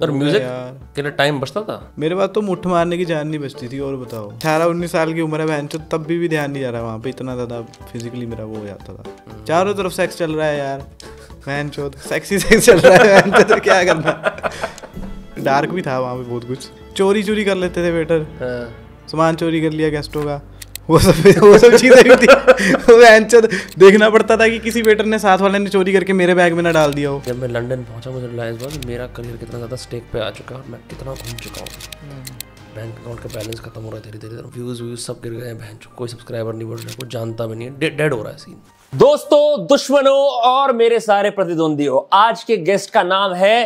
पर म्यूजिक के लिए टाइम बचता था मेरे पास तो मुठ मारने की जान नहीं बचती थी और बताओ अठारह उन्नीस साल की उम्र है बहन तो तब भी, भी ध्यान नहीं जा रहा वहाँ पे इतना ज़्यादा फिजिकली मेरा वो हो जाता था हम्म। चारों तरफ सेक्स चल रहा है यार बहन चोद सेक्सी सेक्स चल रहा है बहन तो क्या करना डार्क भी था वहाँ पे बहुत कुछ चोरी चोरी कर लेते थे वेटर हाँ। सामान चोरी कर लिया गेस्टों का वो सब वो सब चीज़ें भी थी वो देखना पड़ता था कि किसी वेटर ने साथ वाले ने चोरी करके मेरे बैग में ना डाल दिया हो जब मैं लंदन पहुंचा मुझे रिलाइज हुआ मेरा करियर कितना ज़्यादा स्टेक पे आ चुका है मैं कितना घूम चुका हूँ बैंक अकाउंट का बैलेंस खत्म हो रहा है धीरे धीरे व्यूज़ व्यूज़ सब गिर गए हैं कोई सब्सक्राइबर नहीं बढ़ रहा कोई जानता भी नहीं है डेड हो रहा है सीन दोस्तों दुश्मनों और मेरे सारे प्रतिद्वंदियों आज के गेस्ट का नाम है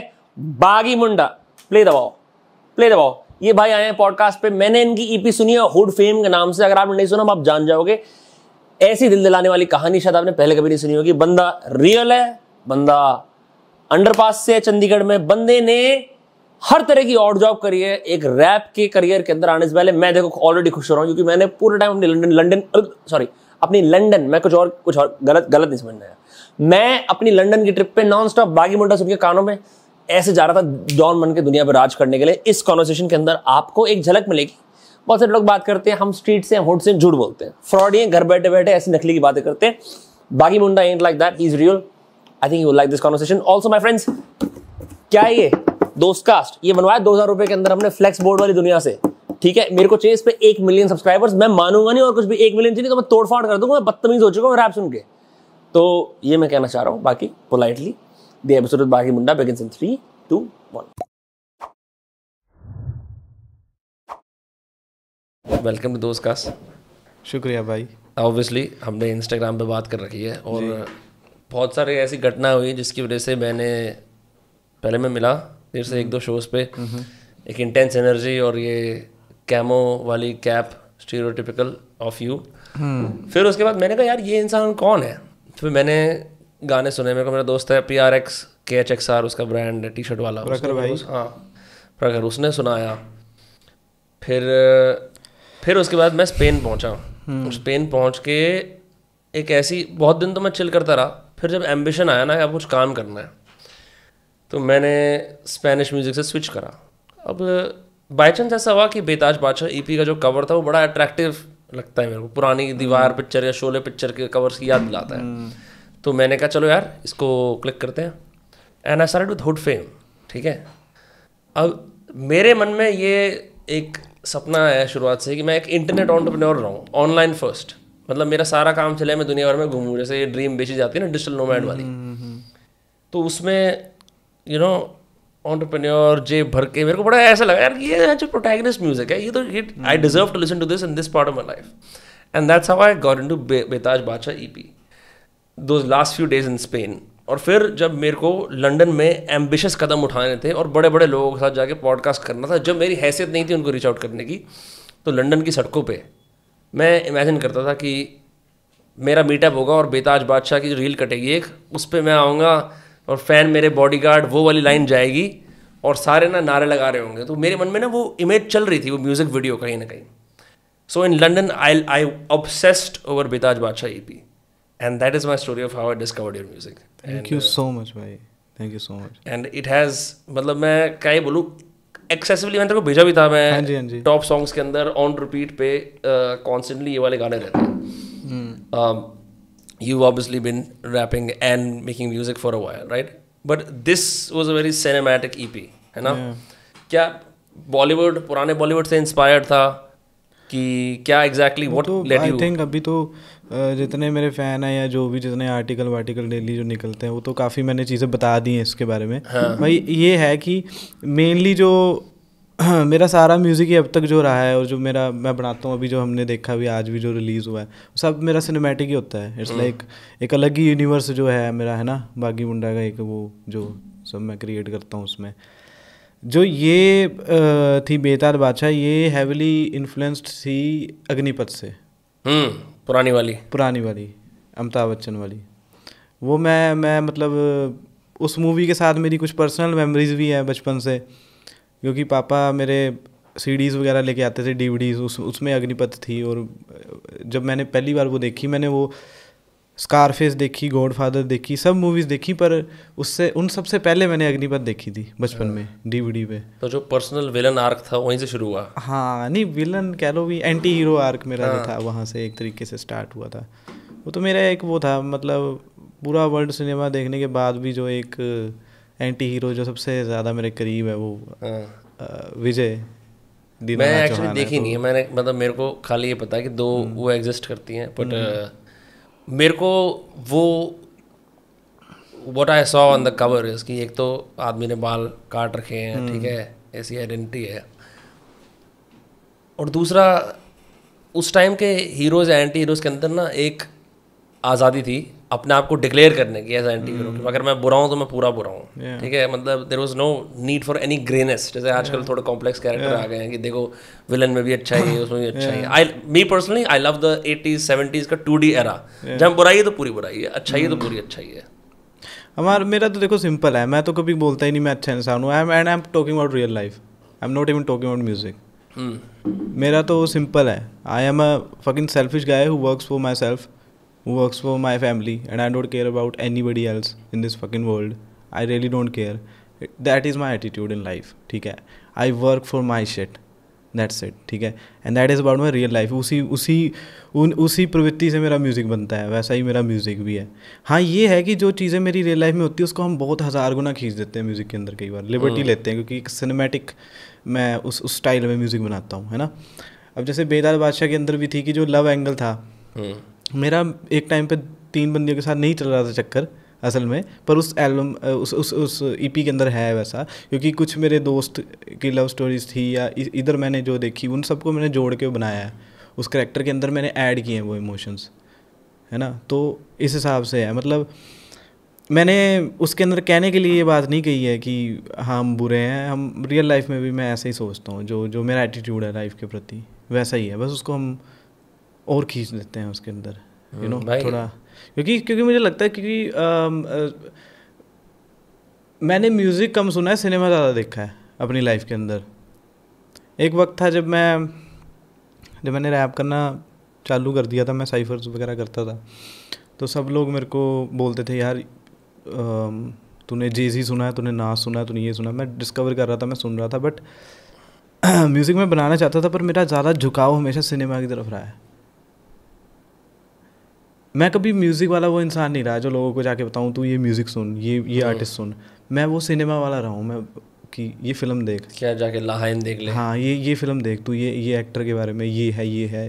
बागी मुंडा प्ले दबाओ प्ले दबाओ ये भाई आए हैं पॉडकास्ट पे मैंने इनकी ईपी e सुनी है हुड फेम के नाम से अगर आपने नहीं सुना आप जान जाओगे ऐसी दिल दिलाने वाली कहानी शायद आपने पहले कभी नहीं सुनी होगी बंदा रियल है बंदा अंडरपास से चंडीगढ़ में बंदे ने हर तरह की ऑड जॉब करी है एक रैप के करियर के अंदर आने से पहले मैं देखो ऑलरेडी खुश हो रहा हूँ क्योंकि मैंने पूरे टाइम अपनी लंडन लंडन सॉरी अपनी लंडन मैं कुछ और कुछ और गलत गलत नहीं समझना है मैं अपनी लंडन की ट्रिप पे नॉन स्टॉप बागी मुंडा सुन के कानों में ऐसे जा रहा था डॉन मन के दुनिया पर राज करने के लिए इस कॉन्वर्सेशन के अंदर आपको एक झलक मिलेगी बहुत सारे लोग बात करते हैं हम स्ट्रीट से हुड से जुड़ बोलते हैं फ्रॉड ये घर बैठे बैठे ऐसी नकली की बातें करते हैं बाकी मुंडा and like that is real I think you like this conversation also my friends क्या ये दोस्त कास्ट ये बनवाया दो हज़ार रुपए के अंदर हमने फ्लेक्स बोर्ड वाली दुनिया से ठीक है मेरे को चाहिए इस पर एक मिलियन सब्सक्राइबर्स मैं मानूंगा नहीं और कुछ भी एक मिलियन चाहिए तो मैं तोड़फाड़ कर दूंगा मैं बदतमीज हो चुका हूँ रैप सुन के तो ये मैं कहना चाह रहा हूँ बाकी politely The episode of Bahi Munda begins in 3, 2, 1. Welcome to दोस्त कास शुक्रिया भाई ऑब्वियसली हमने इंस्टाग्राम पे बात कर रखी है और बहुत सारी ऐसी घटना हुई जिसकी वजह से मैंने पहले मैं मिला फिर से एक हम्म। दो शोज पे हम्म। एक इंटेंस एनर्जी और ये कैमो वाली कैप स्टीरियोटिपिकल ऑफ यू फिर उसके बाद मैंने कहा यार ये इंसान कौन है तो फिर मैंने गाने सुने मेरे को मेरा दोस्त है P R X K H X R उसका ब्रांड है टी शर्ट वाला प्रखर भाई हाँ प्रखर उसने सुनाया फिर फिर उसके बाद मैं स्पेन पहुँचा स्पेन पहुँच के एक ऐसी बहुत दिन तो मैं चिल करता रहा फिर जब एम्बिशन आया ना कि अब कुछ काम करना है तो मैंने स्पेनिश म्यूज़िक से स्विच करा अब बाई चांस ऐसा हुआ कि बेताज बादशाह ई e का जो कवर था वो बड़ा अट्रैक्टिव लगता है मेरे को पुरानी दीवार पिक्चर हम्म। या शोले पिक्चर के कवर्स की याद दिलाता है हम्म। तो मैंने कहा चलो यार इसको क्लिक करते हैं and I start with hood fame ठीक है अब मेरे मन में ये एक सपना है शुरुआत से कि मैं एक इंटरनेट रहा हूँ ऑनलाइन फर्स्ट मतलब मेरा सारा काम चले मैं दुनिया भर में घूमूँ जैसे ये ड्रीम बेची जाती है ना डिजिटल नोमैड वाली तो उसमें यू नो ऑन्टरप्रन्योर जे भर के मेरे को बड़ा ऐसा लगा यार ये जो प्रोटैगनिस्ट म्यूजिक है ये तो I deserve to listen to this in this part of my life and that's how I got into Betaaj Badshah E P दो last few days in Spain और फिर जब मेरे को लंदन में एम्बिशस कदम उठाने थे और बड़े बड़े लोगों के साथ जाके पॉडकास्ट करना था जब मेरी हैसियत नहीं थी उनको रीच आउट करने की तो लंदन की सड़कों पे मैं इमेजिन करता था कि मेरा मीटअप होगा और बेताज बादशाह की जो रील कटेगी एक उस पर मैं आऊँगा और फैन मेरे बॉडी वो वाली लाइन जाएगी और सारे ना नारे लगा रहे होंगे तो मेरे मन में ना वो इमेज चल रही थी वो म्यूज़िक वीडियो कहीं ना कहीं so in London I I obsessed over Betaaj Badshah E P and that is my story of how I discovered your music. Thank and, you uh, so much, bhai. Thank you so much. And it has मतलब मैं क्या ही बोलूँ accessibly मैंने तेरे को भेजा भी था मैं हाँ जी हाँ जी टॉप सॉन्ग्स के अंदर ऑन रिपीट पे कॉन्स्टेंटली uh, ये वाले गाने रहते हैं you obviously been rapping and making music for a while right but this was a very cinematic E P है ना yeah. क्या बॉलीवुड पुराने बॉलीवुड से इंस्पायर्ड था कि क्या exactly what let you think अभी तो जितने मेरे फ़ैन हैं या जो भी जितने आर्टिकल वार्टिकल डेली जो निकलते हैं वो तो काफ़ी मैंने चीज़ें बता दी हैं इसके बारे में हाँ। भाई ये है कि मेनली जो मेरा सारा म्यूज़िक ही अब तक जो रहा है और जो मेरा मैं बनाता हूँ अभी जो हमने देखा भी आज भी जो रिलीज़ हुआ है सब मेरा सिनेमैटिक ही होता है इट्स लाइक हाँ। एक अलग ही यूनिवर्स जो है मेरा है ना बागी मुंडा का एक वो जो सब मैं क्रिएट करता हूँ उसमें जो ये थी बेताल बादशाह ये हैविली इन्फ्लुएंस्ड थी अग्निपथ से हम्म। पुरानी वाली पुरानी वाली अमिताभ बच्चन वाली वो मैं मैं मतलब उस मूवी के साथ मेरी कुछ पर्सनल मेमोरीज भी हैं बचपन से क्योंकि पापा मेरे सीडीज़ वगैरह लेके आते थे डीवीडीज़ उस उसमें अग्निपथ थी और जब मैंने पहली बार वो देखी मैंने वो स्कारफेस देखी गॉडफादर देखी सब मूवीज़ देखी पर उससे उन सबसे पहले मैंने अग्निपथ देखी थी बचपन में डीवीडी हाँ। पे तो जो पर्सनल विलन आर्क था वहीं से शुरू हुआ हाँ नहीं विलन कह लो भी एंटी हीरो आर्क मेरा हाँ। था वहाँ से एक तरीके से स्टार्ट हुआ था वो तो मेरा एक वो था मतलब पूरा वर्ल्ड सिनेमा देखने के बाद भी जो एक एंटी हीरो जो सबसे ज़्यादा मेरे करीब है वो हाँ। विजय मैं एक्चुअली देखी तो नहीं है मैंने मतलब मेरे को खाली ये पता है कि दो हम्म। वो एग्जिस्ट करती हैं बट मेरे को वो what I saw on the cover इसकी कि एक तो आदमी ने बाल काट रखे हैं हम्म। ठीक है ऐसी आइडेंटिटी है और दूसरा उस टाइम के हीरोज़ एंटी हीरोज़ के अंदर ना एक आज़ादी थी अपने आप को डिक्लेयर करने की एज एंटी हीरो अगर मैं बुरा हूँ तो मैं पूरा बुरा हूँ yeah. ठीक है मतलब there was no need for any greyness जैसे आजकल yeah. थोड़े कॉम्प्लेक्स कैरेक्टर yeah. आ गए हैं कि देखो विलन में भी अच्छा ही है उसमें भी अच्छा ही I me personally I love the eighties seventies का टू डी एरा जहाँ बुराई है तो पूरी बुराई है अच्छाई है तो hmm. पूरी अच्छाई है हमारा मेरा तो देखो सिंपल है मैं तो कभी बोलता ही नहीं मैं अच्छा इंसान हूँ I am and I am talking about real life I am not even talking about music मेरा तो सिंपल है I am a fucking selfish guy who works for myself who works for my family and I don't care about anybody else in this fucking world. I really don't care. That is my attitude in life. ठीक है I work for my shit that's it ठीक है and that is about my real life उसी उसी उन उसी प्रवृत्ति से मेरा म्यूज़िक बनता है वैसा ही मेरा म्यूज़िक भी है हाँ ये है कि जो चीज़ें मेरी रियल लाइफ में होती है उसको हम बहुत हज़ार गुना खींच देते हैं म्यूज़िक के अंदर कई बार लिबर्टी हाँ। लेते हैं क्योंकि एक सिनेमेटिक मैं उस उस स्टाइल में म्यूज़िक बनाता हूँ है ना अब जैसे बेदार बादशाह के अंदर भी थी कि जो लव एंगल था हाँ। मेरा एक टाइम पे तीन बंदियों के साथ नहीं चल रहा था चक्कर असल में पर उस एल्बम उस उस उस ईपी e के अंदर है वैसा क्योंकि कुछ मेरे दोस्त की लव स्टोरीज थी या इधर मैंने जो देखी उन सबको मैंने जोड़ के बनाया है उस करेक्टर के अंदर मैंने ऐड किए हैं वो इमोशंस है ना तो इस हिसाब से है मतलब मैंने उसके अंदर कहने के लिए ये बात नहीं कही है कि हाँ हम बुरे हैं हम रियल लाइफ में भी मैं ऐसे ही सोचता हूँ जो जो मेरा एटीट्यूड है लाइफ के प्रति वैसा ही है बस उसको हम और खींच देते हैं उसके अंदर यू नो हम्म, थोड़ा क्योंकि क्योंकि मुझे लगता है क्योंकि मैंने म्यूज़िक कम सुना है सिनेमा ज़्यादा देखा है अपनी लाइफ के अंदर एक वक्त था जब मैं जब मैंने रैप करना चालू कर दिया था मैं साइफर्स वगैरह करता था तो सब लोग मेरे को बोलते थे यार तूने जेज ही सुना है तूने ना सुना है तूने ये सुना मैं डिस्कवर कर रहा था मैं सुन रहा था बट म्यूज़िक मैं बनाना चाहता था पर मेरा ज़्यादा झुकाव हमेशा सिनेमा की तरफ रहा है मैं कभी म्यूज़िक वाला वो इंसान नहीं रहा जो लोगों को जाके बताऊँ तू ये म्यूज़िक सुन ये ये आर्टिस्ट हाँ। सुन मैं वो सिनेमा वाला रहा हूँ मैं कि ये फिल्म देख क्या जाके लाहाइन देख ले हाँ ये ये फिल्म देख तू ये ये एक्टर के बारे में ये है ये है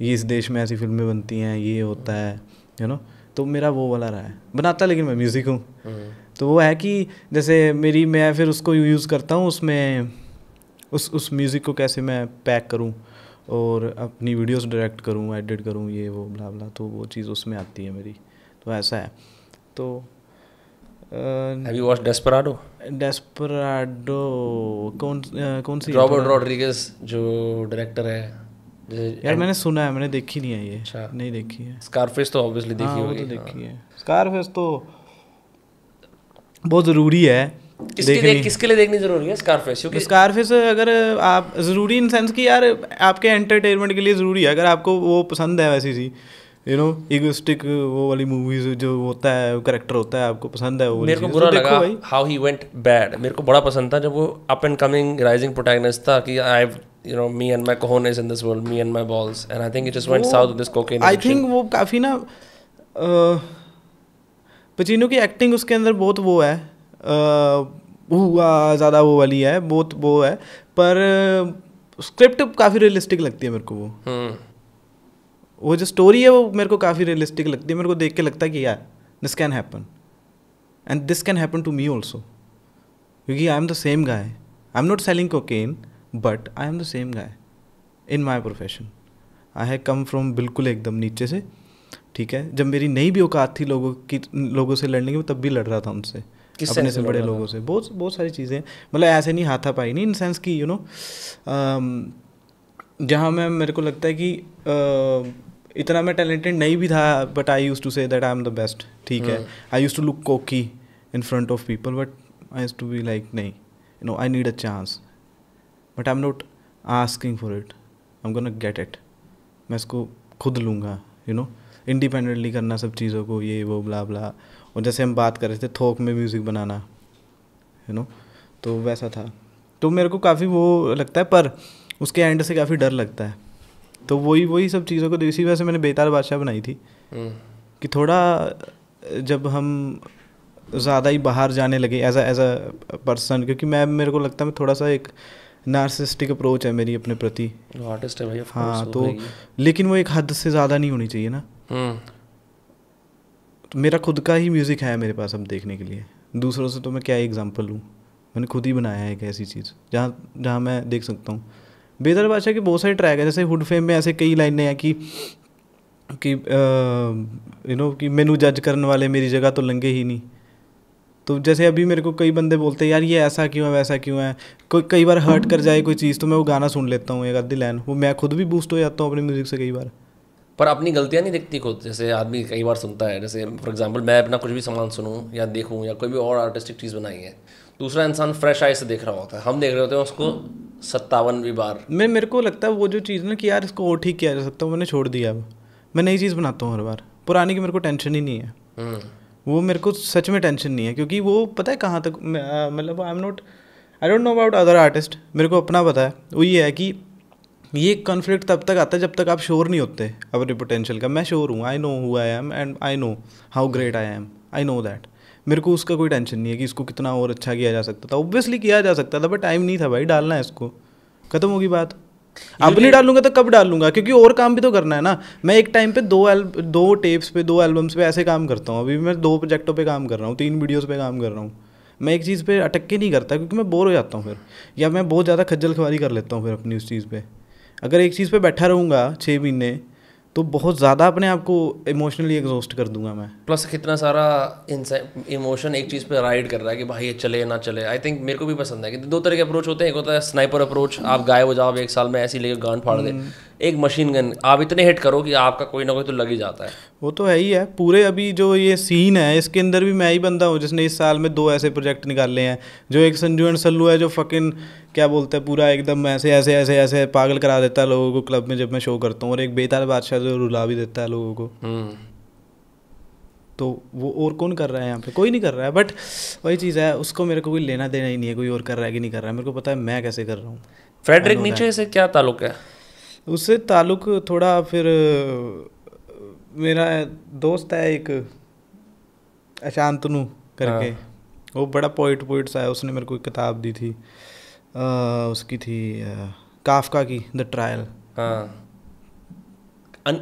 ये इस देश में ऐसी फिल्में बनती हैं ये होता है यू नो तो मेरा वो वाला रहा है बनाता लेकिन मैं म्यूज़िक हूँ हम्म। तो वो है कि जैसे मेरी मैं फिर उसको यूज़ करता हूँ उसमें उस उस म्यूज़िक को कैसे मैं पैक करूँ और अपनी वीडियोस डायरेक्ट करूँ एडिट करूँ ये वो बला बला तो वो चीज़ उसमें आती है मेरी तो ऐसा है तो have you watch Desperado Desperado कौन आ, कौन सी रॉबर्ट रॉड्रिगस जो डायरेक्टर है यार मैंने सुना है मैंने देखी नहीं है ये अच्छा। नहीं देखी है स्कारफेस तो ऑब्वियसली देखी हाँ, होगी तो देखी है स्कारफेस तो बहुत ज़रूरी है किसके देख किसके लिए देखनी जरूरी है स्कारफेस क्योंकि स्कारफेस अगर आप ज़रूरी इन सेंस कि यार आपके एंटरटेनमेंट के लिए ज़रूरी है अगर आपको वो पसंद है वैसी सी यू नो इगोस्टिक वो वाली मूवीज जो होता है करेक्टर होता है आपको पसंद है वो मेरे को बुरा तो लगा हाउ ही वेंट बैड मेरे को बड़ा पसंद था जब वो up and coming rising protagonist था कि I you know me and my cojones in this world me and my balls and I think it just went south this cocaine I think वो काफ़ी ना पचिनो की एक्टिंग उसके अंदर बहुत वो है हुआ ज़्यादा वो वाली है बहुत वो है पर स्क्रिप्ट काफ़ी रियलिस्टिक लगती है मेरे को वो हम्म। वो जो स्टोरी है वो मेरे को काफ़ी रियलिस्टिक लगती है मेरे को देख के लगता है कि यार this can happen and this can happen to me also क्योंकि I am the same guy I am not selling cocaine but I am the same guy in my profession I have come from बिल्कुल एकदम नीचे से ठीक है जब मेरी नई भी औकात थी लोगों की लोगों से लड़ने की तब भी लड़ रहा था उनसे किस अपने से बड़े लोगों से बहुत बहुत सारी चीज़ें मतलब ऐसे नहीं हाथा पाई नहीं इन सेंस की यू नो जहाँ मैं मेरे को लगता है कि इतना मैं टैलेंटेड नहीं भी था but I use to say that I am the best ठीक है I use to look cocky in front of people but I to be like नहीं you know I need a chance but I am not asking for it I am not get it मैं इसको खुद लूँगा you know independently करना सब चीज़ों को ये वो बुला बुला और जैसे हम बात कर रहे थे थोक में म्यूज़िक बनाना यू नो तो वैसा था तो मेरे को काफ़ी वो लगता है पर उसके एंड से काफ़ी डर लगता है तो वही वही सब चीज़ों को इसी वजह से मैंने बेताल बादशाह बनाई थी हम्म। कि थोड़ा जब हम ज़्यादा ही बाहर जाने लगे एज एज अ पर्सन क्योंकि मैं मेरे को लगता है थोड़ा सा एक नार्सिस्टिक अप्रोच है मेरी अपने प्रति आर्टिस्ट है भाई हाँ तो लेकिन वो एक हद से ज़्यादा नहीं होनी चाहिए ना हम्म। तो मेरा खुद का ही म्यूज़िक है मेरे पास अब देखने के लिए दूसरों से तो मैं क्या एग्ज़ाम्पल लूँ मैंने खुद ही बनाया है एक ऐसी चीज़ जहाँ जहाँ मैं देख सकता हूँ बेदर बादशाह के बहुत सारे ट्रैक हैं जैसे हुड फेम में ऐसे कई लाइनें हैं कि कि यू नो कि मैनू जज करने वाले मेरी जगह तो लंगे ही नहीं तो जैसे अभी मेरे को कई बंदे बोलते हैं यार ये ऐसा क्यों है वैसा क्यों है कोई कई बार हर्ट कर जाए कोई चीज़ तो मैं वो गाना सुन लेता हूँ एक आधी लाइन वो मैं खुद भी बूस्ट हो जाता हूँ अपने म्यूज़िक से कई बार पर अपनी गलतियाँ नहीं देखती खुद जैसे आदमी कई बार सुनता है जैसे फॉर एग्जाम्पल मैं अपना कुछ भी सामान सुनूँ या देखूँ या कोई भी और आर्टिस्टिक चीज़ बनाई है दूसरा इंसान फ्रेश आई से देख रहा होता है हम देख रहे होते हैं उसको सत्तावनवीं बार मैं मेरे को लगता है वो जो चीज़ ना कि यार इसको और ठीक किया जा सकता है मैंने छोड़ दिया अब मैं नई चीज़ बनाता हूँ हर बार पुराने की मेरे को टेंशन ही नहीं है हम्म। वो मेरे को सच में टेंशन नहीं है क्योंकि वो पता है कहाँ तक मतलब I am not I don't know about other artist मेरे को अपना पता है वो ये है कि ये कॉन्फ्लिक्ट तब तक आता है जब तक आप श्योर नहीं होते अपने पोटेंशियल का मैं श्योर हूँ I know who I am and I know how great I am I know that मेरे को उसका कोई टेंशन नहीं है कि इसको कितना और अच्छा किया जा सकता था ऑब्वियसली किया जा सकता था बट टाइम नहीं था भाई डालना है इसको खत्म होगी बात अब नहीं डालूंगा तो कब डालूंगा क्योंकि और काम भी तो करना है ना मैं एक टाइम पे दो एल दो टेप्स पे दो एल्बम्स पे ऐसे काम करता हूँ अभी मैं दो प्रोजेक्टों पे काम कर रहा हूँ तीन वीडियोस पे काम कर रहा हूँ मैं एक चीज़ पे अटक के नहीं करता क्योंकि मैं बोर हो जाता हूँ फिर या मैं बहुत ज़्यादा खज्जल खवारी कर लेता हूँ फिर अपनी उस चीज़ पर अगर एक चीज़ पे बैठा रहूँगा छः महीने तो बहुत ज़्यादा अपने आप को इमोशनली एग्जॉस्ट कर दूंगा मैं प्लस कितना सारा इमोशन एक चीज़ पे राइड कर रहा है कि भाई ये चले ना चले आई थिंक मेरे को भी पसंद है कि दो तरह के अप्रोच होते हैं एक होता है स्नाइपर अप्रोच आप गायब हो जाओ एक साल में ऐसी लेकर गान फाड़ दे हम्म। एक मशीन गन आप इतने हिट करो कि आपका कोई ना कोई तो लग ही जाता है वो तो है ही है पूरे अभी जो ये सीन है इसके अंदर भी मैं ही बंदा हूँ जिसने इस साल में दो ऐसे प्रोजेक्ट निकाले हैं जो एक संजू एंड सल्लू है जो फकिन क्या बोलते हैं पूरा एकदम ऐसे ऐसे ऐसे ऐसे पागल करा देता है लोगों को क्लब में जब मैं शो करता हूँ और एक बेताल बादशाह जो रुला भी देता है लोगों को हम्म। तो वो और कौन कर रहा है यहाँ पे कोई नहीं कर रहा है बट वही चीज़ है उसको मेरे को कोई लेना देना ही नहीं है कोई और कर रहा है कि नहीं कर रहा है मेरे को पता है मैं कैसे कर रहा हूँ फ्रेडरिक नीचे से क्या ताल्लुक है उससे ताल्लुक थोड़ा फिर मेरा दोस्त है एक अशांतनु करके हाँ। वो बड़ा पोइट पोइट सा है उसने मेरे को किताब दी थी उसकी थी काफका की द ट्रायल हाँ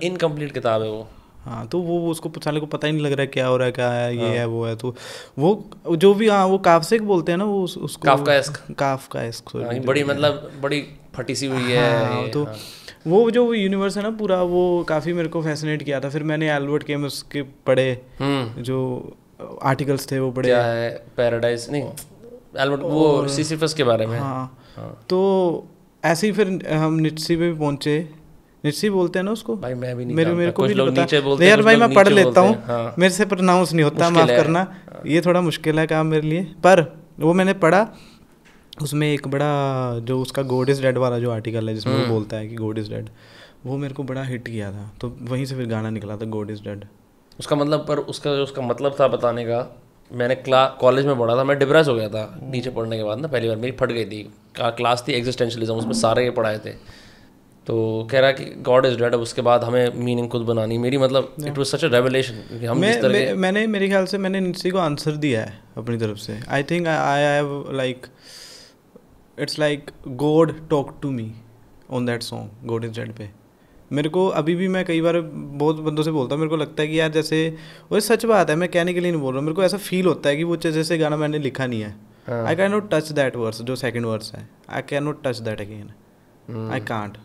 इनकम्प्लीट किताब है वो हाँ तो वो उसको साले को पता ही नहीं लग रहा है क्या हो रहा है क्या है ये हाँ। है वो है तो वो जो भी हाँ वो काफसे बोलते हैं ना वो उस, उसको काफकाएस्क एस्क हाँ, बड़ी मतलब बड़ी फटी सी हुई है हाँ, तो हाँ। वो जो यूनिवर्स है ना पूरा वो काफ़ी मेरे को फैसिनेट किया था फिर मैंने एल्बर्ट केम्स के पढ़े हम्म। जो आर्टिकल्स थे वो पढ़े पैराडाइज नहीं एल्बर्ट वो सिसिफस के बारे में हाँ, हाँ। तो ऐसे ही फिर हम निटसी पे भी पहुंचे निटसी बोलते हैं ना उसको भाई मैं भी नहीं मेरे मेरे को भी लोग नीचे बोलते तो यार भाई मैं पढ़ लेता हूँ हाँ। मेरे से प्रोनाउंस नहीं होता माफ़ करना हाँ। ये थोड़ा मुश्किल है काम मेरे लिए पर वो मैंने पढ़ा उसमें एक बड़ा जो उसका गोड इज़ डेड वाला जो आर्टिकल है जिसमें वो हम्म। बोलता है कि गोड इज़ डेड वो मेरे को बड़ा हिट किया था तो वहीं से फिर गाना निकला था गोड इज़ डेड उसका मतलब पर उसका जो उसका मतलब था बताने का मैंने क्ला कॉलेज में पढ़ा था मैं डिप्रेस हो गया था नीचे पढ़ने के बाद ना पहली बार मेरी फट गई थी क्लास थी एग्जिस्टेंशलिज्म उसमें सारे पढ़ाए थे तो कह रहा कि गॉड इज डेड अब उसके बाद हमें मीनिंग खुद बनानी मेरी मतलब it was such a revelation हम मैं, मैं, मैंने मेरे ख्याल से मैंने इसी को आंसर दिया है अपनी तरफ से I think I have like it's like God talk to me on that song God is dead पे मेरे को अभी भी मैं कई बार बहुत बंदों से बोलता हूँ मेरे को लगता है कि यार जैसे वो सच बात है मैं कहने के लिए नहीं बोल रहा हूँ मेरे को ऐसा फील होता है कि वो जैसे गाना मैंने लिखा नहीं है I can not touch that verse जो सेकेंड वर्स है I can not touch that again I can't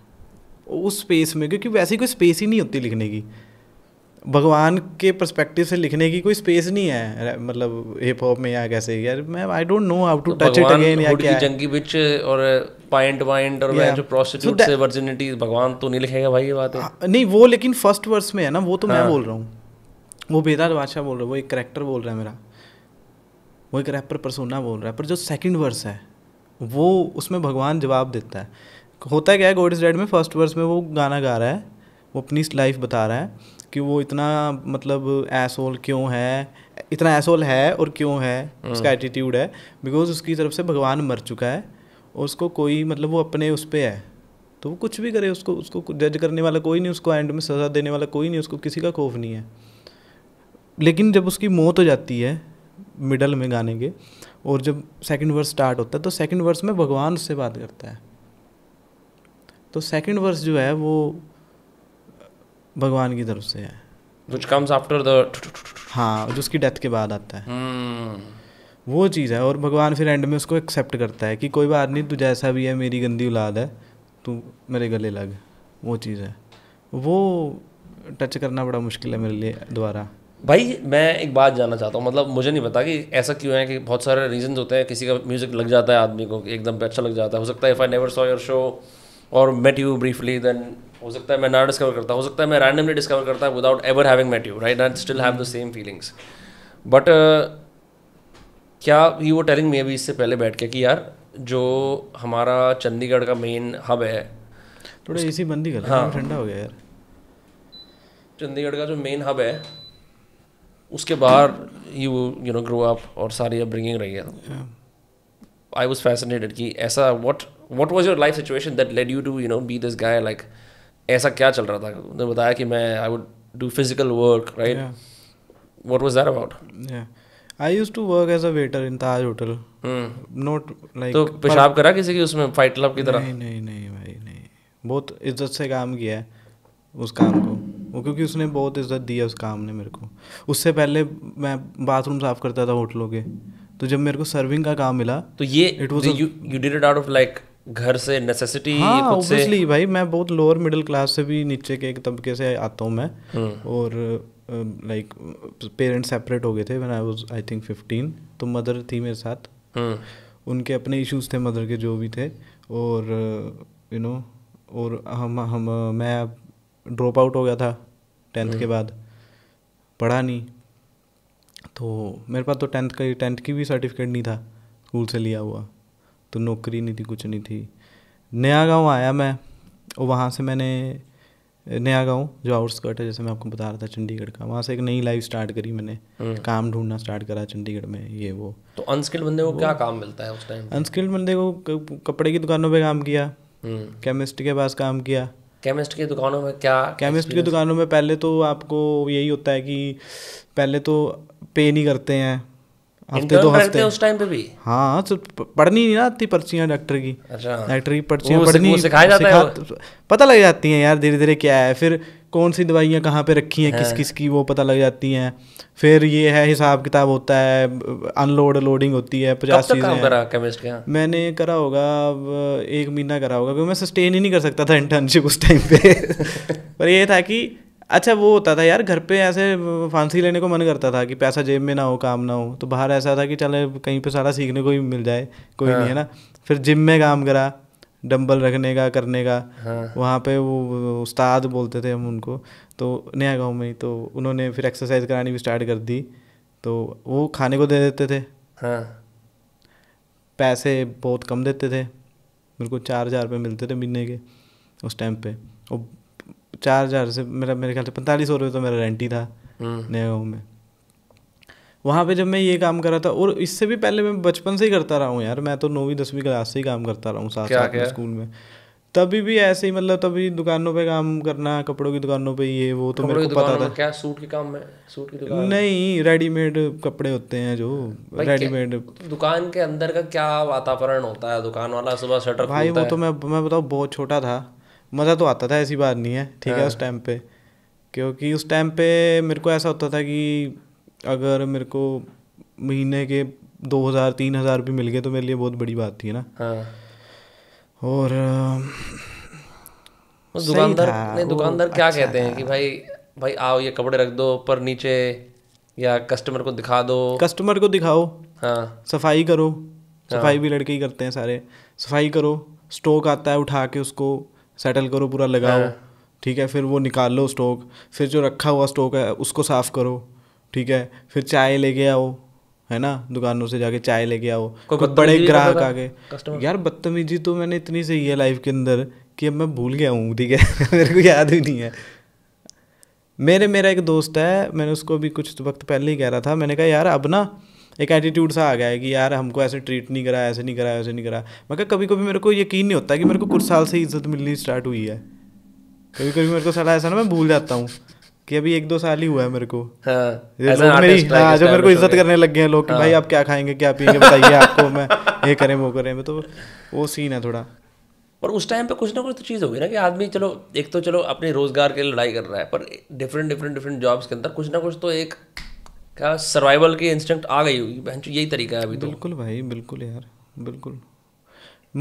उस स्पेस में क्योंकि वैसी कोई स्पेस ही नहीं होती लिखने की भगवान के परस्पेक्टिव से लिखने की कोई स्पेस नहीं है मतलब हिप हॉप में या कैसे यार मैं I don't know how to touch it again या क्या जंगी बिच और पॉइंट वाइंट और yeah. जो प्रोस्टिट्यूट so से वर्जिनिटी भगवान तो नहीं लिखेगा भाई ये बात है हाँ, नहीं वो लेकिन फर्स्ट वर्स में है ना वो तो मैं हाँ। बोल रहा हूँ वो बेदार बादशाह बोल रहा है वो एक करेक्टर बोल रहा है मेरा वो एक रैपर परसोना बोल रहा है पर जो सेकंड वर्स है वो उसमें भगवान जवाब देता है होता है क्या है गोड इज डेड में फर्स्ट वर्स में वो गाना गा रहा है वो अपनी लाइफ बता रहा है कि वो इतना मतलब एसोल क्यों है इतना एसोल है और क्यों है हम्म। उसका एटीट्यूड है बिकॉज उसकी तरफ से भगवान मर चुका है उसको कोई मतलब वो अपने उस पर है तो वो कुछ भी करे उसको उसको जज करने वाला कोई नहीं उसको एंड में सज़ा देने वाला कोई नहीं उसको किसी का खौफ नहीं है लेकिन जब उसकी मौत हो जाती है मिडल में गाने के और जब सेकंड वर्स स्टार्ट होता है तो सेकंड वर्स में भगवान उससे बात करता है तो सेकंड वर्स जो है वो भगवान की तरफ से है कुछ कम्स आफ्टर the हाँ जो उसकी डेथ के बाद आता है hmm. वो चीज़ है और भगवान फिर एंड में उसको एक्सेप्ट करता है कि कोई बात नहीं तू जैसा भी है मेरी गंदी औलाद है तू मेरे गले लग वो चीज़ है वो टच करना बड़ा मुश्किल है मेरे लिए दोबारा भाई मैं एक बात जानना चाहता हूँ मतलब मुझे नहीं पता कि ऐसा क्यों है कि बहुत सारे रीजन होते हैं किसी का म्यूज़िक लग जाता है आदमी को एकदम पे अच्छा लग जाता है हो सकता है if I never saw your show और मेट यू ब्रीफली देन हो सकता है मैं ना डिस्कवर करता हो सकता है मैं रैंडमली डिस्कवर करता without ever having met you right and still have the same feelings but क्या ही वो टेलिंग मे अभी इससे पहले बैठ के कि यार जो हमारा चंडीगढ़ का मेन हब है थोड़ा एसी बंदी कर हाँ ठंडा हो गया यार चंडीगढ़ का जो मेन हब है उसके बाहर you you know grow up और सारी अपब्रिंगिंग रही है आई वॉज फैसिनेटेड कि ऐसा what what was your life situation that led you to you know be this guy like ऐसा क्या चल रहा था उन्होंने बताया कि मैं I would do physical work right what was there about I use to work as a waiter in Taj hotel not like तो पेशाब करा किसी की उसमें फाइट क्लब की तरह नहीं नहीं नहीं भाई नहीं बहुत इज्जत से काम किया है उस काम को वो क्योंकि उसने बहुत इज्जत दी है उस काम ने मेरे को उससे पहले मैं बाथरूम साफ करता था होटलों के तो जब मेरे को सर्विंग का काम मिला तो ये it was you did it out of like घर से नेसेसिटी हाँ ऑब्वियसली भाई मैं बहुत लोअर मिडिल क्लास से भी नीचे के एक तबके से आता हूँ मैं हम्म। और लाइक पेरेंट्स सेपरेट हो गए थे when I was I think fifteen तो मदर थी मेरे साथ हम्म। उनके अपने इश्यूज थे मदर के जो भी थे और यू नो और हम हम मैं ड्रॉप आउट हो गया था टेंथ के हम्म। बाद पढ़ा नहीं तो मेरे पास तो टेंथ का टेंथ की भी सर्टिफिकेट नहीं था स्कूल से लिया हुआ तो नौकरी नहीं थी कुछ नहीं थी नया गांव आया मैं और वहाँ से मैंने नया गांव जो आउटस्कर्ट है जैसे मैं आपको बता रहा था चंडीगढ़ का वहाँ से एक नई लाइफ स्टार्ट करी मैंने हम्म। काम ढूंढना स्टार्ट करा चंडीगढ़ में ये वो तो अनस्किल्ड बंदे को क्या काम मिलता है उस टाइम अनस्किल्ड बंदे को कपड़े की दुकानों पर काम किया केमिस्ट हम्म। के पास काम किया केमिस्ट की दुकानों में क्या केमिस्ट की दुकानों में पहले तो आपको यही होता है कि पहले तो पे नहीं करते हैं हफ्ते दो हफ्ते उस टाइम पे भी हाँ तो पढ़नी नहीं ना आती पर्चियाँ डॉक्टर की डॉक्टर अच्छा। की पर्चियाँ पढ़नी पता लग जाती हैं यार धीरे धीरे क्या है फिर कौन सी दवाइयाँ कहाँ पे रखी हैं हाँ। किस किस की वो पता लग जाती हैं फिर ये है हिसाब किताब होता है अनलोड लोडिंग होती है पचास चीज़ें करा मैंने करा होगा अब एक महीना करा होगा क्योंकि मैं सस्टेन ही नहीं कर सकता था इंटर्नशिप उस टाइम पे पर ये था कि अच्छा वो होता था यार घर पे ऐसे फांसी लेने को मन करता था कि पैसा जेब में ना हो काम ना हो तो बाहर ऐसा था कि चले कहीं पे सारा सीखने को भी मिल जाए कोई हाँ। नहीं है ना हाँ। फिर जिम में काम करा डंबल रखने का करने का हाँ। वहाँ पे वो उस्ताद बोलते थे हम उनको तो नया गाँव में तो उन्होंने फिर एक्सरसाइज करानी भी स्टार्ट कर दी तो वो खाने को दे देते थे हाँ। पैसे बहुत कम देते थे मेरे को चार हज़ार रुपये मिलते थे महीने के उस टाइम पे और चार हज़ार से मेरा मेरे ख्याल से पैंतालीस सौ रुपये तो मेरा रेंट ही था हम्म। नए गाँव में वहाँ पे जब मैं ये काम कर रहा था और इससे भी पहले मैं बचपन से ही करता रहा हूँ यार मैं तो नौवीं दसवीं क्लास से ही काम करता रहा हूँ साथ साथ में स्कूल में तभी भी ऐसे ही मतलब तभी दुकानों पे काम करना कपड़ों की दुकानों पे ये वो तो मेरे को पता था क्या सूट के काम में सूट की दुकान नहीं रेडीमेड कपड़े होते हैं जो रेडीमेड दुकान के अंदर का क्या वातावरण होता है दुकान वाला सुबह शटर भाई वो तो मैं मैं बताऊँ बहुत छोटा था मज़ा तो आता था ऐसी बात नहीं है ठीक है हाँ। उस टाइम पे क्योंकि उस टाइम पे मेरे को ऐसा होता था कि अगर मेरे को महीने के दो हज़ार तीन हज़ार भी मिल गए तो मेरे लिए बहुत बड़ी बात थी ना हाँ। और दुकानदार नहीं दुकानदार क्या अच्छा कहते हैं कि भाई भाई आओ ये कपड़े रख दो ऊपर नीचे या कस्टमर को दिखा दो कस्टमर को दिखाओ हाँ सफाई करो सफाई हाँ। भी लड़के ही करते हैं सारे सफाई करो स्टॉक आता है उठा के उसको सेटल करो पूरा लगाओ हाँ। ठीक है फिर वो निकाल लो स्टॉक फिर जो रखा हुआ स्टॉक है उसको साफ़ करो ठीक है फिर चाय लेके आओ है ना दुकानों से जाके चाय लेके आओ कुछ बड़े ग्राहक आ गए यार बदतमीजी तो मैंने इतनी सही है लाइफ के अंदर कि अब मैं भूल गया हूँ ठीक है मेरे को याद ही नहीं है मेरे मेरा एक दोस्त है मैंने उसको भी कुछ वक्त पहले ही कह रहा था मैंने कहा यार अब ना एक एटीट्यूड सा आ गया है कि यार हमको ऐसे ट्रीट नहीं करा ऐसे नहीं करा ऐसे नहीं करा मगर कभी कभी मेरे को यकीन नहीं होता कि मेरे को कुछ साल से इज्जत मिलनी स्टार्ट हुई है कभी कभी मेरे को साला ऐसा ना मैं भूल जाता हूँ कि अभी एक दो साल ही हुआ है मेरे को हाँ, मेरी हाँ, जो मेरे को इज्जत करने लग गए हैं लोग कि हाँ। भाई आप क्या खाएंगे क्या पियेंगे बताइए आपको मैं ये करें वो करें तो वो सीन है थोड़ा और उस टाइम पे कुछ ना कुछ तो चीज़ होगी ना कि आदमी चलो एक तो चलो अपने रोज़गार के लिए लड़ाई कर रहा है पर डिफरेंट डिफरेंट डिफरेंट जॉब्स के अंदर कुछ ना कुछ तो एक क्या सर्वाइवल के इंस्टिंक्ट आ गई होगी बहन यही तरीका है अभी तो बिल्कुल भाई बिल्कुल यार बिल्कुल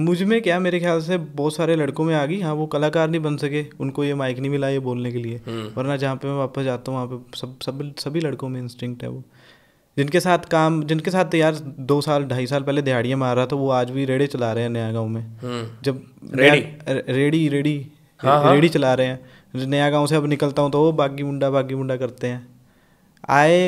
मुझ में क्या मेरे ख्याल से बहुत सारे लड़कों में आ गई हाँ वो कलाकार नहीं बन सके उनको ये माइक नहीं मिला ये बोलने के लिए हम्म। वरना जहाँ पे मैं वापस जाता हूँ वहाँ पे सब सब सभी लड़कों में इंस्टिंक्ट है वो जिनके साथ काम जिनके साथ यार दो साल ढाई साल पहले दिहाड़ियाँ मार रहा था वो आज भी रेड़े चला रहे हैं नया गाँव में हम्म। जब रेडी रेडी रेडी रेडी चला रहे हैं नया गाँव से अब निकलता हूँ तो वो बागी मुंडा बागी मुंडा करते हैं आए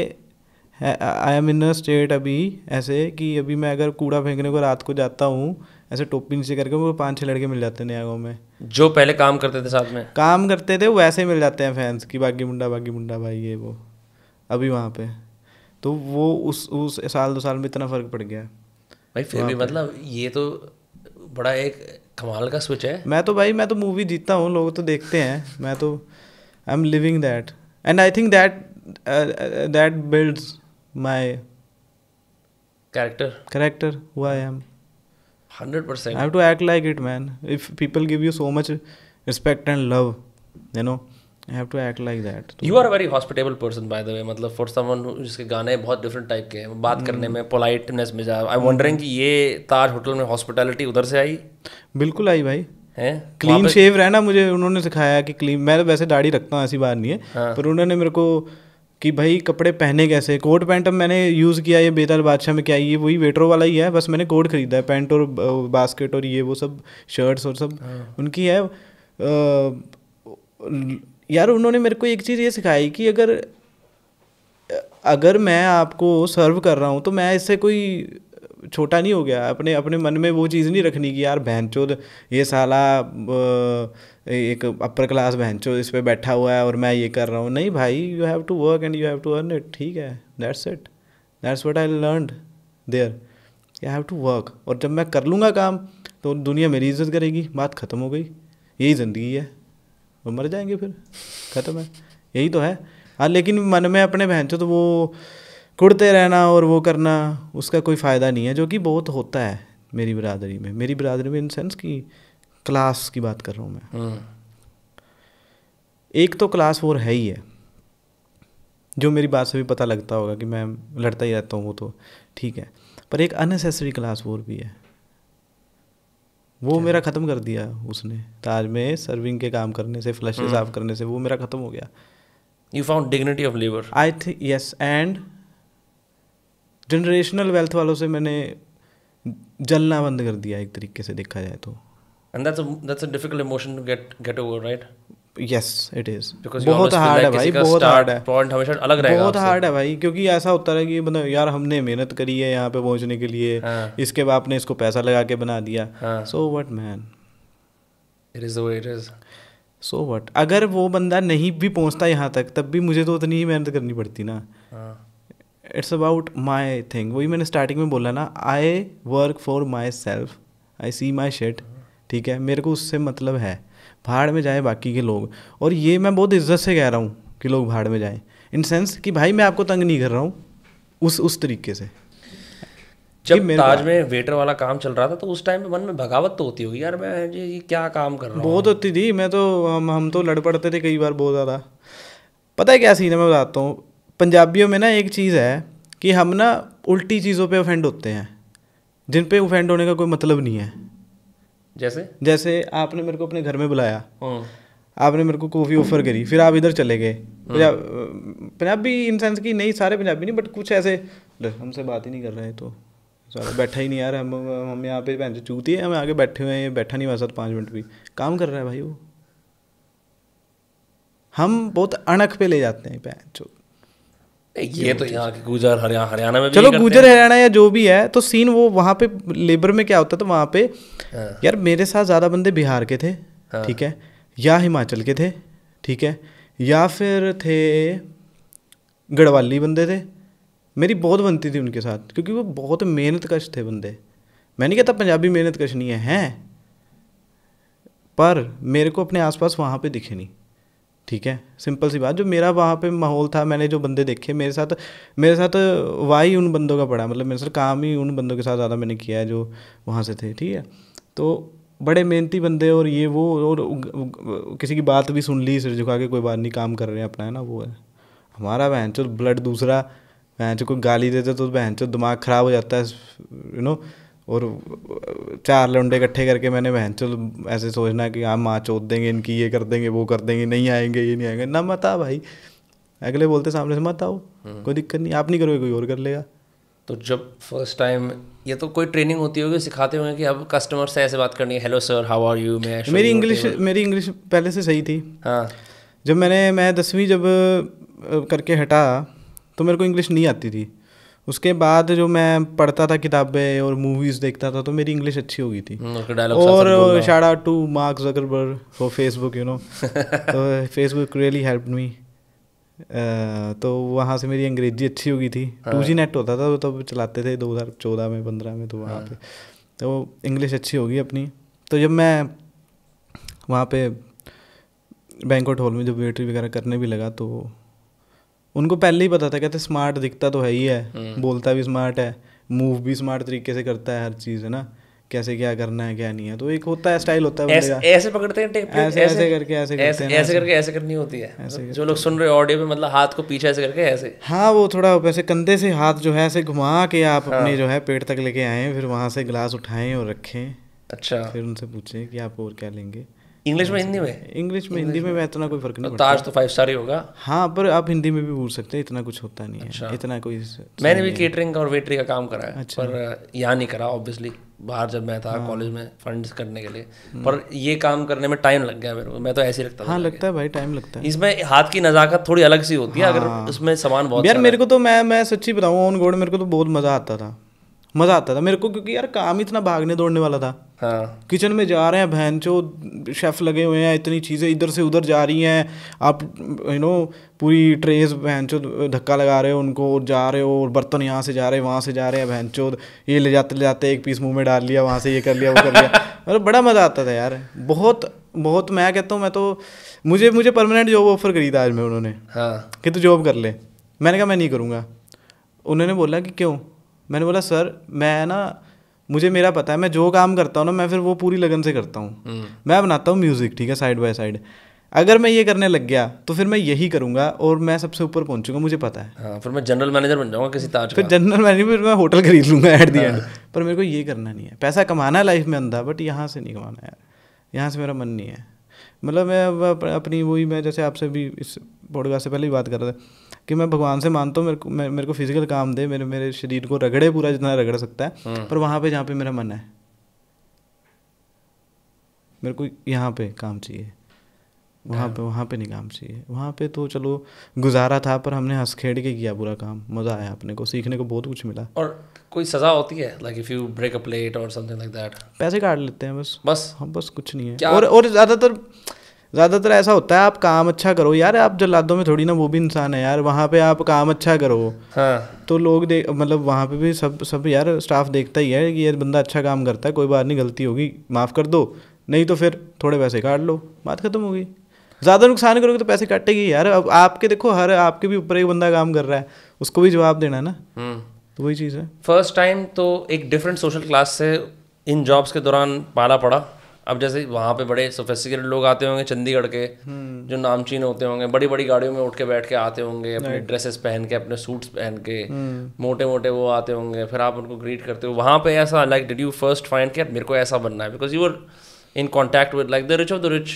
I am in a state अभी ऐसे कि अभी मैं अगर कूड़ा फेंकने को रात को जाता हूँ ऐसे टोपी नीचे करके वो पाँच छः लड़के मिल जाते हैं नया गाँव में जो पहले काम करते थे साथ में काम करते थे वो ऐसे मिल जाते हैं फैंस कि बागी मुंडा बागी मुंडा भाई ये वो अभी वहाँ पे तो वो उस उस साल दो साल में इतना फ़र्क पड़ गया भाई फिर भी मतलब ये तो बड़ा एक कमाल का स्विच है मैं तो भाई मैं तो मूवी जीतता हूँ लोग तो देखते हैं मैं तो I am living that and I think that that builds my character character who i am 100% i have to act like it man if people give you so much respect and love you know I have to act like that you are very hospitable person by the way मतलब for someone जिसके गाने बहुत different type के हैं बात करने hmm. में politeness में जा आई वंडरिंग hmm. कि ये ताज होटल में हॉस्पिटैलिटी उधर से आई बिल्कुल आई भाई है क्लीन शेव रहना मुझे उन्होंने सिखाया कि क्लीन मैं वैसे दाढ़ी रखता हूँ ऐसी बात नहीं है हाँ. पर उन्होंने मेरे को कि भाई कपड़े पहने कैसे कोट पैंट अब मैंने यूज़ किया ये बेताल बादशाह में क्या ये वही वेटरो वाला ही है बस मैंने कोट ख़रीदा है पैंट और बास्केट और ये वो सब शर्ट्स और सब हाँ। उनकी है यार उन्होंने मेरे को एक चीज़ ये सिखाई कि अगर अगर मैं आपको सर्व कर रहा हूँ तो मैं इससे कोई छोटा नहीं हो गया अपने अपने मन में वो चीज़ नहीं रखनी कि यार बहन ये साला एक अपर क्लास बहन चोद इस पर बैठा हुआ है और मैं ये कर रहा हूँ नहीं भाई you have to work and you have to earn it ठीक है that's it that's what I learn there I have to work और जब मैं कर लूँगा काम तो दुनिया मेरी इज्जत करेगी बात ख़त्म हो गई यही ज़िंदगी है वो मर जाएंगे फिर ख़त्म है यही तो है हाँ लेकिन मन में अपने बहन तो वो कुड़ते रहना और वो करना उसका कोई फ़ायदा नहीं है जो कि बहुत होता है मेरी बरदरी में मेरी बरदरी में इन सेंस की क्लास की बात कर रहा हूँ मैं हाँ। एक तो क्लास फोर है ही है जो मेरी बात से भी पता लगता होगा कि मैं लड़ता ही रहता हूँ वो तो ठीक है पर एक अननेसेसरी क्लास फोर भी है वो मेरा ख़त्म कर दिया उसने ताज में सर्विंग के काम करने से फ्लश साफ हाँ। करने से वो मेरा ख़त्म हो गया you found dignity of labour I think yes and generational wealth वालों से मैंने जलना बंद कर दिया एक तरीके से देखा जाए तो difficult emotion get get over right yes it is बहुत हार्ड है भाई बहुत हार्ड है पॉइंट हमेशा अलग रहेगा बहुत हार्ड है भाई क्योंकि ऐसा होता है कि मतलब यार हमने मेहनत करी है यहाँ पे पहुँचने के लिए हाँ. इसके बाद ने इसको पैसा लगा के बना दिया so what man it is it is so what अगर वो बंदा नहीं भी पहुँचता यहाँ तक तब भी मुझे तो उतनी ही मेहनत करनी पड़ती ना हाँ। इट्स अबाउट माई थिंग वही मैंने स्टार्टिंग में बोला ना I work for myself I see my shit ठीक है मेरे को उससे मतलब है भाड़ में जाए बाकी के लोग और ये मैं बहुत इज्जत से कह रहा हूँ कि लोग भाड़ में जाएँ इन सेंस कि भाई मैं आपको तंग नहीं कर रहा हूँ उस उस तरीके से जब ताज में वेटर वाला काम चल रहा था तो उस टाइम पे मन में भगावत तो होती होगी यार मैं ये क्या काम कर रहा हूँ बहुत होती थी मैं तो हम हम तो लड़ पड़ते थे कई बार बहुत ज़्यादा पता है क्या सीन है मैं बताता हूँ पंजाबियों में ना एक चीज़ है कि हम ना उल्टी चीज़ों पे ऑफेंड होते हैं जिन पे ऑफेंड होने का कोई मतलब नहीं है जैसे जैसे आपने मेरे को अपने घर में बुलाया हाँ। आपने मेरे को कॉफ़ी ऑफर करी फिर आप इधर चले गए पंजाबी इन सेंस की नहीं सारे पंजाबी नहीं बट कुछ ऐसे हमसे बात ही नहीं कर रहे तो सारा बैठा ही नहीं यार हम हम यहाँ पे पहन चूती है हम आगे बैठे हुए हैं बैठा नहीं हुआ सर पाँच मिनट भी काम कर रहा है भाई वो हम बहुत अणख पे ले जाते हैं पहन चो ये तो यहाँ के गुजर हरियाणा हरियाणा में चलो गुजर हरियाणा या जो भी है तो सीन वो वहाँ पे लेबर में क्या होता था तो वहाँ पे हाँ। यार मेरे साथ ज़्यादा बंदे बिहार के थे हाँ। ठीक है या हिमाचल के थे ठीक है या फिर थे गढ़वाली बंदे थे मेरी बहुत बनती थी उनके साथ क्योंकि वो बहुत मेहनत कश थे बंदे मैं नहीं कहता पंजाबी मेहनत कश नहीं है हैं पर मेरे को अपने आसपास वहाँ पे दिखे नहीं ठीक है सिंपल सी बात जो मेरा वहाँ पे माहौल था मैंने जो बंदे देखे मेरे साथ मेरे साथ वाई उन बंदों का पड़ा मतलब मेरे साथ काम ही उन बंदों के साथ ज़्यादा मैंने किया है जो वहाँ से थे ठीक है तो बड़े मेहनती बंदे और ये वो और किसी की बात भी सुन ली सिर झुका के कोई बात नहीं काम कर रहे हैं अपना है ना वो है हमारा बहन ब्लड दूसरा बहन चो कोई गाली देते तो बहन चो दिमाग ख़राब हो जाता है यू नो और चार लंडे इकट्ठे करके मैंने बहन चलो ऐसे सोचना कि हाँ माँ चोत देंगे इनकी ये कर देंगे वो कर देंगे नहीं आएंगे ये नहीं आएंगे ना मत आ भाई अगले बोलते सामने से मत आओ हम्म। कोई दिक्कत नहीं आप नहीं करोगे कोई और कर लेगा तो जब फर्स्ट टाइम ये तो कोई ट्रेनिंग होती होगी सिखाते होंगे कि अब कस्टमर से ऐसे बात करनी है hello sir how are you मैं मेरी इंग्लिश मेरी इंग्लिश पहले से सही थी हाँ जब मैंने मैं दसवीं जब करके हटा तो मेरे को इंग्लिश नहीं आती थी उसके बाद जो मैं पढ़ता था किताबें और मूवीज़ देखता था तो मेरी इंग्लिश अच्छी हो गई थी हम्म, और शाड़ा टू मार्क्स अगर बर फॉर फेसबुक यू नो तो फेसबुक रियली हेल्प मी तो वहाँ से मेरी अंग्रेजी अच्छी हो गई थी टू जी नेट होता था तो तब चलाते थे दो हज़ार चौदह में पंद्रह में तो वहाँ हाँ। पे तो इंग्लिश अच्छी होगी अपनी तो जब मैं वहाँ पे बैंकोट हॉल में जब वेटरी वगैरह करने भी लगा तो उनको पहले ही पता था कहते स्मार्ट दिखता तो है ही है हम्म। बोलता भी स्मार्ट है मूव भी स्मार्ट तरीके से करता है हर चीज़ है ना कैसे क्या करना है क्या नहीं है तो एक होता है स्टाइल होता है ऐसे ऐसे पकड़ते हैं टेप ऐसे, ऐसे करके ऐसे करते हैं ऐसे करके ऐसे करनी होती है ऐसे जो लोग सुन रहे ऑडियो पे मतलब हाथ को पीछे ऐसे करके ऐसे हाँ वो थोड़ा वैसे कंधे से हाथ जो है ऐसे घुमा के आप हाँ। अपने जो है पेट तक लेके आए फिर वहाँ से गिलास उठाएं और रखें अच्छा फिर उनसे पूछें कि आप और क्या लेंगे इंग्लिश में हिंदी में इंग्लिश में हिंदी में मैं इतना कोई फर्क नहीं तो पड़ता ताज तो फाइव स्टार ही होगा हाँ पर आप हिंदी में भी बोल सकते हैं इतना कुछ होता नहीं अच्छा। है इतना कोई मैंने भी केटरिंग और वेटरी का काम करा है अच्छा। पर यहाँ नहीं करा ऑब्वियसली बाहर जब मैं था हाँ। कॉलेज में फंड्स करने के लिए हम्म। पर ये काम करने में टाइम लग गया मेरे को मैं तो ऐसे रखता हाँ लगता है भाई टाइम लगता है इसमें हाथ की नज़ाकत थोड़ी अलग सी होती है अगर उसमें हाँ। सामान बहुत यार मेरे को तो मैं मैं सच्ची बताऊँ ऑन गोड मेरे को तो बहुत मज़ा आता था मज़ा आता था मेरे को क्योंकि यार काम इतना भागने दौड़ने वाला था हाँ। किचन में जा रहे हैं बहन चो शेफ लगे हुए हैं इतनी चीज़ें इधर से उधर जा रही हैं आप यू नो पूरी ट्रेस बहन चो धक्का लगा रहे हो उनको और जा रहे हो और बर्तन यहाँ से जा रहे हैं वहाँ से जा रहे हैं बहन चो ये ले जाते ले जाते एक पीस मुंह में डाल लिया वहाँ से ये कर लिया वो कर लिया मतलब बड़ा मज़ा आता था यार बहुत बहुत मैं कहता हूँ मैं तो मुझे मुझे परमानेंट जॉब ऑफर करी था आज में उन्होंने हाँ कि तू जॉब कर ले मैंने कहा मैं नहीं करूँगा उन्होंने बोला कि क्यों मैंने बोला सर मैं ना मुझे मेरा पता है मैं जो काम करता हूँ ना मैं फिर वो पूरी लगन से करता हूँ हम्म। मैं बनाता हूँ म्यूज़िक ठीक है साइड बाय साइड अगर मैं ये करने लग गया तो फिर मैं यही करूंगा और मैं सबसे ऊपर पहुंचूंगा मुझे पता है आ, हाँ, फिर मैं जनरल मैनेजर बन जाऊंगा किसी ताज फिर जनरल मैनेजर फिर मैं होटल खरीद लूंगा एट दी एंड पर मेरे को ये करना नहीं है पैसा कमाना है लाइफ में अंधा बट यहाँ से नहीं कमाना यार यहाँ से मेरा मन नहीं है मतलब मैं अपनी वही मैं जैसे आपसे भी इस पॉडकास्ट से पहले ही बात कर रहा था कि मैं भगवान से मानता हूँ मेरे को मेरे मेरे को फिजिकल काम दे मेरे मेरे शरीर को रगड़े पूरा जितना रगड़ सकता है हाँ। पर वहाँ पे जहाँ पे मेरा मन है मेरे को यहाँ पे काम चाहिए वहाँ हाँ। पे वहाँ पे नहीं काम चाहिए वहाँ पे तो चलो गुजारा था पर हमने हंस खेड़ के किया पूरा काम मज़ा आया अपने को सीखने को बहुत कुछ मिला और कोई सज़ा होती है like if you break up late और समथिंग लाइक दैट पैसे काट लेते हैं बस बस हम हाँ, बस कुछ नहीं है और और ज़्यादातर ज़्यादातर ऐसा होता है आप काम अच्छा करो यार आप जल्लादों में थोड़ी ना वो भी इंसान है यार वहाँ पे आप काम अच्छा करो हाँ तो लोग दे मतलब वहाँ पे भी सब सब यार स्टाफ देखता ही है कि यार बंदा अच्छा काम करता है कोई बात नहीं गलती होगी माफ़ कर दो नहीं तो फिर थोड़े पैसे काट लो बात खत्म होगी ज़्यादा नुकसान करोगे तो पैसे काटेगी यार अब आपके देखो हर आपके भी ऊपर एक बंदा काम कर रहा है उसको भी जवाब देना है ना हम्म। तो वही चीज़ है फर्स्ट टाइम तो एक डिफरेंट सोशल क्लास से इन जॉब्स के दौरान पाला पड़ा अब जैसे वहाँ पे बड़े सोफेस्टिकेटेड लोग आते होंगे चंडीगढ़ के हम्म। जो नामचीन होते होंगे बड़ी बड़ी गाड़ियों में उठ के बैठ के आते होंगे अपने ड्रेसेस पहन के अपने सूट्स पहन के हम्म। मोटे मोटे वो आते होंगे फिर आप उनको ग्रीट करते हो वहाँ पे ऐसा like did you first find के मेरे को ऐसा बनना है because you are in contact with like the rich of the rich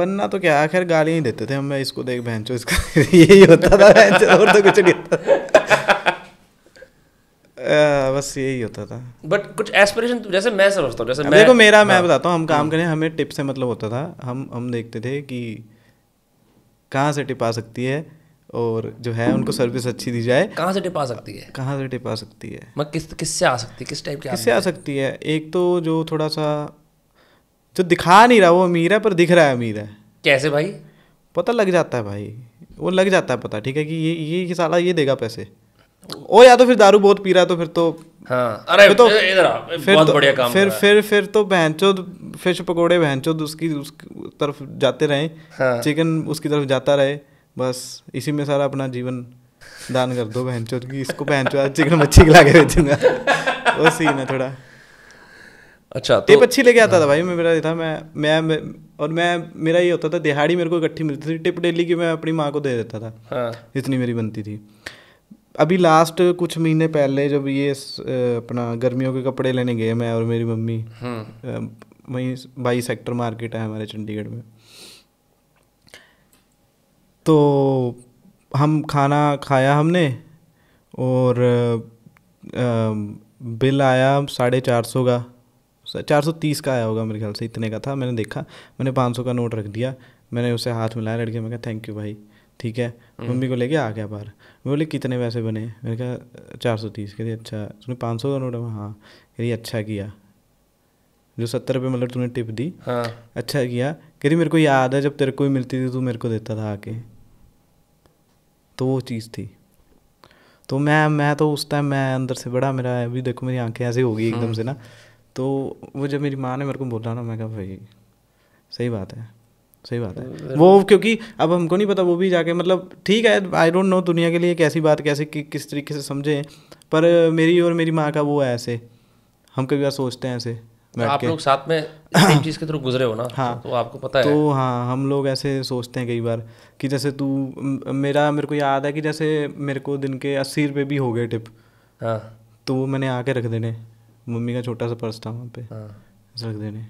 बनना तो क्या आखिर गाली ही देते थे हमें इसको देख बहन इसका यही होता था और तो कुछ नहीं बस यही होता था बट कुछ एस्पिरेशन तो जैसे मैं समझता हूँ जैसे मैं देखो मेरा मैं हाँ। बताता हूँ हम काम हम्म। करें हमें टिप से मतलब होता था हम हम देखते थे कि कहाँ से टिप आ सकती है और जो है उनको सर्विस अच्छी दी जाए कहाँ से टिप आ सकती है कहाँ से टिप आ सकती है मैं किस किससे आ सकती है किस टाइप की किससे आ सकती है एक तो जो थोड़ा सा जो दिखा नहीं रहा वो अमीर है पर दिख रहा है अमीर है कैसे भाई पता लग जाता है भाई वो लग जाता है पता ठीक है कि ये ये सारा ये देगा पैसे ओ या तो फिर दारू बहुत पी रहा तो फिर तो हाँ अरे तो इधर फिर बहुत तो, बढ़िया काम फिर फिर फिर तो भैंचो फिश पकोड़े भैंचो उसकी तरफ जाते रहे हाँ। चिकन उसकी तरफ जाता रहे बस इसी में सारा अपना जीवन दान कर दो भैंचो की इसको भैंचो चिकन मच्छी खिला के बेचूंगा वो सीन है थोड़ा अच्छा तो टिप अच्छी लेके आता था हाँ। भाई मैं मेरा था मैं मैं और मैं मेरा ये होता था दिहाड़ी मेरे को इकट्ठी मिलती थी टिप डेली की मैं अपनी माँ को दे देता था हाँ। जितनी मेरी बनती थी अभी लास्ट कुछ महीने पहले जब ये अपना गर्मियों के कपड़े लेने गए मैं और मेरी मम्मी हम्म। वहीं बाई सेक्टर मार्केट है हमारे चंडीगढ़ में तो हम खाना खाया हमने और बिल आया साढ़े चार सौ का चार सौ तीस का आया होगा मेरे ख्याल से इतने का था मैंने देखा मैंने पाँच सौ का नोट रख दिया मैंने उसे हाथ मिलाया लड़के में कहा थैंक यू भाई ठीक है हम्म। मम्मी को लेके आ गया बाहर मैं बोले कितने पैसे बने मैंने कहा चार सौ तीस कह रही अच्छा तूने पाँच सौ का नोट है हाँ कह रही अच्छा किया जो सत्तर रुपये मतलब तूने टिप दी हाँ अच्छा किया कह रही मेरे को याद है जब तेरे को ही मिलती थी तू मेरे को देता था आके तो वो चीज़ थी तो मैं मैं तो उस टाइम मैं अंदर से बड़ा मेरा अभी देखो मेरी आंखें ऐसी हो गई एकदम हाँ। से ना तो वो जब मेरी माँ ने मेरे को बोला ना मैं कहा भाई सही बात है सही बात है वो क्योंकि अब हमको नहीं पता वो भी जाके मतलब ठीक है आई डोंट नो दुनिया के लिए कैसी बात कैसे कि, किस तरीके से समझें पर मेरी और मेरी माँ का वो है ऐसे हम कभी बार सोचते हैं ऐसे आप लोग साथ में सेम चीज़ के थ्रू गुजरे हो ना हाँ तो आपको पता है तो हाँ हम लोग ऐसे सोचते हैं कई बार कि जैसे तू मेरा मेरे को याद है कि जैसे मेरे को दिन के अस्सी रुपये भी हो गए टिप हाँ तो वो मैंने आके रख देने मम्मी का छोटा सा पर्स था वहाँ पे हाँ रख देने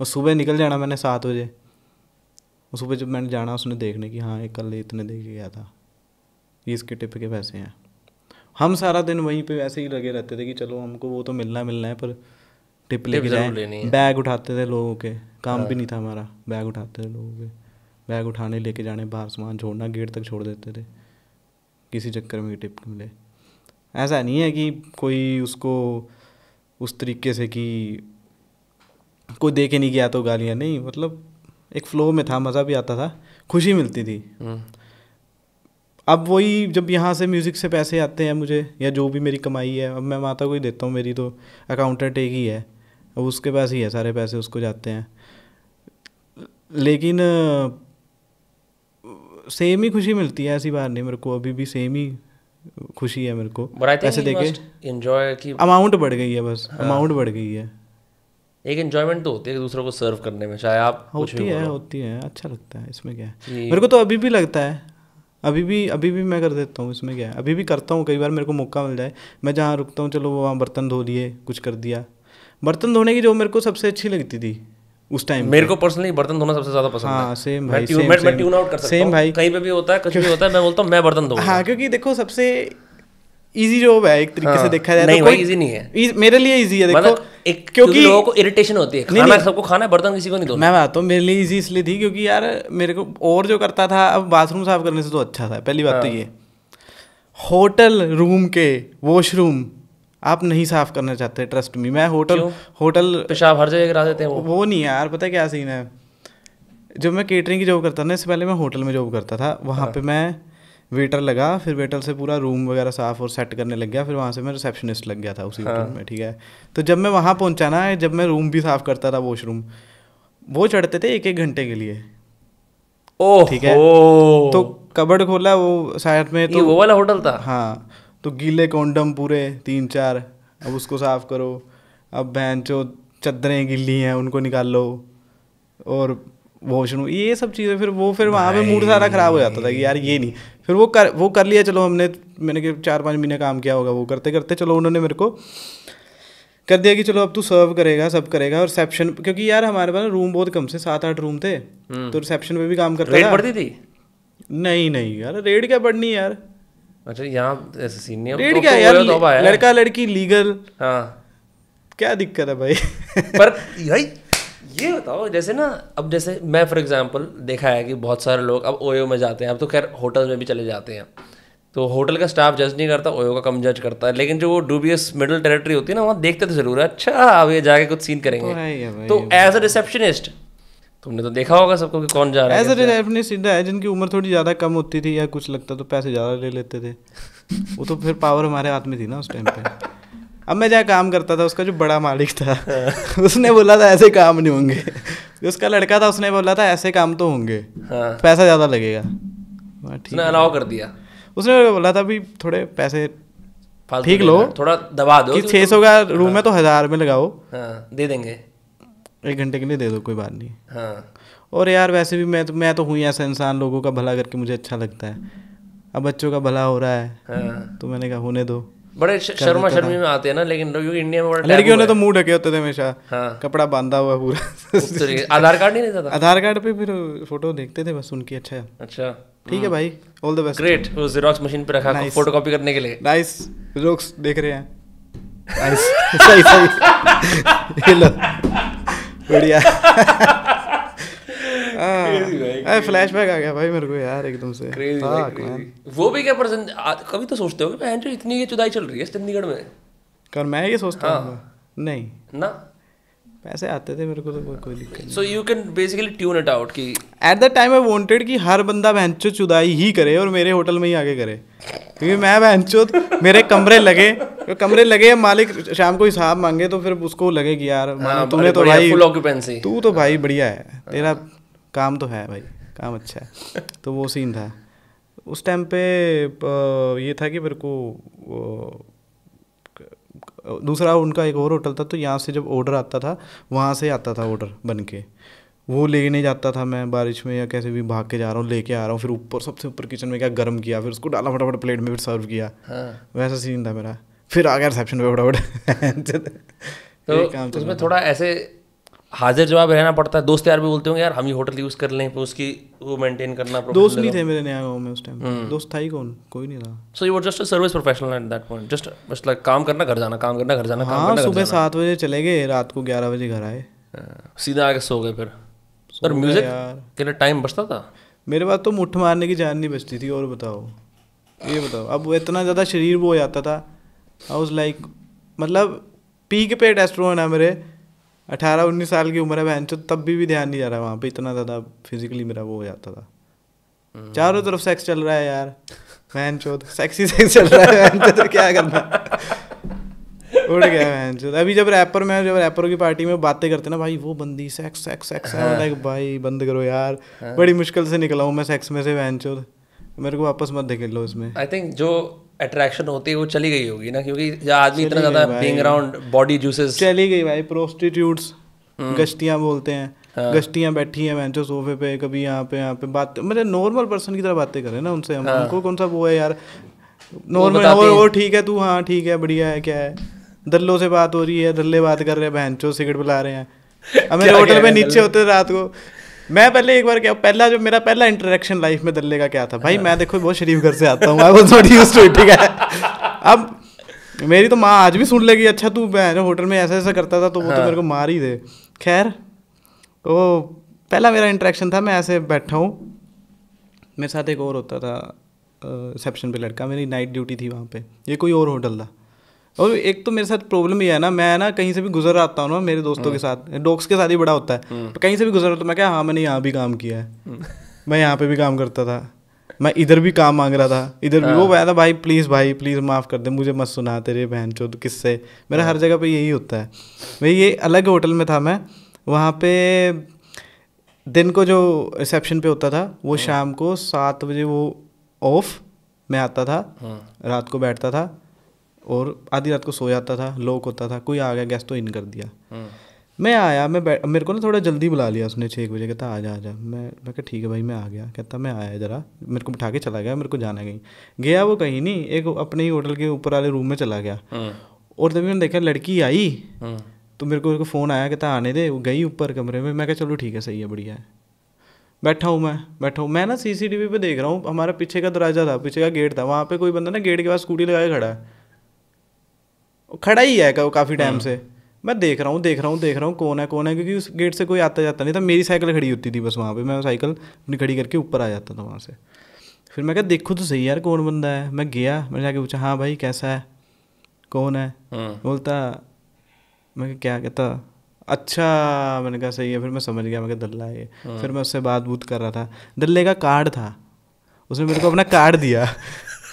और सुबह निकल जाना मैंने सात बजे और सुबह जब मैंने जाना उसने देखने की हाँ ये कल इतने दे के गया था ये इसके टिप के पैसे हैं हम सारा दिन वहीं पे ऐसे ही लगे रहते थे कि चलो हमको वो तो मिलना मिलना है पर टिप लेके जाए बैग उठाते थे लोगों के काम भी हाँ। नहीं था हमारा बैग उठाते थे लोगों के बैग उठाने लेके जाने बाहर सामान छोड़ना गेट तक छोड़ देते थे किसी चक्कर में टिप मिले ऐसा नहीं है कि कोई उसको उस तरीके से कि कोई दे के नहीं गया तो गालियाँ नहीं मतलब एक फ़्लो में था मज़ा भी आता था खुशी मिलती थी हम्म। अब वही जब यहाँ से म्यूज़िक से पैसे आते हैं मुझे या जो भी मेरी कमाई है अब मैं माता को ही देता हूँ मेरी तो अकाउंटेंट एक ही है अब उसके पास ही है सारे पैसे उसको जाते हैं लेकिन सेम ही खुशी मिलती है ऐसी बात नहीं मेरे को अभी भी सेम ही खुशी है मेरे को पैसे देके अमाउंट बढ़ गई है बस अमाउंट हाँ। बढ़ गई है एक एंजॉयमेंट तो होती है दूसरों को सर्व करने में चाहे आप होती है होती है अच्छा लगता है इसमें क्या है मेरे को तो अभी भी लगता है अभी भी अभी भी मैं कर देता हूँ इसमें क्या है अभी भी करता हूँ कई बार मेरे को मौका मिल जाए मैं जहाँ रुकता हूँ चलो वहाँ बर्तन धो लिए कुछ कर दिया बर्तन धोने की जो मेरे को सबसे अच्छी लगती थी उस टाइम मेरे को पर्सनली बर्तन धोना सबसे ज्यादा पसंद हाँ, है सेम भाई मैं, मैं ट्यून आउट कर सकता सेम भाई कहीं पे भी होता है कुछ भी होता है मैं बोलता हूँ मैं बर्तन धो हाँ क्योंकि देखो सबसे इजी जॉब है एक तरीके हाँ, से देखा जाए तो नहीं तो इजी नहीं है इज, मेरे लिए इजी है देखो मतलब एक क्योंकि लोगों को इरिटेशन होती है खाना सबको खाना बर्तन किसी को नहीं दो मैं बात तो मेरे लिए इजी इसलिए थी क्योंकि यार मेरे को और जो करता था अब बाथरूम साफ करने से तो अच्छा था पहली बात तो हाँ। ये होटल रूम के वॉशरूम आप नहीं साफ करना चाहते ट्रस्ट मी मैं होटल होटल पेशाब हर जगह करा देते हैं वो नहीं यार पता क्या सीन है जब मैं केटरिंग की जॉब करता था इससे पहले मैं होटल में जॉब करता था वहाँ हाँ। पे मैं वेटर लगा फिर वेटर से पूरा रूम वगैरह साफ और सेट करने लग गया फिर वहाँ से मैं रिसेप्शनिस्ट लग गया था उसी हाँ। में ठीक है तो जब मैं वहाँ पहुँचा ना जब मैं रूम भी साफ करता था वॉशरूम वो चढ़ते थे एक एक घंटे के लिए ओह ठीक है तो कबर्ड खोला वो साइड में तो वो वाला होटल था हाँ तो गीले कोंडम पूरे तीन चार अब उसको साफ करो अब बहन जो चदरें गिल्ली हैं उनको निकाल लो और वॉशरूम ये सब चीज़ें फिर वो फिर वहाँ पे मूड सारा ख़राब हो जाता था कि यार ये नहीं फिर वो कर वो कर लिया चलो हमने मैंने कि चार पाँच महीने काम किया होगा वो करते करते चलो उन्होंने मेरे को कर दिया कि चलो अब तू सर्व करेगा सब करेगा और रिसेप्शन क्योंकि यार हमारे पास रूम बहुत कम से सात आठ रूम थे हम्म। तो रिसेप्शन पे भी काम करता रेड पड़ती थी नहीं नहीं यार रेड क्या पड़नी यार अच्छा यहाँ ऐसे सीन नहीं रेड क्या यार लड़का लड़की लीगल हाँ क्या दिक्कत है भाई पर भाई ये बताओ जैसे ना अब जैसे मैं फॉर एग्जांपल देखा है कि बहुत सारे लोग अब ओयो में जाते हैं अब तो खैर होटल में भी चले जाते हैं तो होटल का स्टाफ जज नहीं करता ओयो का कम जज करता है लेकिन जो वो डूबियस मिडल टेरेटरी होती है ना वहाँ देखते तो जरूर है अच्छा अब ये जाके कुछ सीन करेंगे तो एज अ रिसेप्शनिस्ट तुमने तो देखा होगा सबको कि कौन जा रहा है ऐसा सीधा है जिनकी उम्र थोड़ी ज़्यादा कम होती थी या कुछ लगता तो पैसे ज़्यादा ले लेते थे वो तो फिर पावर हमारे हाथ में थी ना उस टाइम पे अब मैं जहाँ काम करता था उसका जो बड़ा मालिक था हाँ। उसने बोला था ऐसे काम नहीं होंगे जो उसका लड़का था उसने बोला था ऐसे काम तो होंगे हाँ। पैसा ज़्यादा लगेगा हाँ, उसने अलाउ कर दिया उसने बोला था भी थोड़े पैसे ठीक लो थोड़ा दबा दो छः सौ का रूम है तो हज़ार में लगाओ दे देंगे एक घंटे के लिए दे दो कोई बात नहीं हाँ और यार वैसे भी मैं तो मैं तो हूँ ऐसा इंसान लोगों का भला करके मुझे अच्छा लगता है अब बच्चों का भला हो रहा है हाँ। तो मैंने कहा होने दो बड़े शर्मा शर्मी में आते हैं ना लेकिन क्योंकि इंडिया में बड़ा लड़कियों ने तो मुंह ढके होते थे हमेशा हाँ। कपड़ा बांधा हुआ पूरा आधार कार्ड नहीं था आधार कार्ड पे फिर फोटो देखते थे बस उनकी अच्छा अच्छा ठीक है हाँ। भाई ऑल द बेस्ट ग्रेट वो जेरोक्स मशीन पे रखा फोटो कॉपी करने के लिए नाइस जेरोक्स देख रहे हैं नाइस सही सही बढ़िया हाँ। भाई फ्लैशबैक आ गया भाई मेरे को यार एकदम से वो भी क्या पसंद कभी तो सोचते हो कि बहन जो इतनी ये चुदाई चल रही है चंडीगढ़ में कर मैं ये सोचता हाँ। हूँ नहीं ना पैसे आते थे मेरे को तो कोई दिक्कत नहीं so you can basically tune it out कि at the time I wanted कि हर बंदा बहनचो चुदाई ही करे और मेरे होटल में ही आगे करे क्योंकि मैं बहनचो मेरे कमरे लगे तो कमरे लगे या मालिक शाम को हिसाब मांगे तो फिर उसको लगे कि यार हाँ, तूने तो भाई फुल ऑक्यूपेंसी तू तो भाई बढ़िया है तेरा काम तो है भाई काम अच्छा है तो वो सीन था उस टाइम पे ये था कि मेरे को दूसरा उनका एक और होटल था तो यहाँ से जब ऑर्डर आता था वहाँ से आता था ऑर्डर बन के वो लेने जाता था मैं बारिश में या कैसे भी भाग के जा रहा हूँ लेके आ रहा हूँ फिर ऊपर सबसे ऊपर किचन में क्या गर्म किया फिर उसको डाला फटाफट प्लेट में फिर सर्व किया हाँ। वैसा सीन था मेरा फिर आ गया रिसेप्शन में फटाफट तो उसमें थोड़ा ऐसे हाजिर जवाब रहना पड़ता है दोस्त यार भी बोलते होंगे यार हम ये होटल यूज़ कर लें फिर उसकी वो मेंटेन करना दोस्त नहीं थे मेरे नया गाँव में उस टाइम हम्म। दोस्त था ही कौन कोई नहीं था so you were just a service professional at that point just बस लाइक काम करना घर जाना काम करना घर जाना हाँ, काम करना सुबह सात बजे चले गए रात को ग्यारह बजे घर आए हाँ, सीधा आके सो गए फिर सर म्यूजिक के लिए टाइम बचता था मेरे पास तो मुठ मारने की जान नहीं बचती थी और बताओ ये बताओ अब इतना ज़्यादा शरीर वो हो जाता था आई वॉज लाइक मतलब पीक पे टेस्टोन है मेरे अठारह उन्नीस साल की उम्र है बहन चो तो तब भी, भी ध्यान नहीं जा रहा वहाँ पे इतना ज़्यादा फिजिकली मेरा वो हो जाता था हम्म। चारों तरफ सेक्स चल रहा है यार बहन चौथ सेक्सी सेक्स चल रहा है बहन तो क्या करना उड़ गया बहन चौथ अभी जब रैपर में जब रैपरों की पार्टी में बातें करते ना भाई वो बंदी सेक्स सेक्स सेक्स लाइक भाई बंद करो यार हाँ। बड़ी मुश्किल से निकला हूँ मैं सेक्स में से बहन मेरे को वापस मत देखे लो इसमें आई थिंक जो अट्रैक्शन होती है वो चली गई होगी ना क्योंकि आदमी इतना ज़्यादा बीइंग अराउंड बॉडी जूसेस चली गई भाई प्रोस्टिट्यूट्स हम्म। गश्तियाँ बोलते हैं हाँ। गश्तियाँ बैठी हैं बेंचो तो सोफे पे कभी यहाँ पे यहाँ पे बात मतलब नॉर्मल पर्सन की तरह बातें करें ना उनसे हम हाँ। उनको कौन सा वो है यार नॉर्मल और वो ठीक है तू हाँ ठीक है बढ़िया है क्या है दल्लो से बात हो रही है दल्ले बात कर रहे हैं बहन सिगरेट बुला रहे हैं हमें होटल में नीचे होते रात को मैं पहले एक बार क्या पहला जो मेरा पहला इंटरेक्शन लाइफ में दल्ले का क्या था भाई मैं देखो बहुत शरीफ घर से आता हूँ I was not use to ठीक है अब मेरी तो माँ आज भी सुन लेगी अच्छा तू मैं होटल में ऐसा ऐसा करता था तो वो तो हाँ। मेरे को मार ही दे खैर तो पहला मेरा इंटरेक्शन था मैं ऐसे बैठा हूँ मेरे साथ एक और होता था रिसेप्शन पे लड़का मेरी नाइट ड्यूटी थी वहाँ पे ये कोई और होटल था और एक तो मेरे साथ प्रॉब्लम ये है ना मैं ना कहीं से भी गुजर आता हूँ ना मेरे दोस्तों के हम्म। साथ डॉक्स के साथ ही बड़ा होता है हम्म। तो कहीं से भी गुजर तो मैं क्या हाँ मैंने यहाँ भी काम किया है मैं यहाँ पे भी काम करता था मैं इधर भी काम मांग रहा था इधर भी वो हाँ। था भाई प्लीज़ भाई प्लीज़ माफ़ कर दे मुझे मत सुना तेरे बहन चो किससे मेरा हर हाँ। जगह पे यही होता है भाई ये अलग होटल में था मैं वहाँ पे दिन को जो रिसेप्शन पे होता था वो हाँ। शाम को सात बजे वो ऑफ मैं आता था रात को बैठता था और आधी रात को सो जाता था लोक होता था कोई आ गया गैस तो इन कर दिया हम्म। मैं आया मैं मेरे को ना थोड़ा जल्दी बुला लिया उसने छः बजे कहता आ जा आ जा मैं मैं कहा ठीक है भाई मैं आ गया कहता मैं आया ज़रा मेरे को बिठा के चला गया मेरे को जाना कहीं गया वो कहीं नहीं एक अपने ही होटल के ऊपर वाले रूम में चला गया हम्म। और तभी मैंने देखा लड़की आई हम्म। तो मेरे को मेरे को फ़ोन आया कहता आने दे वो गई ऊपर कमरे में मैं कहा चलो ठीक है सही है बढ़िया है बैठा हूँ मैं बैठा हूँ मैं ना सीसीटीवी पे देख रहा हूँ हमारा पीछे का दरवाज़ा था पीछे का गेट था वहाँ पे कोई बंदा ना गेट के पास स्कूटी लगाए खड़ा है खड़ा ही है का, काफ़ी टाइम हाँ। से मैं देख रहा हूँ देख रहा हूँ देख रहा हूँ कौन है कौन है क्योंकि उस गेट से कोई आता जाता नहीं था मेरी साइकिल खड़ी होती थी बस वहाँ पे मैं साइकिल अपनी खड़ी करके ऊपर आ जाता था वहाँ से फिर मैं कहा देखो तो सही यार कौन बंदा है मैं गया मैंने जाके पूछा हाँ भाई कैसा है कौन है हाँ। बोलता मैं क्या कहता अच्छा मैंने कहा सही है फिर मैं समझ गया मैं दल्ला है हाँ। फिर मैं उससे बात बूत कर रहा था दल्ले का कार्ड था उसने मेरे को अपना कार्ड दिया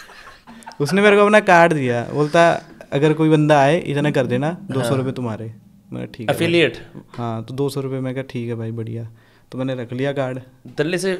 उसने मेरे को अपना कार्ड दिया बोलता अगर कोई बंदा आए इतना कर देना दो सौ हाँ। रुपये तुम्हारे मैं ठीक है अफिलियट हाँ तो दो सौ रुपये मैं कहा ठीक है भाई बढ़िया तो मैंने रख लिया कार्ड दल्ले से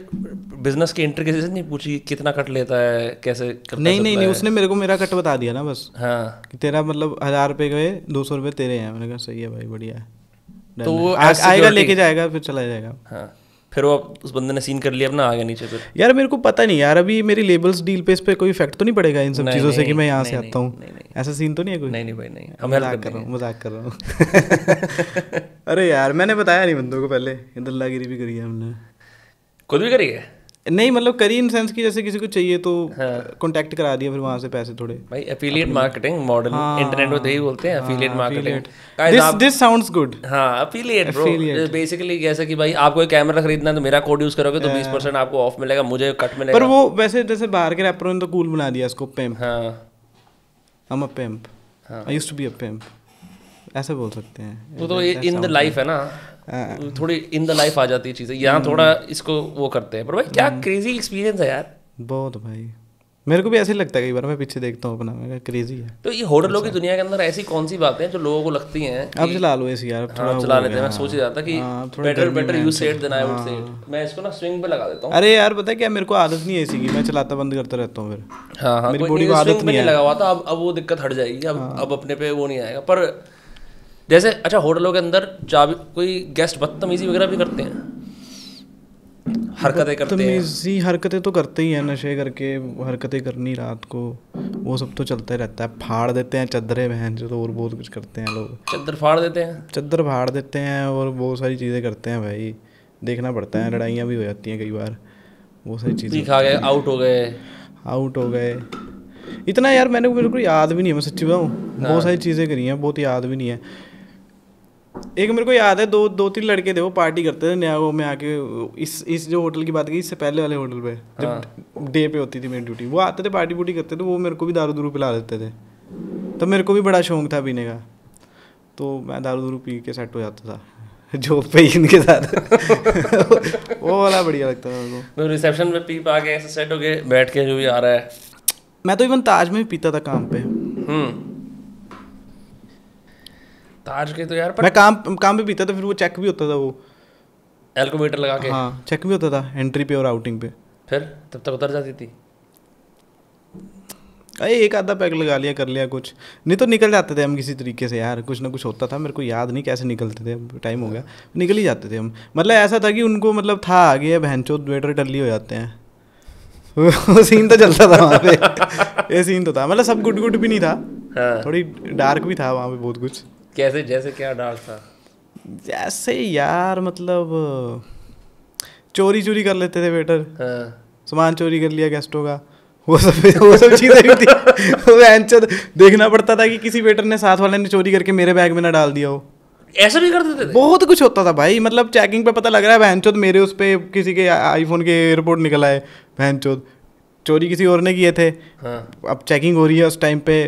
बिजनेस के एंट्री कैसे नहीं पूछी कितना कट लेता है कैसे करता नहीं नहीं नहीं उसने मेरे को मेरा कट बता दिया ना बस हाँ कि तेरा मतलब हज़ार रुपये गए दो सौ रुपये तेरे हैं मैंने कहा सही है भाई बढ़िया है तो वो आएगा लेके जाएगा फिर चला जाएगा हाँ फिर वो उस बंदे ने सीन कर लिया अपना आगे नीचे फिर यार मेरे को पता नहीं यार अभी मेरी लेबल्स डील पे इस पे कोई इफेक्ट तो नहीं पड़ेगा इन सब चीज़ों से कि मैं यहाँ से आता हूँ ऐसा सीन तो नहीं है कोई नहीं नहीं भाई नहीं मजाक कर रहा हूँ मजाक कर रहा हूँ अरे यार मैंने बताया नहीं बंदों को पहले दल्लागिरी भी करी है हमने खुद भी करी है नहीं मतलब करी इन सेंस की जैसे किसी को चाहिए तो कांटेक्ट हाँ। करा दिया फिर वहां से पैसे थोड़े भाई एफिलिएट मार्केटिंग मॉडल इंटरनेट पे यही बोलते हैं affiliate marketing this this sounds good हां एफिलिएट ब्रो बेसिकली जैसा कि भाई आपको एक कैमरा खरीदना है तो मेरा कोड यूज करोगे तो 20% हाँ। आपको ऑफ मिलेगा मुझे कट मिलेगा पर वो वैसे जैसे बाहर के रैपरों ने तो कूल बना दिया इसको पिम्प हां हम am a pimp I used to be a pimp ऐसे बोल सकते हैं वो तो इन द लाइफ है ना हाँ। थोड़ी इन द लाइफ आ जाती है चीज़ें यहाँ थोड़ा हम्म। इसको वो करते हैं पर भाई क्या क्रेजी हम्म। एक्सपीरियंस है यार बहुत भाई मेरे को भी ऐसे लगता है कई बार मैं पीछे देखता हूँ अपना मेरा क्रेजी है तो ये होटलों अच्छा। की दुनिया के अंदर ऐसी कौन सी बातें हैं जो लोगों को लगती हैं अब चला लो ऐसी यार हाँ, थोड़ा हाँ, चला लेते हैं मैं सोच ही जाता कि better better you said then I would said मैं इसको ना स्विंग पे लगा देता हूँ अरे यार पता है क्या मेरे को आदत नहीं है ऐसी की मैं चलाता बंद करता रहता हूँ फिर हाँ हाँ मेरी बॉडी को आदत नहीं लगा हुआ था अब अब वो दिक्कत हट जाएगी अब हाँ। अब अपने पे वो नहीं आएगा पर जैसे अच्छा होटलों के अंदर चाबी कोई गेस्ट बदतमीजी वगैरह भी करते हैं हरकतें करते हैं हरकतें तो करते ही हैं नशे करके हरकतें करनी रात को वो सब तो चलते रहता है फाड़ देते हैं चद्दरें बहन जो तो और बहुत कुछ करते हैं लोग चद्दर फाड़ देते हैं चद्दर फाड़ देते हैं और बहुत सारी चीज़ें करते हैं भाई देखना पड़ता है लड़ाइयाँ भी हो जाती हैं कई बार वो सारी चीज़ें खा गए आउट हो गए आउट हो गए इतना यार मैंने बिल्कुल याद भी नहीं है मैं सच्ची बताऊँ हाँ। बहुत सारी चीज़ें करी हैं बहुत याद भी नहीं है एक मेरे को याद है दो दो तीन लड़के थे वो पार्टी करते थे नया में आके इस इस जो होटल की बात की इससे पहले वाले होटल पे जब हाँ। डे पे होती थी मेरी ड्यूटी वो आते थे पार्टी वूटी करते थे वो मेरे को भी दारू दूरू पिला देते थे तो मेरे को भी बड़ा शौक था पीने का तो मैं दारू दूरू पी के सेट हो जाता था जो पे इनके साथ वो वाला बढ़िया लगता था मेरे को रिसेप्शन तो में पी पा के ऐसे सेट हो गए बैठ के जो भी आ रहा है मैं तो इवन ताज में भी पीता था काम पे हम्म ताज के तो यार पर मैं काम काम भी पीता था फिर वो चेक भी होता था वो एल्कोमीटर लगा के हाँ चेक भी होता था एंट्री पे और आउटिंग पे फिर तब तक उतर जाती थी अरे एक आधा पैक लगा लिया कर लिया कुछ नहीं तो निकल जाते थे हम किसी तरीके से यार कुछ ना कुछ होता था मेरे को याद नहीं कैसे निकलते थे टाइम हो गया निकल ही जाते थे हम मतलब ऐसा था कि उनको मतलब था आगे बहन चौथ वेटर टल्ली हो जाते हैं वो सीन तो चलता था वहाँ पे ये सीन तो था मतलब सब गुड गुड भी नहीं था हाँ। थोड़ी डार्क भी था वहाँ पे बहुत कुछ कैसे जैसे क्या डार्क था जैसे यार मतलब चोरी चोरी कर लेते थे वेटर हाँ। सामान चोरी कर लिया गेस्टों का वो सब वो सब चीज़ें भी थी देखना पड़ता था कि किसी वेटर ने साथ वाले ने चोरी करके मेरे बैग में ना डाल दिया हो ऐसा भी करते थे, थे बहुत कुछ होता था भाई मतलब चेकिंग पे पता लग रहा है बहनचोद मेरे उस पर किसी के आईफोन के एयरपोर्ट निकला है बहनचोद चोरी किसी और ने किए थे हाँ। अब चेकिंग हो रही है उस टाइम पे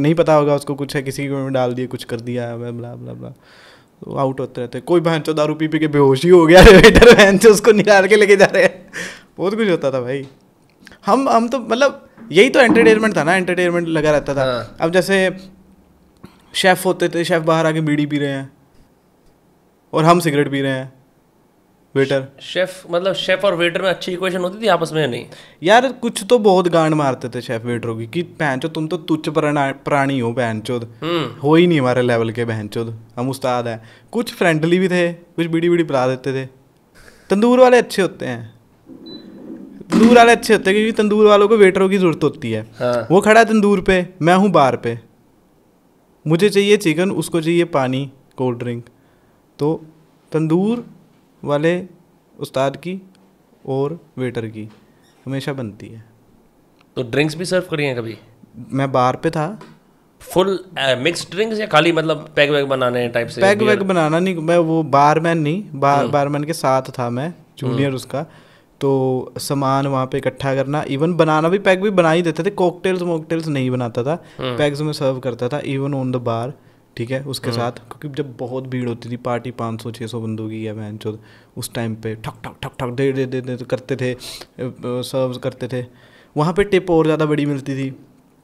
नहीं पता होगा उसको कुछ है किसी में डाल दिया कुछ कर दिया है बला बला बला तो आउट होते रहते कोई बहन चो दारू पी पी के बेहोश ही हो गया वेटर बहन से उसको निकाल के लेके जा रहे हैं बहुत कुछ होता था भाई हम हम तो मतलब यही तो एंटरटेनमेंट था ना एंटरटेनमेंट लगा रहता था हाँ। अब जैसे शेफ़ होते थे शेफ़ बाहर आके बीड़ी पी रहे हैं और हम सिगरेट पी रहे हैं वेटर शेफ मतलब शेफ और वेटर में अच्छी इक्वेशन होती थी आपस में या नहीं यार कुछ तो बहुत गांड मारते थे शेफ वेटरों की कि बहनचो तुम तो तुच्छ प्राणी हो बहनचोद हम्म। हो ही नहीं हमारे लेवल के बहनचोद हम उस्ताद हैं कुछ फ्रेंडली भी थे कुछ बीड़ी बीड़ी पिला देते थे तंदूर वाले अच्छे होते हैं तंदूर वाले अच्छे होते हैं क्योंकि तंदूर वालों को वेटरों की जरूरत होती है हाँ। वो खड़ा है तंदूर पे मैं हूँ बार पे मुझे चाहिए चिकन उसको चाहिए पानी कोल्ड ड्रिंक तो तंदूर वाले उस्ताद की और वेटर की हमेशा बनती है तो ड्रिंक्स भी सर्व करी हैं कभी मैं बाहर पे था फुल मिक्स ड्रिंक्स या खाली मतलब पैक वैग बनाने टाइप से पैक वैग बनाना नहीं मैं वो बारमैन नहीं बार बारमैन hmm. के साथ था मैं जूनियर hmm. उसका तो सामान वहाँ पे इकट्ठा करना इवन बनाना भी पैक भी बना ही देते थे कॉकटेल्स वोकटेल्स नहीं बनाता था पैक्स hmm. में सर्व करता था इवन ऑन द बार ठीक है उसके हाँ। साथ क्योंकि जब बहुत भीड़ होती थी पार्टी पाँच सौ छः सौ बंदों की या बहन चो उस टाइम पे ठक ठक ठक ठक दे दे दे करते थे सर्व करते थे वहाँ पे टिप और ज़्यादा बड़ी मिलती थी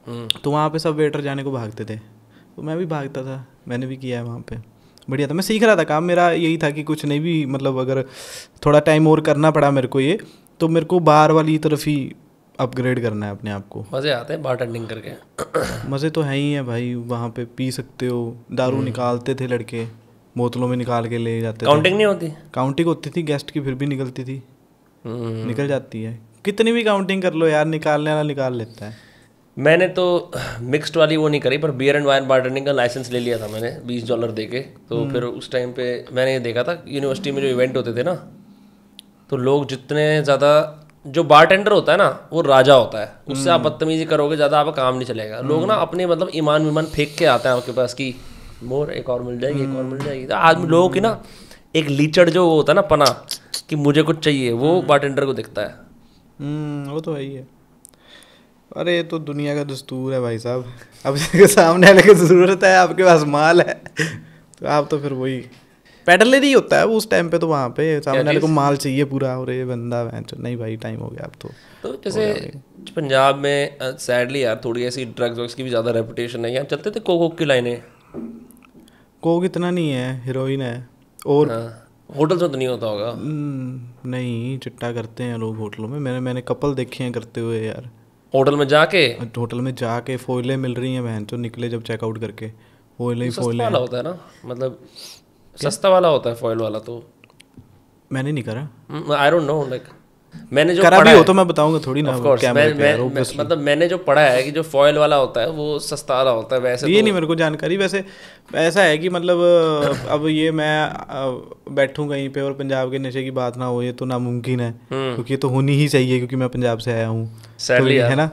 हाँ। तो वहाँ पे सब वेटर जाने को भागते थे तो मैं भी भागता था मैंने भी किया है वहाँ पे बढ़िया था मैं सीख रहा था काम मेरा यही था कि कुछ नहीं भी मतलब अगर थोड़ा टाइम और करना पड़ा मेरे को ये तो मेरे को बाहर वाली तरफ ही अपग्रेड करना है अपने आप को मज़े आते हैं बारटेंडिंग करके मज़े तो है ही हैं भाई वहाँ पे पी सकते हो दारू हम्म। निकालते थे लड़के बोतलों में निकाल के ले जाते काउंटिंग नहीं होती काउंटिंग होती थी गेस्ट की फिर भी निकलती थी हम्म। निकल जाती है कितनी भी काउंटिंग कर लो यार निकालने वाला निकाल लेता है मैंने तो मिक्सड वाली वो नहीं करी पर बियर एंड वाइन बार्टेनिंग का लाइसेंस ले लिया था मैंने बीस डॉलर दे के तो हम्म। फिर उस टाइम पे मैंने ये देखा था यूनिवर्सिटी में जो इवेंट होते थे ना तो लोग जितने ज़्यादा जो बारटेंडर होता है ना वो राजा होता है हम्म। उससे आप बदतमीजी करोगे ज़्यादा आपका काम नहीं चलेगा लोग ना हम्म। अपने मतलब ईमान वीमान फेंक के आते हैं आपके पास कि मोर एक और मिल जाएगी एक और मिल हम्म। जाएगी तो आदमी लोगों की ना एक लीचड़ जो होता है ना पना कि मुझे कुछ चाहिए वो बारटेंडर को दिखता है वो तो है ही है अरे ये तो दुनिया का दस्तूर है भाई साहब अब सामने वाले की ज़रूरत है आपके पास माल है तो आप तो फिर वही पेडलर ही होता है उस टाइम पे तो वहाँ पे सामने वाले को माल चाहिए पूरा और ये बंदा नहीं भाई टाइम हो गया अब तो तो जैसे पंजाब में सैडली यार थोड़ी ऐसी ड्रग्स वग्स की भी ज़्यादा रेपुटेशन है यहाँ चलते थे कोक की लाइनें कोक इतना नहीं है हीरोइन है और हाँ, होटल से तो नहीं होता होगा नहीं चिट्टा करते हैं लोग होटलों में मैंने मैंने कपल देखे हैं करते हुए यार होटल में जाके होटल में जाके फोइलें मिल रही हैं बहन तो निकले जब चेकआउट करके फोइलें ही फोइलें होता है ना मतलब सस्ता वाला होता है फॉइल वाला तो मैंने नहीं करा आई डोंट नो लाइक मैंने जो करा भी हो तो मैं बताऊंगा थोड़ी ना course, मैं, मैं, मैं, मतलब मैंने जो पढ़ा है कि जो फॉयल वाला होता है वो सस्ता वाला होता है वैसे ये तो... नहीं मेरे को जानकारी वैसे ऐसा है कि मतलब अब ये मैं बैठूँ कहीं पे और पंजाब के नशे की बात ना हो ये तो नामुमकिन है हम्म। क्योंकि ये तो होनी ही चाहिए क्योंकि मैं पंजाब से आया हूँ तो है ना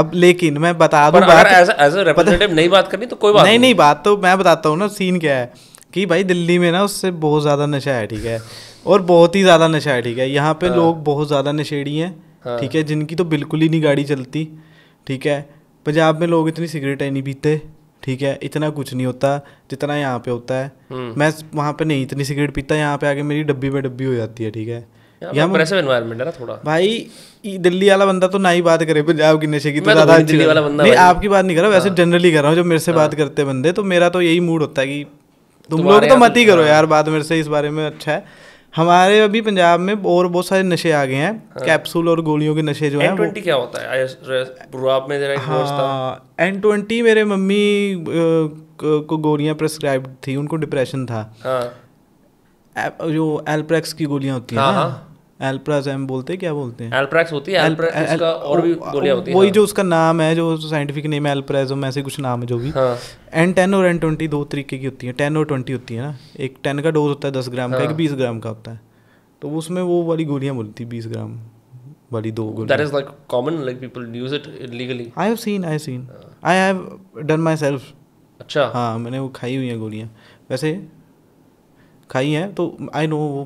अब लेकिन मैं बता दूं बात नहीं बात करनी तो कोई बात नहीं नहीं बात तो मैं बताता हूँ ना सीन क्या है कि भाई दिल्ली में ना उससे बहुत ज़्यादा नशा है ठीक है और बहुत ही ज़्यादा नशा है ठीक है यहाँ पे हाँ। लोग बहुत ज़्यादा नशेड़ी हैं हाँ। ठीक है जिनकी तो बिल्कुल ही नहीं गाड़ी चलती ठीक है पंजाब में लोग इतनी सिगरेटें नहीं पीते ठीक है इतना कुछ नहीं होता जितना यहाँ पे होता है हम्म। मैं वहाँ पे नहीं इतनी सिगरेट पीता यहाँ पे आके मेरी डब्बी में डब्बी हो जाती है ठीक है यहाँ प्रेसिव एनवायरनमेंट है ना थोड़ा भाई दिल्ली वाला बंदा तो ना ही बात करे पंजाब की नशे की तो, तो ज्यादा दिल्ली वाला बंदा नहीं आपकी बात नहीं कर रहा वैसे जनरली कर रहा हूँ जब मेरे से हाँ। बात करते बंदे तो मेरा तो यही मूड होता है कि तुम तो लोग तो मत ही करो हाँ। यार बात मेरे से इस बारे में अच्छा है हमारे अभी पंजाब में और बहुत सारे नशे आ गए हैं हाँ। कैप्सूल और गोलियों के नशे जो है हाँ एन ट्वेंटी मेरे मम्मी को गोलियां प्रेस्क्राइब थी उनको डिप्रेशन था हाँ। जो एल्प्रेक्स की गोलियां होती हैं हाँ, हाँ। एल्प्राजैम बोलते क्या बोलते हैं एल्प्रैक्स होती है एल्प्रा एल, एल, और भी गोलियां होती हैं वही हाँ। जो उसका नाम है जो साइंटिफिक नेम है एल्प्राजम ऐसे कुछ नाम है जो भी एन हाँ। टेन और एन ट्वेंटी दो तरीके की होती है टेन और ट्वेंटी होती है ना एक टेन का डोज होता है दस ग्राम का एक हाँ। बीस ग्राम का होता है तो उसमें वो वाली गोलियाँ बोलती बीस ग्राम वाली दो गोलियाँ that is like common like people use it illegally I have seen I have seen I have done myself अच्छा हाँ मैंने वो खाई हुई हैं गोलियाँ वैसे खाई हैं तो आई नो वो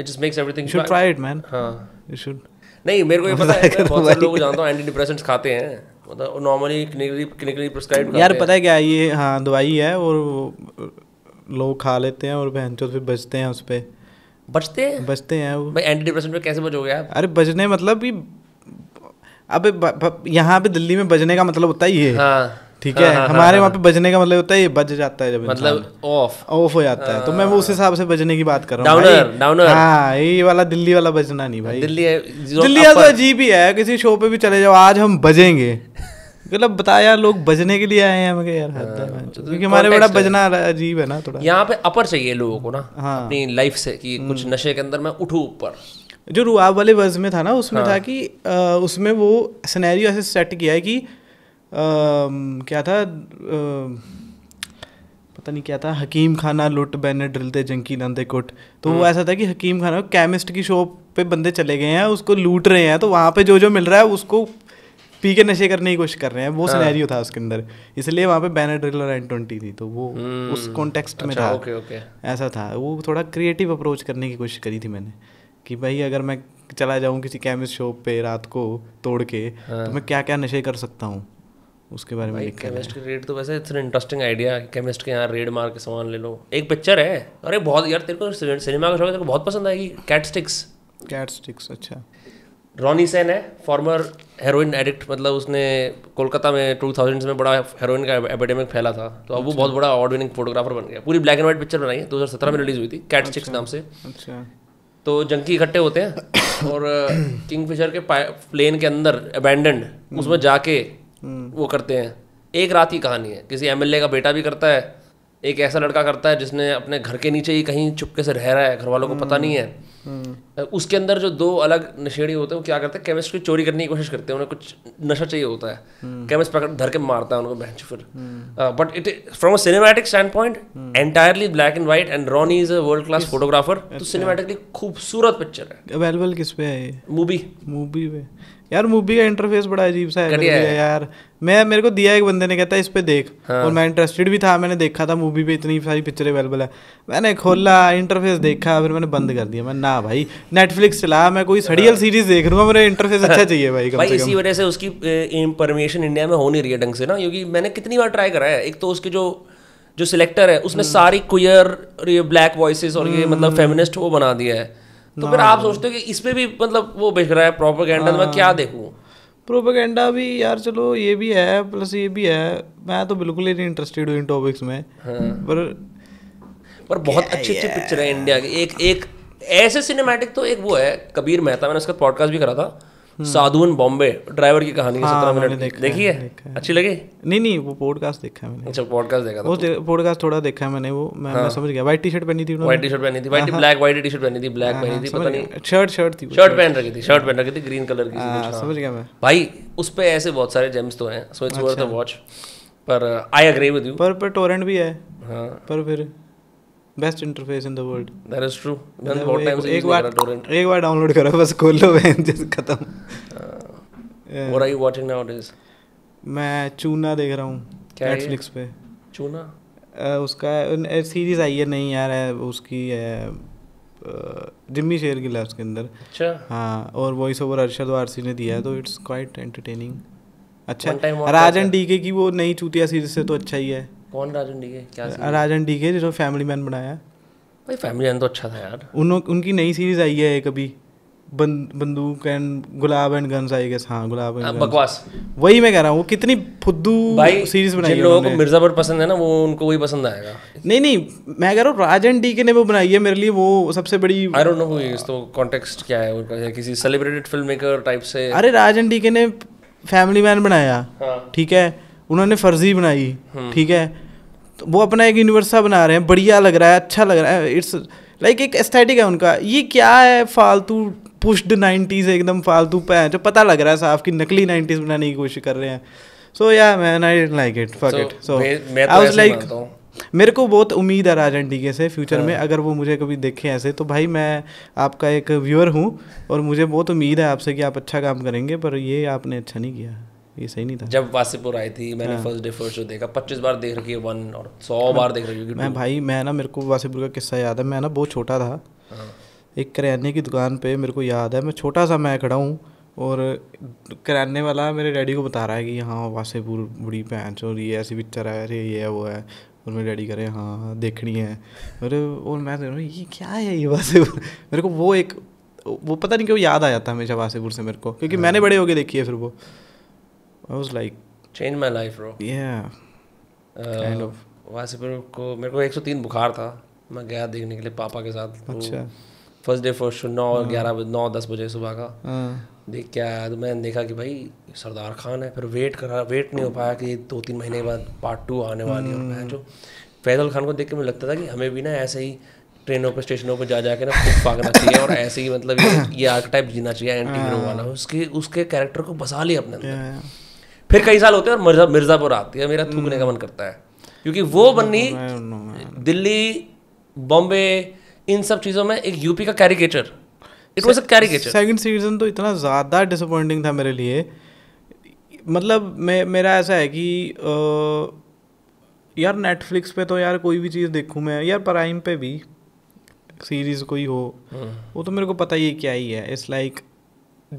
it just makes everything should try it man हां यू शुड नहीं मेरे को ये पता है बहुत सारे लोग जानता हूं एंटी डिप्रेसेंट्स खाते हैं मतलब नॉर्मली क्लिनिकली क्लिनिकली प्रिस्क्राइब करते यार पता है क्या ये हां दवाई है और लोग खा लेते हैं और बहन फिर बचते हैं उस पे बचते हैं बचते हैं वो भाई एंटी डिप्रेसेंट पे कैसे बचोगे आप अरे बचने मतलब भी अबे यहाँ पे दिल्ली में बजने का मतलब होता ही है हाँ ठीक है हाँ, हाँ, हमारे हाँ, वहाँ पे बजने का मतलब होता है ये बज जाता है जब मतलब ऑफ ऑफ हो जाता है तो मैं वो उस हिसाब से बजने की बात कर रहा हूँ डाउनर डाउनर हाँ ये वाला दिल्ली वाला बजना नहीं भाई दिल्ली दिल्ली तो अजीब ही है किसी शो पे भी चले जाओ आज हम बजेंगे मतलब बताया लोग बजने के लिए आए हैं हमें यार तो क्योंकि हमारे बड़ा बजना अजीब है ना थोड़ा यहाँ पे अपर चाहिए लोगों को ना हाँ अपनी लाइफ से कि कुछ हम्म। नशे के अंदर मैं उठू ऊपर जो रुआब वाले वर्ज में था ना उसमें हाँ। था कि आ, उसमें वो सिनेरियो ऐसे सेट किया है कि क्या था पता नहीं क्या था हकीम खाना लुट बैनर ड्रिलते जंकी नंदे कुट तो वो हम्म। ऐसा था कि हकीम खाना केमिस्ट की शॉप पे बंदे चले गए हैं उसको लूट रहे हैं तो वहाँ पे जो जो मिल रहा है उसको पी के नशे करने की कोशिश कर रहे हैं वो सिनेरियो हाँ। था उसके अंदर इसलिए वहाँ पे बैनर ड्रिल और एन ट्वेंटी थी तो वो हम्म। उस कॉन्टेक्स्ट में अच्छा, था ओके ओके ऐसा था वो थोड़ा क्रिएटिव अप्रोच करने की कोशिश करी थी मैंने कि भाई अगर मैं चला जाऊँ किसी केमिस्ट शॉप पे रात को तोड़ के तो हाँ। मैं क्या क्या नशे कर सकता हूँ उसके बारे में केमिस्ट की रेड तो वैसे इट्स इंटरेस्टिंग आइडिया केमिस्ट के यहाँ रेड मार के सामान ले लो एक पिक्चर है अरे बहुत यार तेरे को सिनेमा का शौक है तेरे को बहुत पसंद आएगी कैट स्टिक्स कैट स्टिक्स अच्छा रॉनी सेन है फॉर्मर हेरोइन एडिक्ट मतलब उसने कोलकाता में टू थाउजेंड्स में बड़ा हेरोइन का एपेडेमिक फैला था तो अब वो अच्छा। बहुत बड़ा अवार्ड विनिंग फोटोग्राफर बन गया पूरी ब्लैक एंड व्हाइट पिक्चर बनाई है सत्रह में रिलीज हम्म। हुई थी कैट स्टिक्स अच्छा, नाम से अच्छा तो जंकी इकट्ठे होते हैं और किंग फिशर के प्लेन के अंदर अबेंडेंड हम्म। उसमें जाके वो करते हैं एक रात की कहानी है किसी एमएलए का बेटा भी करता है एक ऐसा लड़का करता है जिसने अपने घर के नीचे ही कहीं चुपके से रह रहा है घर वालों को पता हम्म। नहीं है हम्म। उसके अंदर जो दो अलग नशेड़ी होते हैं वो क्या करते हैं केमिस्ट की चोरी करने की कोशिश करते हैं उन्हें कुछ नशा चाहिए होता है केमिस्ट हम्म। पकड़ धर के मारता है उनको बहन फिर but it from hmm. A cinematic standpoint entirely black and white and Ronny is a world class photographer तो सिनेमैटिकली अच्छा। खूबसूरत पिक्चर है अवेलेबल किस पे है मूवी मूवी पे यार मूवी का इंटरफेस बड़ा अजीब सा है यार मैं मेरे को दिया एक बंदे ने कहता है इस पे देख हाँ। और मैं इंटरेस्टेड भी था मैंने देखा था मूवी पे इतनी सारी पिक्चर अवेलेबल है मैंने खोला इंटरफेस देखा फिर मैंने बंद कर दिया मैं ना भाई नेटफ्लिक्स चलाया मैं कोई सड़ियल सीरीज देख रहा हूँ मेरा इंटरफेस अच्छा चाहिए भाई कम भाई इसी वजह से उसकी परमिशन इंडिया में हो नहीं रही है ढंग से ना क्योंकि मैंने कितनी बार ट्राई करा है एक तो उसके जो जो सिलेक्टर है उसने हम्म। सारी क्वियर ये ब्लैक वॉइस और ये मतलब फेमिनिस्ट हम्म। वो बना दिया है तो फिर आप सोचते हो कि इस पर भी मतलब वो बेच रहा है प्रोपागेंडा मैं क्या हाँ। देखूँ प्रोपागेंडा भी यार चलो ये भी है प्लस ये भी है मैं तो बिल्कुल ही नहीं इंटरेस्टेड हूँ इन टॉपिक्स में हाँ। पर पर बहुत अच्छी अच्छी पिक्चर है इंडिया की एक एक ऐसे सिनेमैटिक तो एक वो है कबीर मेहता मैंने उसका पॉडकास्ट भी करा था हम्म। साधुन बॉम्बे ड्राइवर की कहानी हाँ, सत्रह मिनट देखी है, है अच्छी लगी नहीं नहीं वो पॉडकास्ट देखा है मैंने अच्छा पॉडकास्ट देखा था वो तो? पॉडकास्ट थोड़ा देखा है मैंने वो मैं, हाँ, मैं समझ गया व्हाइट टी शर्ट पहनी थी उन्होंने व्हाइट टी शर्ट पहनी थी white black white T shirt पहनी थी ब्लैक हाँ, पहनी हाँ, थी पता नहीं शर्ट शर्ट थी शर्ट पहन रखी थी शर्ट पहन रखी थी ग्रीन कलर की हाँ, समझ गया मैं भाई उस पे ऐसे बहुत सारे जेम्स तो हैं so it's worth a watch पर आई एग्री विद यू पर पर टोरेंट भी है हां पर फिर best interface in the world that is true मैंने बहुत टाइम से एक बार टोरेंट एक बार डाउनलोड करा बस खोल लो बहन जस्ट खत्म what are you watching now nowadays मैं चूना देख रहा हूं नेटफ्लिक्स पे चूना uh, उसका सीरीज आई है नहीं यार है उसकी है uh, uh, जिम्मी शेर की लाइफ के अंदर अच्छा हाँ और वॉइस ओवर अर्शद वारसी ने दिया है तो इट्स क्वाइट एंटरटेनिंग अच्छा राजन डीके की वो नई चूतिया सीरीज से तो अच्छा ही है कौन राजन डीके क्या राजन डीके जो फैमिली मैन बनाया भाई फैमिली मैन तो अच्छा था यार उन उनकी नई सीरीज आई है एक अभी बंदूक एंड गुलाब एंड गन्स आई गेस हाँ गुलाब एंड बकवास वही मैं कह रहा हूँ वो कितनी फुद्दू सीरीज बनाई जिन लोगों को मिर्जापुर पसंद है ना वो उनको वही पसंद आएगा नहीं नहीं मैं कह रहा हूँ राजन डी के ने वो बनाई है मेरे लिए वो सबसे बड़ी I don't know who is तो कॉन्टेक्स्ट क्या है उनका किसी सेलिब्रेटेड फिल्म मेकर टाइप से अरे राजन डी के ने फैमिली मैन बनाया हाँ। ठीक है उन्होंने फर्जी बनाई हम्म। ठीक है तो वो अपना एक यूनिवर्सा बना रहे हैं बढ़िया लग रहा है अच्छा लग रहा है इट्स लाइक like एक एस्थेटिक है उनका ये क्या है फालतू पुश्ड नाइन्टीज़ एकदम फालतू पे जो पता लग रहा है साफ कि नकली नाइन्टीज़ बनाने की कोशिश कर रहे हैं so yeah man I like it for it so I was like मेरे को बहुत उम्मीद है राजन डीके से फ्यूचर हाँ। में अगर वो मुझे कभी देखे ऐसे तो भाई मैं आपका एक व्यूअर हूँ और मुझे बहुत उम्मीद है आपसे कि आप अच्छा काम करेंगे पर ये आपने अच्छा नहीं किया ये सही नहीं था जब वासीपुर आई थी मैंने फर्स्ट डे फर्स्ट शो देखा पच्चीस बार देख रखी है वन और सौ बार देख रखी है मैं भाई मैं ना मेरे को वासीपुर का किस्सा याद है मैं ना बहुत छोटा था हाँ। एक करियाने की दुकान पे मेरे को याद है मैं छोटा सा मैं खड़ा हूँ और करने वाला मेरे डैडी को बता रहा है कि हाँ वासेपुर बुढ़ी पैंच और ये ऐसी पिक्चर है अरे ये वो है और मेरे डैडी कह रहे हैं हाँ, हाँ देखनी है अरे और मैं कह रहा हूँ ये क्या है ये वासेपुर मेरे को वो एक वो पता नहीं क्यों याद आ जाता हमेशा वासेपुर से मेरे को क्योंकि हाँ। मैंने बड़े होके देखी है फिर वो I was like change my life bro या काइंड ऑफ वहाँ से को मेरे को 103 बुखार था मैं गया देखने के लिए पापा के साथ तो अच्छा फर्स्ट डे फर्स्ट शो नौ हाँ। ग्यारह बजे नौ दस बजे सुबह का हाँ। देख के आया तो मैंने देखा कि भाई सरदार खान है फिर वेट करा वेट नहीं हो पाया कि दो तीन महीने के बाद पार्ट टू आने वाली है मैं हाँ। जो तो फैजल खान को देख के मुझे लगता था कि हमें भी ना ऐसे ही ट्रेनों पर स्टेशनों पर जा जा ना खूब पाकना चाहिए और ऐसे ही मतलब ये ये आर्क टाइप जीना चाहिए एंटी हीरो वाला उसके उसके कैरेक्टर को बसा लिया अपने अंदर फिर कई साल होते हैं और मिर्जा मिर्ज़ापुर आती है मेरा थूकने का हम्म। मन करता है क्योंकि वो हम्म, बन्नी दिल्ली बॉम्बे इन सब चीज़ों में एक यूपी का caricature it was a caricature second season तो इतना ज़्यादा डिसअपॉइंटिंग था मेरे लिए मतलब मैं मेरा ऐसा है कि यार नेटफ्लिक्स पे तो यार कोई भी चीज़ देखूँ मैं यार प्राइम पे भी सीरीज़ कोई हो हम्म। वो तो मेरे को पता ही क्या ही है इट्स लाइक like,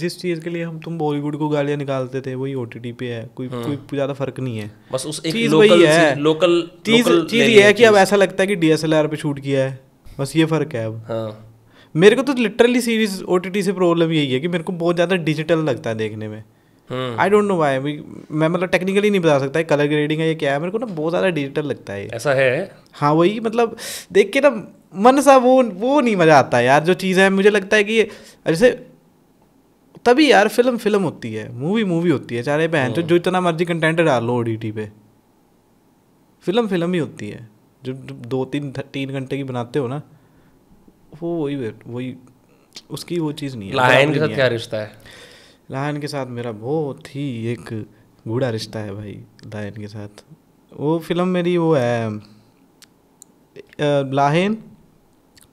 जिस चीज़ के लिए हम तुम बॉलीवुड को गालियां निकालते थे वही ओटीटी पे है कोई हाँ। कोई ज़्यादा फर्क नहीं है बस उस एक चीज़ वही है लोकल चीज़ चीज़ ये है कि अब ऐसा लगता है कि डीएसएलआर पे शूट किया है बस ये फ़र्क है अब हाँ मेरे को तो लिटरली सीरीज ओ से प्रॉब्लम यही है कि मेरे को बहुत ज़्यादा डिजिटल लगता है देखने में आई डोंट नो वाई मैं मतलब टेक्निकली नहीं बता सकता है कलर ग्रेडिंग है ये क्या है मेरे को ना बहुत ज़्यादा डिजिटल लगता है ऐसा है हाँ वही मतलब देख के ना मन सा वो वो नहीं मज़ा आता यार जो चीज़ है मुझे लगता है कि जैसे तभी यार फिल्म फिल्म होती है मूवी मूवी होती है चाहे बहन हाँ। जो इतना मर्जी कंटेंट डाल लो ओ पे फिल्म फिल्म ही होती है जब दो तीन तीन घंटे की बनाते हो ना वो वही वही उसकी वो चीज़ नहीं है लायन के साथ क्या रिश्ता है लायन के साथ मेरा बहुत ही एक गूढ़ा रिश्ता है भाई लायन के साथ वो फिल्म मेरी वो है लाहेन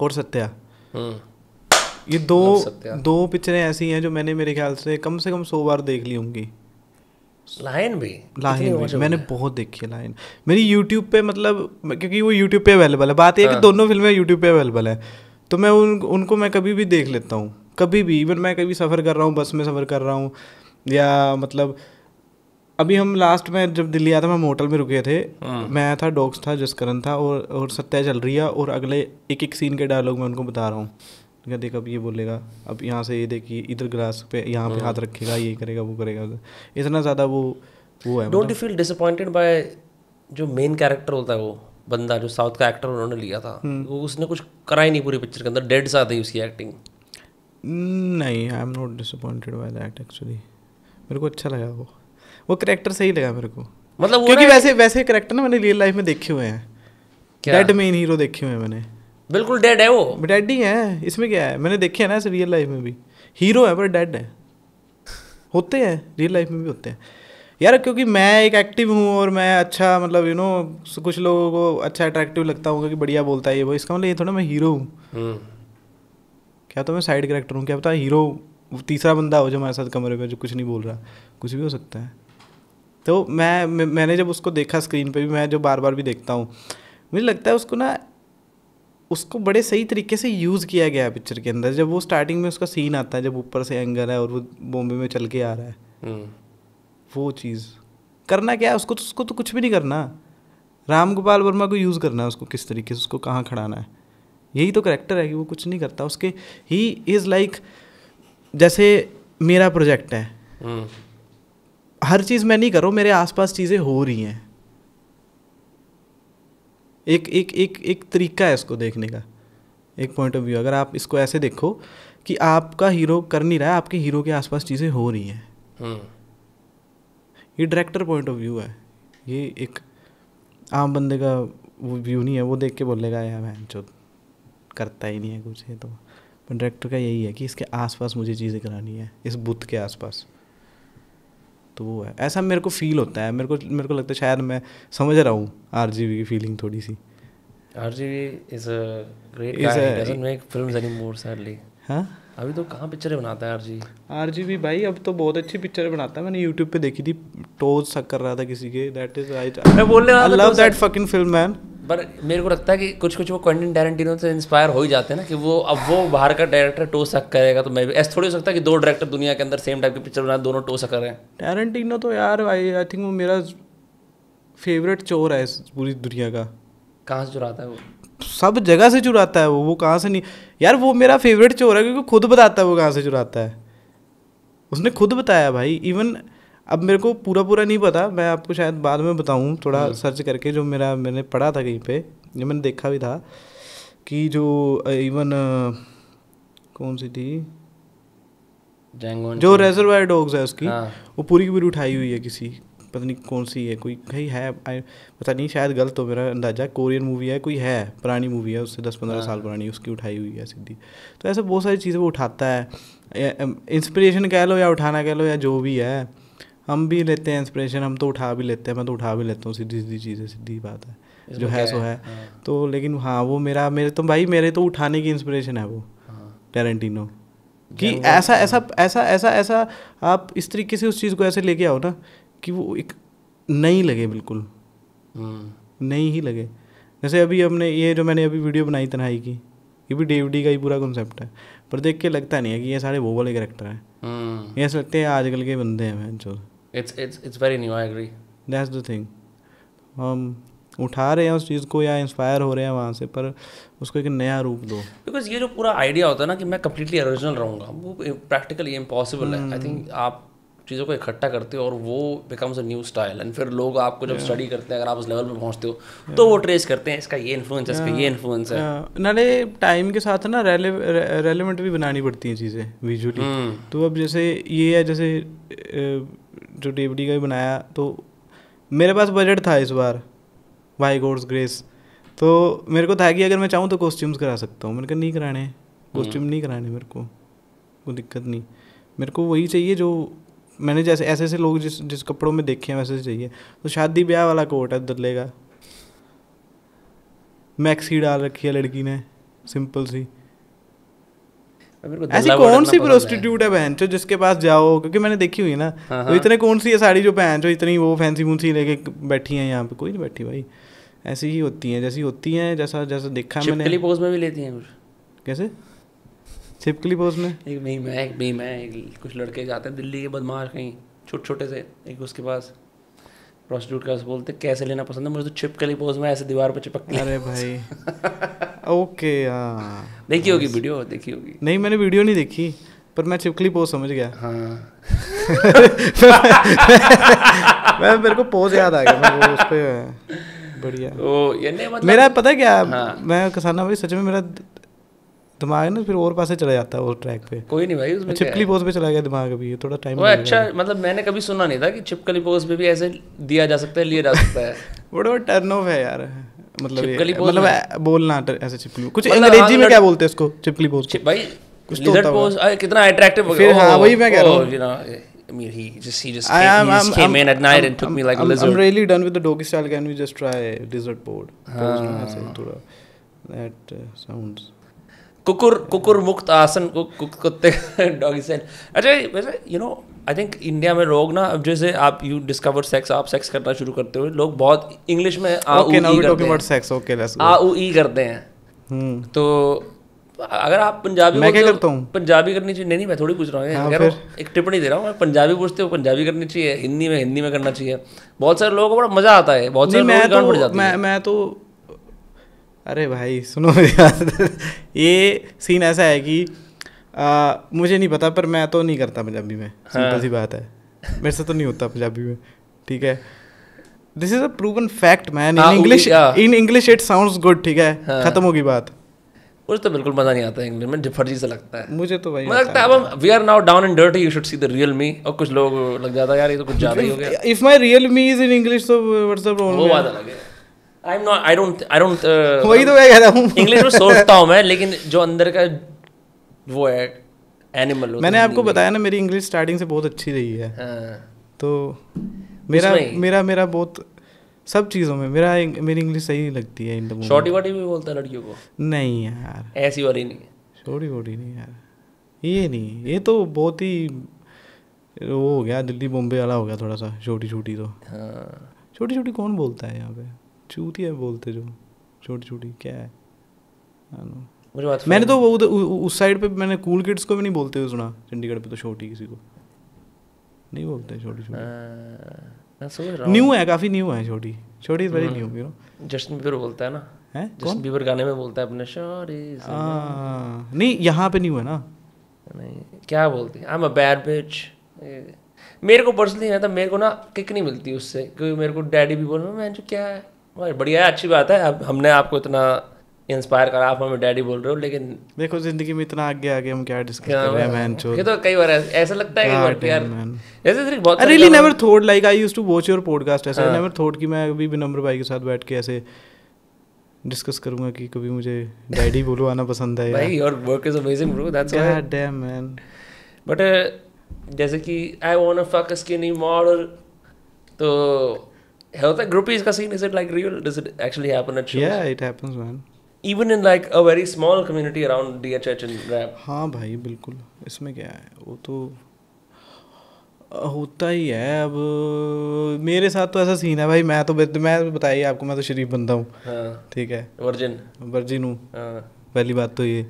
और सत्या हम्म। ये दो दो पिक्चरें ऐसी हैं जो मैंने मेरे ख्याल से कम से कम सौ बार देख ली होंगी लाइन भी लाइन भी मैंने बहुत देखी है लाइन मेरी यूट्यूब पे मतलब क्योंकि वो यूट्यूब पे अवेलेबल है बात यह है कि हाँ। दोनों फिल्में यूट्यूब पे अवेलेबल है तो मैं उन उनको मैं कभी भी देख लेता हूँ कभी भी इवन मैं कभी सफ़र कर रहा हूँ बस में सफ़र कर रहा हूँ या मतलब अभी हम लास्ट में जब दिल्ली आया था हम होटल में रुके थे हाँ। मैं था डॉग्स था जसकरण था और और सत्या चल रही है और अगले एक एक सीन के डायलॉग मैं उनको बता रहा हूँ या देख अब ये बोलेगा अब यहाँ से ये देखिए इधर ग्लास पे यहाँ पे हाथ हाँ। रखेगा ये करेगा वो करेगा इतना ज्यादा वो वो है don't you feel disappointed by जो मेन कैरेक्टर होता है वो बंदा जो साउथ का एक्टर उन्होंने लिया था हम्म। वो उसने कुछ करा ही नहीं पूरी पिक्चर के अंदर डेड सा थी उसकी एक्टिंग नहीं I am not disappointed by that actually मेरे को अच्छा लगा वो वो करेक्टर सही लगा मेरे को मतलब क्योंकि वैसे वैसे करेक्टर ना मैंने रियल लाइफ में देखे हुए हैं डेड मेन हीरो देखे हुए हैं मैंने बिल्कुल डेड है वो डेड ही है इसमें क्या है मैंने देखे ना ऐसे रियल लाइफ में भी हीरो है पर डेड है होते हैं रियल लाइफ में भी होते हैं यार क्योंकि मैं एक एक्टिव हूँ और मैं अच्छा मतलब यू नो कुछ लोगों को अच्छा अट्रैक्टिव लगता होगा कि बढ़िया बोलता है ये वो इसका मतलब ये थोड़ा मैं हीरो हूँ हम्म। क्या तो मैं साइड करेक्टर हूँ क्या पता हीरो तीसरा बंदा हो जो हमारे साथ कमरे पर जो कुछ नहीं बोल रहा कुछ भी हो सकता है तो मैं मैंने जब उसको देखा स्क्रीन पर भी मैं जो बार बार भी देखता हूँ मुझे लगता है उसको ना उसको बड़े सही तरीके से यूज़ किया गया है पिक्चर के अंदर जब वो स्टार्टिंग में उसका सीन आता है जब ऊपर से एंगर है और वो बॉम्बे में चल के आ रहा है हम्म। वो चीज़ करना क्या है उसको तो उसको तो कुछ भी नहीं करना राम गोपाल वर्मा को यूज़ करना है उसको किस तरीके से उसको कहाँ खड़ाना है यही तो करेक्टर है कि वो कुछ नहीं करता उसके ही इज़ लाइक जैसे मेरा प्रोजेक्ट है हम्म। हर चीज़ मैं नहीं कर रहा हूँ मेरे आसपास चीज़ें हो रही हैं एक एक एक एक तरीका है इसको देखने का एक पॉइंट ऑफ व्यू अगर आप इसको ऐसे देखो कि आपका हीरो कर नहीं रहा है आपके हीरो के आसपास चीज़ें हो रही हैं हम्म। ये डायरेक्टर पॉइंट ऑफ व्यू है ये एक आम बंदे का वो व्यू नहीं है वो देख के बोलेगा यार मैं जो करता ही नहीं है कुछ ये तो पर डायरेक्टर का यही है कि इसके आसपास मुझे चीज़ें करानी है इस बुद्ध के आसपास तो वो है ऐसा मेरे को फील होता है मेरे को मेरे को लगता है शायद मैं समझ रहा हूँ आर की फीलिंग थोड़ी सी R is a great guy doesn't make films anymore sadly हां अभी तो कहाँ पिक्चरें बनाता है R G R G V भाई अब तो बहुत अच्छी पिक्चरें बनाता है मैंने यूट्यूब पे देखी थी टोज सक कर रहा था किसी के दैट इज आई मैं बोलने वाला love that fucking film man पर मेरे को लगता है कि कुछ कुछ वो क्वेंटिन टैरेंटिनो से इंस्पायर हो ही जाते हैं ना कि वो अब वो बाहर का डायरेक्टर टो सक करेगा तो मैं भी ऐसा थोड़ी हो सकता है कि दो डायरेक्टर दुनिया के अंदर सेम टाइप की पिक्चर बनाए दोनों टो सक रहे हैं टैरेंटिनो तो यार आई आई थिंक वो मेरा फेवरेट चोर है पूरी दुनिया का कहाँ से चुराता है वो सब जगह से चुराता है वो वो कहाँ से नहीं यार वो मेरा फेवरेट चोर है क्योंकि खुद बताता है वो कहाँ से चुराता है उसने खुद बताया भाई इवन even... अब मेरे को पूरा पूरा नहीं पता मैं आपको शायद बाद में बताऊँ थोड़ा सर्च हम्म। करके जो मेरा मैंने पढ़ा था कहीं पे जो मैंने देखा भी था कि जो इवन कौन सी थी जो रेजरवायर डॉग्स है उसकी हाँ। वो पूरी की पूरी उठाई हुई है किसी पता नहीं कौन सी है कोई कहीं है पता नहीं शायद गलत हो मेरा अंदाजा कोरियन मूवी है कोई है पुरानी मूवी है उससे दस पंद्रह हाँ। साल पुरानी उसकी उठाई हुई है सीधी तो ऐसा बहुत सारी चीज़ें वो उठाता है इंस्पिरेशन कह लो या उठाना कह लो या जो भी है हम भी लेते हैं इंस्पिरेशन हम तो उठा भी लेते हैं मैं तो उठा भी लेता हूँ सीधी सीधी चीज़ है सीधी बात है जो है सो है हाँ। तो लेकिन हाँ वो मेरा मेरे तो भाई मेरे तो उठाने की इंस्परेशन है वो टेरेंटिनो हाँ। कि ऐसा ऐसा हाँ। ऐसा ऐसा ऐसा आप इस तरीके से उस चीज़ को ऐसे लेके आओ ना कि वो एक नहीं लगे बिल्कुल हम्म। नहीं ही लगे जैसे अभी हमने ये जो मैंने अभी वीडियो बनाई तनाई की ये भी डेविडी का ही पूरा कॉन्सेप्ट है पर देख के लगता नहीं है कि ये सारे वो वाले करेक्टर हैं हम्म। ये ऐसे लगते हैं आजकल के बंदे हैं जो it's it's it's very new I agree that's the thing हम उठा रहे हैं उस चीज़ को या इंस्पायर हो रहे हैं वहाँ से पर उसको एक नया रूप दो बिकॉज ये जो पूरा आइडिया होता है ना कि मैं कम्प्लीटली ओरिजिनल रहूँगा वो प्रैक्टिकली इम्पॉसिबल है आई थिंक hmm. आप चीज़ों को इकट्ठा करते हो और वो becomes a new style and फिर लोग आपको जब स्टडी yeah. करते हैं अगर आप उस लेवल पे पहुंचते हो yeah. तो वो ट्रेस करते हैं इसका ये इन्फ्लुएंस yeah. इसका ये इन्फ्लुएंस है नाले टाइम के साथ ना रेले रेलिवेंट भी बनानी पड़ती हैं चीज़ें विजुअली hmm. तो अब जैसे ये है जैसे जो डेवडी का भी बनाया तो मेरे पास बजट था इस बार वाई गोड्स ग्रेस तो मेरे को था कि अगर मैं चाहूँ तो कॉस्ट्यूम्स करा सकता हूँ मैंने कहा नहीं कराने कॉस्ट्यूम हम्म। नहीं कराने मेरे को कोई दिक्कत नहीं मेरे को वही चाहिए जो मैंने जैसे ऐसे ऐसे लोग जिस जिस कपड़ों में देखे हैं वैसे चाहिए तो शादी ब्याह वाला कोट है दल्ले का मैक्सी डाल रखी है लड़की ने सिंपल सी ऐसी कौन सी प्रोस्टिट्यूट है बहन जो जिसके पास जाओ क्योंकि मैंने देखी हुई ना हाँ, तो हाँ। इतने कौन सी है साड़ी जो बहन चो इतनी वो फैंसी फूंसी लेके बैठी है यहाँ पे कोई नहीं बैठी भाई ऐसी ही होती हैं जैसी होती हैं जैसा जैसा देखा मैंने पोज में भी लेती हैं कैसे छिपकली पोज में एक मीम है एक मीम है कुछ लड़के जाते हैं दिल्ली के बदमाश कहीं छोटे छोटे से एक उसके पास प्रोस्टिट्यूट का बोलते कैसे लेना पसंद है मुझे तो छिपकली पोज में ऐसे दीवार पर चिपक अरे भाई ओके हाँ। देखी होगी वीडियो देखी होगी नहीं मैंने वीडियो नहीं देखी पर मैं चिपकली पोज समझ गया हाँ मैं मेरे को पोज याद आ गया मैं वो उस पर बढ़िया ओ ये नहीं मतलब मेरा पता है क्या हाँ। मैं कसाना भाई सच में मेरा दिमाग ना फिर और पास चला जाता है उस ट्रैक पे कोई नहीं भाई उसमें छिपकली पोज पे चला गया दिमाग अभी थोड़ा टाइम अच्छा मतलब मैंने कभी सुना नहीं था कि छिपकली पोज पे भी ऐसे दिया जा सकता है लिया जा सकता है बड़ा टर्न ऑफ है यार मतलब मतलब बोलना ऐसे छिपकली कुछ मतलब अंग्रेजी में हाँ, क्या बोलते हैं उसको छिपकली पोज भाई तो कितना अट्रैक्टिव हाँ, वही मैं कह रहा कुकुर कुकुर मुक्त आसन कुत्ते डॉगी सेन अच्छा वैसे you know I think India में लोग ना अब जैसे आप यू डिस्कवर सेक्स आप सेक्स करना शुरू करते हो लोग बहुत इंग्लिश में आ okay, now करते हैं सेक्स ओके आ ऊ ई करते हैं hmm. तो अगर आप पंजाबी मैं क्या करता हूँ पंजाबी करनी चाहिए नहीं नहीं मैं थोड़ी पूछ रहा हूँ हाँ, एक टिप्पणी दे रहा हूँ पंजाबी पूछते हो पंजाबी करनी चाहिए हिंदी में हिंदी में करना चाहिए बहुत सारे लोगों को बड़ा मजा आता है बहुत सारे मैं तो, मैं, मैं तो अरे भाई सुनो ये सीन ऐसा है कि आ, मुझे नहीं पता पर मैं तो नहीं करता पंजाबी में सिंपल हाँ। सी बात है मेरे से तो नहीं होता पंजाबी में ठीक है this is a proven fact man in English in English it sounds good ठीक है हाँ. खत्म होगी बात मुझे तो बिल्कुल मजा नहीं आता इंग्लिश में फर्जी से लगता है मुझे तो भाई मुझे लगता है अब हम we are now down in dirt you should see the real me और कुछ लोग लग जाता है यार ये तो कुछ ज्यादा ही हो गया if my real me is in English तो प्रॉब्लम वो बात अलग है I am not I don't I don't वही तो मैं कह रहा हूँ इंग्लिश में सोचता हूँ मैं लेकिन जो अंदर का वो है एनिमल मैंने आपको बताया ना मेरी इंग्लिश स्टार्टिंग से बहुत अच्छी रही है हाँ। तो मेरा मेरा मेरा बहुत सब चीज़ों में मेरा मेरी इंग्लिश सही लगती है इन शॉर्टी वाटी भी बोलता है लड़कियों को नहीं यार ऐसी वाली नहीं शॉर्टी वोटी नहीं यार ये नहीं ये तो बहुत ही वो हो गया दिल्ली बॉम्बे वाला हो गया थोड़ा सा छोटी छोटी तो हाँ छोटी छोटी कौन बोलता है यहाँ पे चूती है बोलते जो छोटी छोटी क्या है मुझे बात मैंने तो वो उधर उस साइड पे मैंने कूल किड्स को भी नहीं बोलते हुए सुना चंडीगढ़ पे तो छोटी किसी को नहीं बोलते छोटी छोटी न्यू है काफी न्यू है छोटी छोटी is very new you know Justin Bieber बोलता है ना है जस्टिन बीबर गाने में बोलता है अपने सॉरी नहीं यहाँ पे न्यू है ना नहीं क्या बोलते हैं आई एम अ बैड बिच मेरे को पर्सनली है था मेरे को ना किक नहीं मिलती उससे क्योंकि मेरे को डैडी भी बोल रहे हैं मैं जो क्या है और बढ़िया है अच्छी बात है अब हमने आपको इतना इंस्पायर करा आप हमें डैडी बोल रहे हो लेकिन देखो जिंदगी में इतना आगे आगे हम क्या डिस्कस कर रहे हैं मैन ये तो कई बार ऐसा लगता है कि बट यार ऐसे सिर्फ बहुत I really never thought like I used to watch your podcast ऐसा नेवर थॉट कि मैं अभी विनम्र भाई के साथ बैठ के ऐसे डिस्कस करूंगा कि कभी मुझे डैडी बोलो आना पसंद है भाई your work is amazing bro that's why damn man but जैसे कि I want to fuck a skinny model तो hell that groupies ka scene is it like real does it actually happen at shows yeah it happens man even in like a very small community around DHH and rap हाँ भाई बिल्कुल इसमें क्या है वो तो होता ही है अब मेरे साथ तो ऐसा सीन है भाई मैं तो मैं बताइए आपको मैं तो शरीफ बनता हूँ हाँ, ठीक है वर्जिन वर्जिन हूँ हाँ, पहली बात तो ये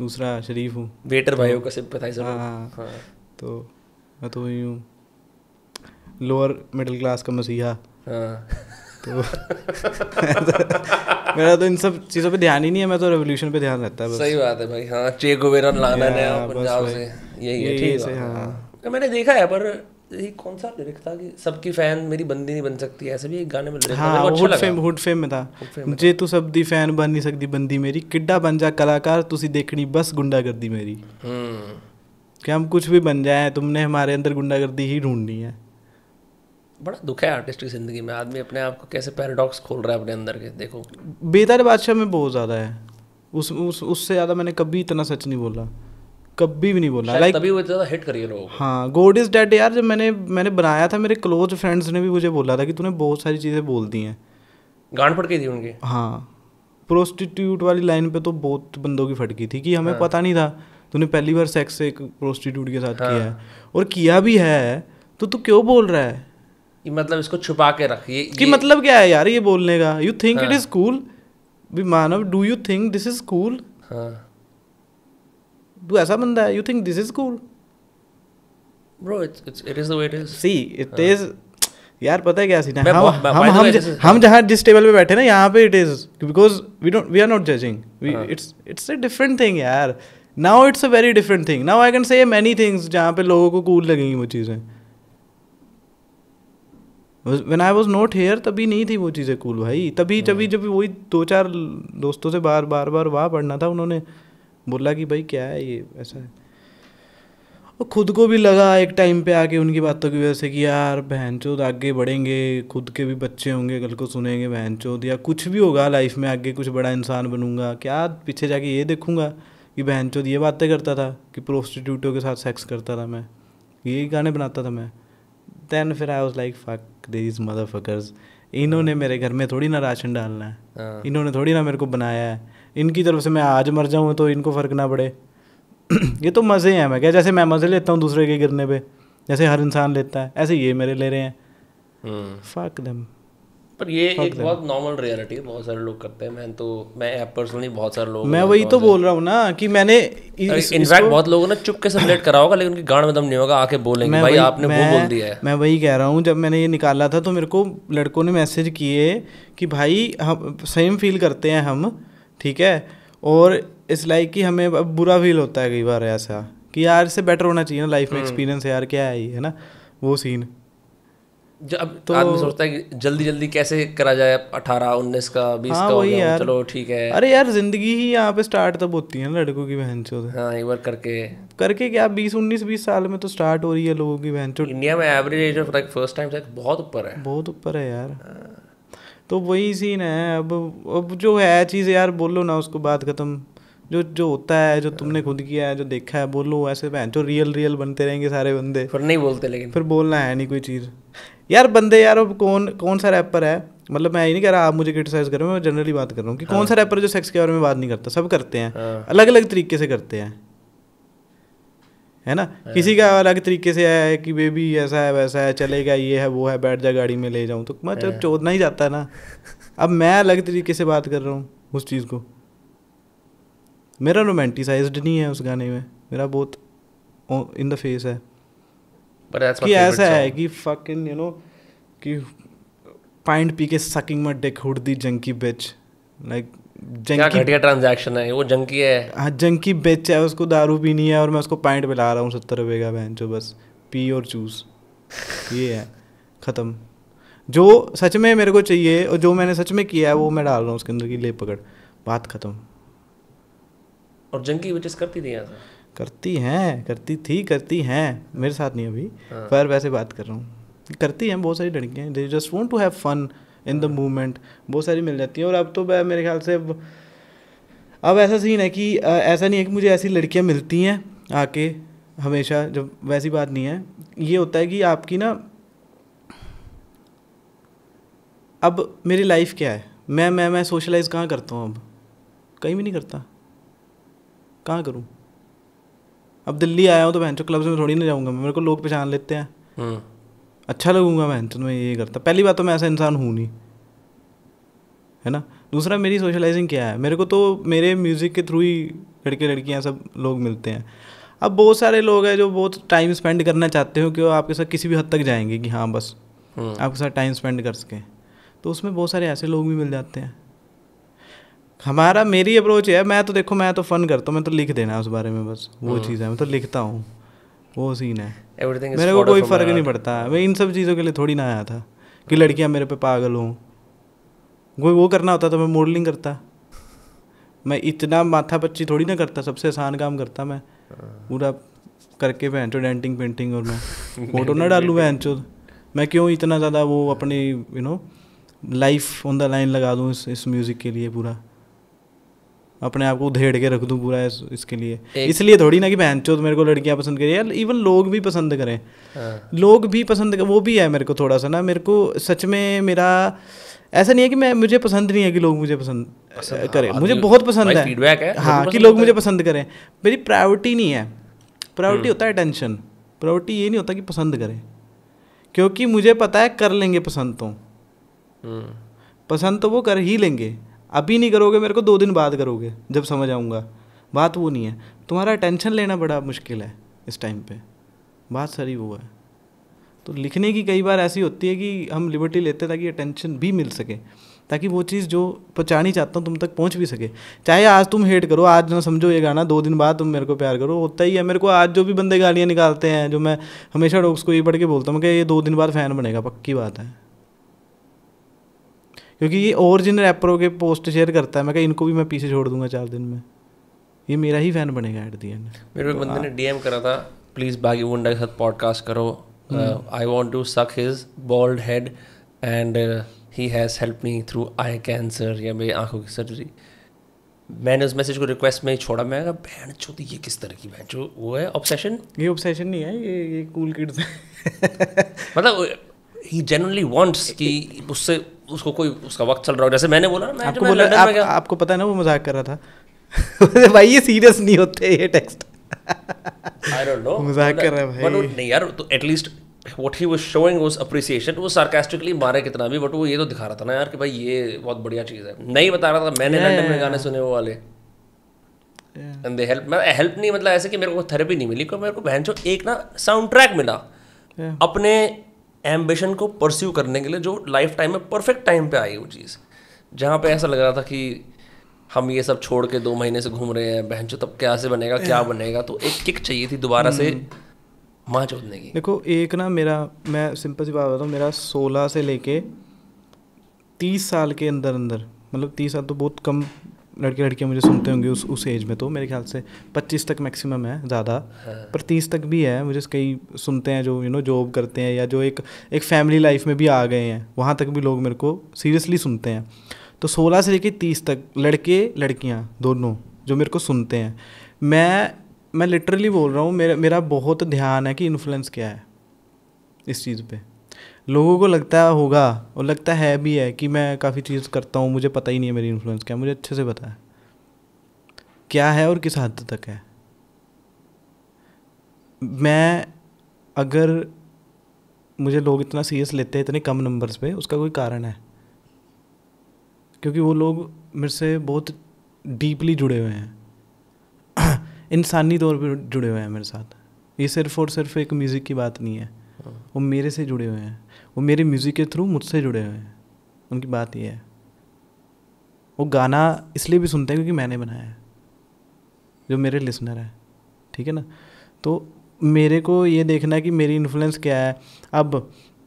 दूसरा शरीफ हूँ वेटर तो, भाइयों का सिर्फ पता है हाँ, हाँ, तो मैं तो वही हूँ लोअर मिडिल क्लास का मसीहा हाँ। तो मेरा तो इन सब चीज़ों पे ध्यान ही नहीं है मैं तो रेवोल्यूशन पे ध्यान रहता है बस सही बात है भाई हाँ चे गुवेरा लाना नया पंजाब से यही है ठीक है हाँ तो मैंने देखा है पर यही कौन सा लिरिक था कि सबकी फैन मेरी बंदी नहीं बन सकती ऐसे भी एक गाने में हाँ, हुड फेम हुड फेम में था जे तू तो सब दी फैन बन नहीं सकती बंदी मेरी किड्डा बन जा कलाकार तुसी देखनी बस गुंडागर्दी मेरी हम्म। कि हम कुछ भी बन जाए तुमने हमारे अंदर गुंडागर्दी ही ढूंढनी है बड़ा दुख है आर्टिस्ट की ज़िंदगी में आदमी अपने आप को कैसे पैराडॉक्स खोल रहा है अपने अंदर के देखो बेदार बादशाह में बहुत ज़्यादा है उस उस उससे ज़्यादा मैंने कभी इतना सच नहीं बोला कभी भी नहीं बोला लाइक like, तभी वो ज़्यादा हिट करिए लोग हाँ गोड इज़ डेड यार जब मैंने मैंने बनाया था मेरे क्लोज फ्रेंड्स ने भी मुझे बोला था कि तूने बहुत सारी चीज़ें बोल दी हैं गांड फट गई थी उनकी हाँ प्रोस्टिट्यूट वाली लाइन पे तो बहुत बंदों की फटकी थी कि हमें हाँ। पता नहीं था तूने पहली बार सेक्स एक प्रोस्टिट्यूट के साथ हाँ। किया है और किया भी है तो तू क्यों बोल रहा है कि मतलब इसको छुपा के रखिए कि ये... मतलब क्या है यार ये बोलने का you think it is cool भी Manav do you think this is cool तू ऐसा बंदा है you think this is cool bro it's it's it is the way it is see it is यार पता है क्या सीन है हम हम हम हम जहाँ जिस टेबल पे बैठे ना यहाँ पे it is because we don't we are not judging it's it's a different thing यार now it's a very different thing now I can say many things जहाँ पे लोगों को कूल लगेंगी वो चीज़ें when I was not here तभी नहीं थी वो चीज़ें कूल भाई तभी हाँ। तभी जब वही दो चार दोस्तों से बार बार बार वाह पढ़ना था उन्होंने बोला कि भाई क्या है ये ऐसा है और खुद को भी लगा एक टाइम पे आके उनकी बातों की वजह से कि यार बहन चोद आगे बढ़ेंगे खुद के भी बच्चे होंगे कल को सुनेंगे बहन चोद या कुछ भी होगा लाइफ में आगे कुछ बड़ा इंसान बनूंगा क्या पीछे जाके ये देखूंगा कि बहन चोद ये बातें करता था कि प्रोस्टिट्यूटों के साथ सेक्स करता था मैं ये गाने बनाता था मैं देन फिर I was like fact these motherfuckers इन्होंने हाँ। मेरे घर में थोड़ी ना राशन डालना है हाँ। इन्होंने थोड़ी ना मेरे को बनाया है इनकी तरफ से मैं आज मर जाऊँ तो इनको फ़र्क ना पड़े ये तो मज़े हैं मैं क्या जैसे मैं मज़े लेता हूँ दूसरे के गिरने पे जैसे हर इंसान लेता है ऐसे ये मेरे ले रहे हैं फ़ाक दम हम्म। पर ये एक बहुत नॉर्मल रियलिटी है बहुत सारे लोग करते हैं मैं तो मैं पर्सनली बहुत सारे लोग मैं वही तो बोल रहा हूँ ना कि मैंने इनफैक्ट बहुत लोगों ने चुप के सबलेट करा होगा लेकिन उनकी गांड में दम नहीं होगा आके बोलेंगे भाई आपने वो बोल दिया है मैं वही कह रहा हूँ जब मैंने ये निकाला था तो मेरे को लड़कों ने मैसेज किए कि भाई हम सेम फील करते हैं हम ठीक है और इस लाइक कि हमें बुरा फील होता है कई बार ऐसा कि यार इससे बेटर होना चाहिए ना लाइफ में एक्सपीरियंस हम्म। है यार क्या है ये है ना वो सीन जब तो आदमी सोचता है कि जल्दी जल्दी कैसे करा जाए अठारह उन्नीस का बीस हाँ, का हो गया चलो ठीक है अरे यार जिंदगी ही यहाँ पे स्टार्ट तब होती है लड़कों की बहन चो हाँ एक बार करके करके क्या बीस उन्नीस बीस साल में तो स्टार्ट हो रही है लोगों की बहन चोद तो इंडिया में average age of like first time बहुत ऊपर है बहुत ऊपर है यार हाँ। तो वही सीन है अब अब जो है चीज़ यार बोलो ना उसको बात खत्म जो जो होता है जो तुमने खुद किया है जो देखा है बोलो ऐसे बहन जो रियल रियल बनते रहेंगे सारे बंदे फिर नहीं बोलते लेकिन फिर बोलना है नहीं कोई चीज़ यार बंदे यार अब कौन कौन सा रैपर है मतलब मैं ये नहीं कह रहा आप मुझे क्रिटिसाइज करो मैं जनरली बात कर रहा हूँ कि हाँ। कौन सा रैपर जो सेक्स के बारे में बात नहीं करता सब करते हैं हाँ। अलग अलग तरीके से करते हैं है ना हाँ। किसी का अलग तरीके से है कि बेबी ऐसा है वैसा है चलेगा ये है वो है बैठ जा गाड़ी में ले जाऊँ तो मैं जब मतलब हाँ। चोदना ही जाता है ना अब मैं अलग तरीके से बात कर रहा हूँ उस चीज़ को मेरा रोमांटिसाइज्ड नहीं है उस गाने में मेरा बहुत इन द फेस है कि ऐसा है कि फकिंग यू नो कि पाइंट पी के सकिंग मत डेक हुड दी जंकी बेच लाइक जंकी घटिया ट्रांजैक्शन है वो जंकी है हाँ जंकी बेच है उसको दारू पीनी है और मैं उसको पाइंट पिला रहा हूँ सत्तर रुपये का बहन जो बस पी और चूस ये है ख़त्म जो सच में मेरे को चाहिए और जो मैंने सच में किया है वो मैं डाल रहा हूँ उसके अंदर की ले पकड़ बात ख़त्म और जंकी विचेस करती थी करती हैं करती थी करती हैं मेरे साथ नहीं अभी हाँ। पर वैसे बात कर रहा हूँ करती हैं बहुत सारी लड़कियाँ they just want to have fun in the movement बहुत सारी मिल जाती हैं और अब तो मेरे ख्याल से अब ऐसा सीन है कि ऐसा नहीं है कि मुझे ऐसी लड़कियाँ मिलती हैं आके हमेशा जब वैसी बात नहीं है ये होता है कि आपकी ना अब मेरी लाइफ क्या है मैं मैं मैं सोशलाइज़ कहाँ करता हूँ अब कहीं भी नहीं करता कहाँ करूँ अब दिल्ली आया हूँ तो बहन क्लब्स में थोड़ी ना जाऊँगा मेरे को लोग पहचान लेते हैं हम्म। अच्छा लगूंगा मैं तो मैं ये करता पहली बात तो मैं ऐसा इंसान हूँ नहीं है ना दूसरा मेरी सोशलाइजिंग क्या है मेरे को तो मेरे म्यूज़िक के थ्रू ही लड़के लड़कियाँ सब लोग मिलते हैं अब बहुत सारे लोग हैं जो बहुत टाइम स्पेंड करना चाहते हो कि वो आपके साथ किसी भी हद तक जाएंगे कि हाँ बस हम्म। आपके साथ टाइम स्पेंड कर सकें तो उसमें बहुत सारे ऐसे लोग भी मिल जाते हैं हमारा मेरी अप्रोच है मैं तो देखो मैं तो फ़न करता हूँ मैं तो लिख देना उस बारे में बस वो हम्म। चीज़ है मैं तो लिखता हूँ वो सीन है मेरे को कोई फ़र्क नहीं पड़ता मैं इन सब चीज़ों के लिए थोड़ी ना आया था कि लड़कियाँ मेरे पे पागल हों कोई वो करना होता तो मैं मॉडलिंग करता मैं इतना माथा पच्ची थोड़ी ना करता सबसे आसान काम करता मैं पूरा करके बहन चो डेंटिंग पेंटिंग और मैं फोटो ना डालू बहन चो मैं क्यों इतना ज़्यादा वो अपनी you know life on the line लगा दूँ इस इस म्यूज़िक के लिए पूरा अपने आप को उधेड़ के रख दूँ पूरा इस, इसके लिए इसलिए थोड़ी ना कि बहन चौथ मेरे को लड़कियाँ पसंद करें यार इवन लोग भी पसंद करें हाँ। लोग भी पसंद कर, वो भी है मेरे को थोड़ा सा ना मेरे को सच में मेरा ऐसा नहीं है कि मैं मुझे पसंद नहीं है कि लोग मुझे पसंद, पसंद करें हाँ, मुझे बहुत पसंद है हाँ कि लोग मुझे पसंद करें मेरी प्रायोरिटी नहीं है प्रायोरिटी हम्म। होता है टेंशन प्रायोरिटी ये नहीं होता कि पसंद करें क्योंकि मुझे पता है कर लेंगे पसंद तो हम्म। पसंद तो वो कर ही लेंगे अभी नहीं करोगे मेरे को दो दिन बाद करोगे जब समझ आऊँगा बात वो नहीं है तुम्हारा टेंशन लेना बड़ा मुश्किल है इस टाइम पे बात सारी वो है तो लिखने की कई बार ऐसी होती है कि हम लिबर्टी लेते हैं ताकि अटेंशन भी मिल सके ताकि वो चीज़ जो पहुँचानी चाहता हूँ तुम तक पहुँच भी सके चाहे आज तुम हेट करो आज ना समझो ये गाना दो दिन बाद तुम मेरे को प्यार करो होता ही है मेरे को आज जो भी बंदे गालियाँ निकालते हैं जो मैं हमेशा लोग को ये पढ़ के बोलता हूँ कि ये दो दिन बाद फ़ैन बनेगा पक्की बात है क्योंकि ये ओरिजिनल रैपरों के पोस्ट शेयर करता है मैं कहा इनको भी मैं पीछे छोड़ दूंगा चार दिन में ये मेरा ही फैन बनेगा एट दी एंड मेरे बंदे ने डीएम करा था प्लीज़ बागी वुंडा के साथ पॉडकास्ट करो I want to suck his bald head and he has help me through eye cancer या मेरी आंखों की सर्जरी मैंने उस मैसेज को रिक्वेस्ट में ही छोड़ा मैं बहन छो ये किस तरह की बहन वो है ऑब्सेशन ये ऑब्सेशन नहीं है ये ये कूल किड्स है मतलब ही जनरली वांट्स कि उससे उसको कोई उसका वक्त चल रहा हो जैसे मैंने बोला मैं आपको बोला आप, आपको पता है ना वो मजाक कर रहा था भाई ये सीरियस नहीं होते ये टेक्स्ट आई डोंट नो मजाक कर रहा है भाई बट नहीं यार तो at least what he was showing उस अप्रिसिएशन वो मारे कितना भी बट वो ये तो दिखा रहा था ना यार कि भाई ये बहुत बढ़िया चीज़ है नहीं बता रहा था मैंने लंदन में गाने सुने वो वाले एंड दे हेल्प मैं हेल्प नहीं मतलब ऐसे कि मेरे को थेरेपी नहीं मिली क्योंकि मेरे को बहन एक ना साउंड ट्रैक मिला अपने एम्बिशन को परस्यू करने के लिए जो लाइफ टाइम में परफेक्ट टाइम पे आई वो चीज़ जहाँ पे ऐसा लग रहा था कि हम ये सब छोड़ के दो महीने से घूम रहे हैं बहन जो तब क्या से बनेगा क्या बनेगा तो एक किक चाहिए थी दोबारा से hmm. माँ चौधने की देखो एक ना मेरा मैं सिंपल सी बात बताऊँ मेरा सोलह से लेके तीस साल के अंदर अंदर मतलब तीस साल तो बहुत कम लड़के लड़कियाँ मुझे सुनते होंगे उस उस एज में तो मेरे ख्याल से पच्चीस तक मैक्सिमम है ज़्यादा हाँ। पर तीस तक भी है मुझे कई सुनते हैं जो यू नो जॉब करते हैं या जो एक एक फैमिली लाइफ में भी आ गए हैं वहाँ तक भी लोग मेरे को सीरियसली सुनते हैं तो सोलह से लेके तीस तक लड़के लड़कियाँ दोनों जो मेरे को सुनते हैं मैं मैं लिटरली बोल रहा हूँ मेरा मेरा बहुत ध्यान है कि इन्फ्लुएंस क्या है इस चीज़ पर लोगों को लगता होगा और लगता है भी है कि मैं काफ़ी चीज़ करता हूँ मुझे पता ही नहीं है मेरी इन्फ्लुएंस क्या मुझे अच्छे से पता है क्या है और किस हद तक है मैं अगर मुझे लोग इतना सीरियस लेते हैं इतने कम नंबर्स पे उसका कोई कारण है क्योंकि वो लोग मेरे से बहुत डीपली जुड़े हुए हैं इंसानी तौर पर जुड़े हुए हैं मेरे साथ ये सिर्फ और सिर्फ एक म्यूज़िक की बात नहीं है वो मेरे से जुड़े हुए हैं वो मेरे म्यूज़िक के थ्रू मुझसे जुड़े हुए हैं उनकी बात ये है वो गाना इसलिए भी सुनते हैं क्योंकि मैंने बनाया है जो मेरे लिसनर है ठीक है ना तो मेरे को ये देखना है कि मेरी इन्फ्लुएंस क्या है अब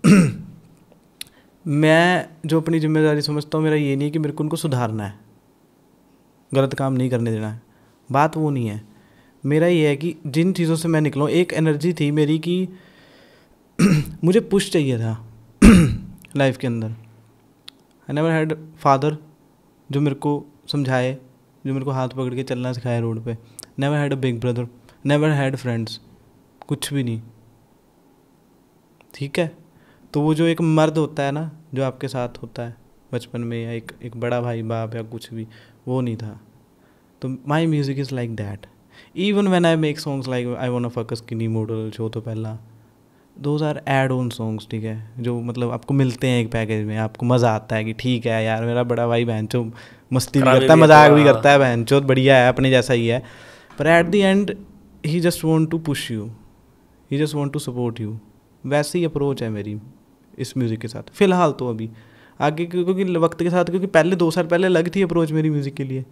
मैं जो अपनी जिम्मेदारी समझता हूँ मेरा ये नहीं है कि मेरे को उनको सुधारना है गलत काम नहीं करने देना है बात वो नहीं है मेरा ये है कि जिन चीज़ों से मैं निकलूँ एक एनर्जी थी मेरी कि मुझे पुश चाहिए था लाइफ के अंदर आई नेवर हैड फादर जो मेरे को समझाए जो मेरे को हाथ पकड़ के चलना सिखाए रोड पे never had a big brother never had friends कुछ भी नहीं ठीक है तो वो जो एक मर्द होता है ना जो आपके साथ होता है बचपन में या एक एक बड़ा भाई बाप या कुछ भी वो नहीं था तो my music is like that even when I make songs like I want focus skinny model show तो पहला those are add on songs ठीक है जो मतलब आपको मिलते हैं एक पैकेज में आपको मज़ा आता है कि ठीक है यार मेरा बड़ा भाई बहन चो मस्ती भी करता है मजाक हाँ। भी करता है बहन चो बढ़िया है अपने जैसा ही है पर at the end he just want to push you he just want to support you वैसे ही अप्रोच है मेरी इस म्यूज़िक के साथ फ़िलहाल तो अभी आगे क्योंकि वक्त के साथ क्योंकि पहले दो साल पहले अलग थी अप्रोच मेरी म्यूज़िक के लिए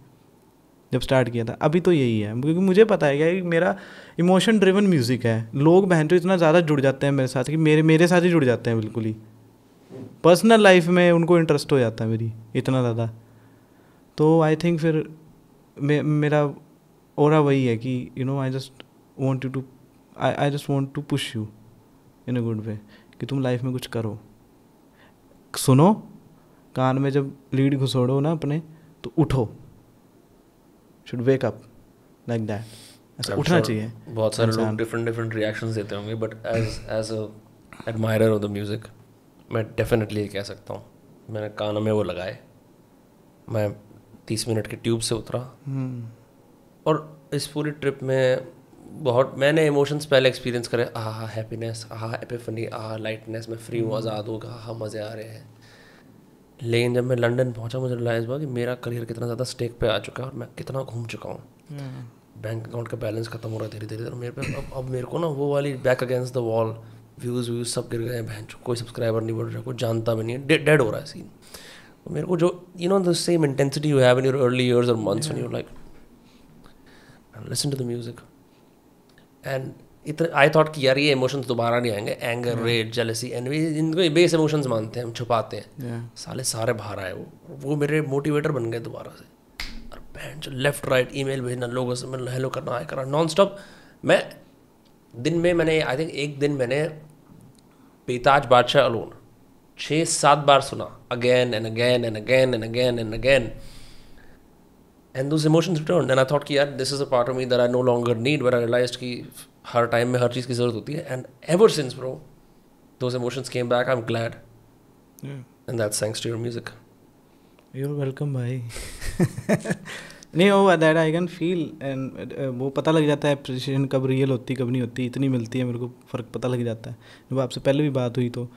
जब स्टार्ट किया था अभी तो यही है क्योंकि मुझे पता है क्या कि मेरा इमोशन ड्रिवन म्यूज़िक है लोग बहन तो इतना ज़्यादा जुड़ जाते हैं मेरे साथ कि मेरे मेरे साथ ही जुड़ जाते हैं बिल्कुल ही पर्सनल लाइफ में उनको इंटरेस्ट हो जाता है मेरी इतना ज़्यादा तो आई थिंक फिर मे, मेरा और वही है कि you know I just want you to I I just want to push you in a good way कि तुम लाइफ में कुछ करो सुनो कान में जब लीड घुसोड़ो ना अपने तो उठो should wake up like that ऐसा उठना चाहिए बहुत सारे लोग डिफरेंट डिफरेंट रिएक्शंस देते होंगे but as as a admirer of the music मैं डेफिनेटली कह सकता हूँ मैंने कान में वो लगाए मैं तीस मिनट के ट्यूब से उतरा hmm. और इस पूरी ट्रिप में बहुत मैंने इमोशंस पहले एक्सपीरियंस करे आहा हैप्पीनेस आहा एपिफनी आहा लाइटनेस मैं फ्री हूँ हम्म। आज़ाद होगा आहा मज़े आ रहे हैं लेकिन जब मैं लंदन पहुंचा मुझे रिलाइज हुआ कि मेरा करियर कितना ज़्यादा स्टेक पे आ चुका है और मैं कितना घूम चुका हूँ बैंक अकाउंट का बैलेंस खत्म हो रहा है धीरे धीरे और तो मेरे पे अब अब मेरे को ना वो वाली back against the wall views views सब गिर गए हैं बहन कोई सब्सक्राइबर नहीं बढ़ रहा कोई जानता भी नहीं है डेड हो रहा है सीन तो मेरे को जो you know the same intensity you have in your early years और months you're like listen to the music and इतने आई थॉट कि यार ये इमोशंस दोबारा नहीं आएंगे एंगर रेड जेलसी एनवी इनको बेस इमोशंस मानते हैं हम छुपाते हैं yeah. साले सारे बाहर आए वो वो मेरे मोटिवेटर बन गए दोबारा से और बैंड लेफ्ट राइट ईमेल भेजना लोगों से मैं हेलो करना आया करना नॉन स्टॉप मैं दिन में मैंने आई थिंक एक दिन मैंने पेताज बादशाह अलोन छः सात बार सुना again and again and again and again and again and those emotions return and I thought कि यार this is a part of me that I no longer need but I realize की हर time में हर चीज़ की ज़रूरत होती है and ever since bro those emotions came back I am glad and that's thanks to your music you're welcome भाई नहीं वो that I can feel and वो पता लग जाता है अप्रिसिएशन कब रियल होती कब नहीं होती इतनी मिलती है मेरे को फ़र्क पता लग जाता है जब आपसे पहले भी बात हुई तो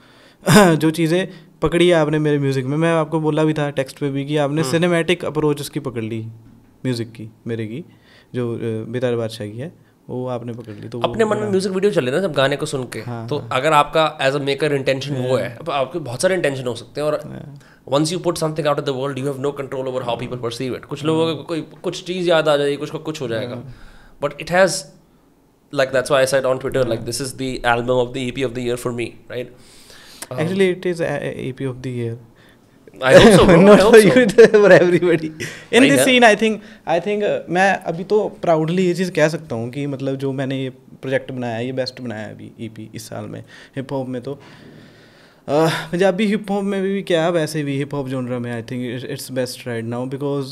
जो चीज़ें पकड़ी है आपने मेरे म्यूज़िक में मैं आपको बोला भी था टेक्स्ट पे भी कि आपने सिनेमैटिक हाँ। अप्रोच उसकी पकड़ ली म्यूज़िक की मेरे की जो uh, बेतार बादशाह की है वो आपने पकड़ ली तो अपने मन में म्यूजिक वीडियो चले ना सब गाने को सुन के हाँ, तो हाँ, अगर आपका एज अ मेकर इंटेंशन वो है हाँ। अब आपके बहुत सारे इंटेंशन हो सकते हैं और once you put something out of the world you have no control over how people perceive it कुछ हाँ। लोगों को कोई कुछ चीज़ याद आ जाएगी कुछ का कुछ हो जाएगा but it has like that's why I on Twitter like this is the album of the E of the year for me right actually it is Actually, it is a EP मैं अभी तो proudly ये चीज़ कह सकता हूँ कि मतलब जो मैंने ये प्रोजेक्ट बनाया ये बेस्ट बनाया अभी अभी e ईपी इस साल में हिप हॉप में तो पंजाबी हिप हॉप में भी क्या वैसे भी हिप हॉप रहा में I think it's best right now because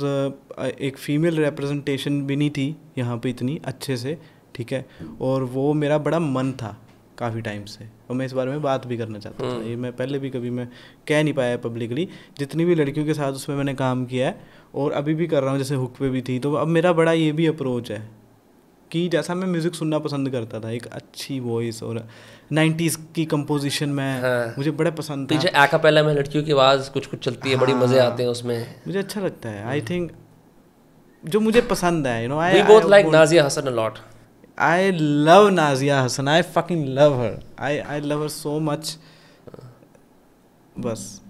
एक फीमेल रिप्रेजेंटेशन भी नहीं थी यहाँ पे इतनी अच्छे से ठीक है और वो मेरा बड़ा मन था काफ़ी टाइम से और मैं इस बारे में बात भी करना चाहता था हम्म। ये मैं पहले भी कभी मैं कह नहीं पाया पब्लिकली जितनी भी लड़कियों के साथ उसमें मैंने काम किया है और अभी भी कर रहा हूँ जैसे हुक पे भी थी तो अब मेरा बड़ा ये भी अप्रोच है कि जैसा मैं म्यूज़िक सुनना पसंद करता था एक अच्छी वॉइस और नाइन्टीज़ की कंपोजिशन में हाँ। मुझे बड़े पसंद था आका पहला में लड़कियों की आवाज़ कुछ कुछ चलती है बड़ी मज़े हाँ। आते हैं उसमें मुझे अच्छा लगता है आई थिंक जो मुझे पसंद है you know I both like Nazia Hassan a lot I love Nazia Hassan I fucking love her I I love her so much बस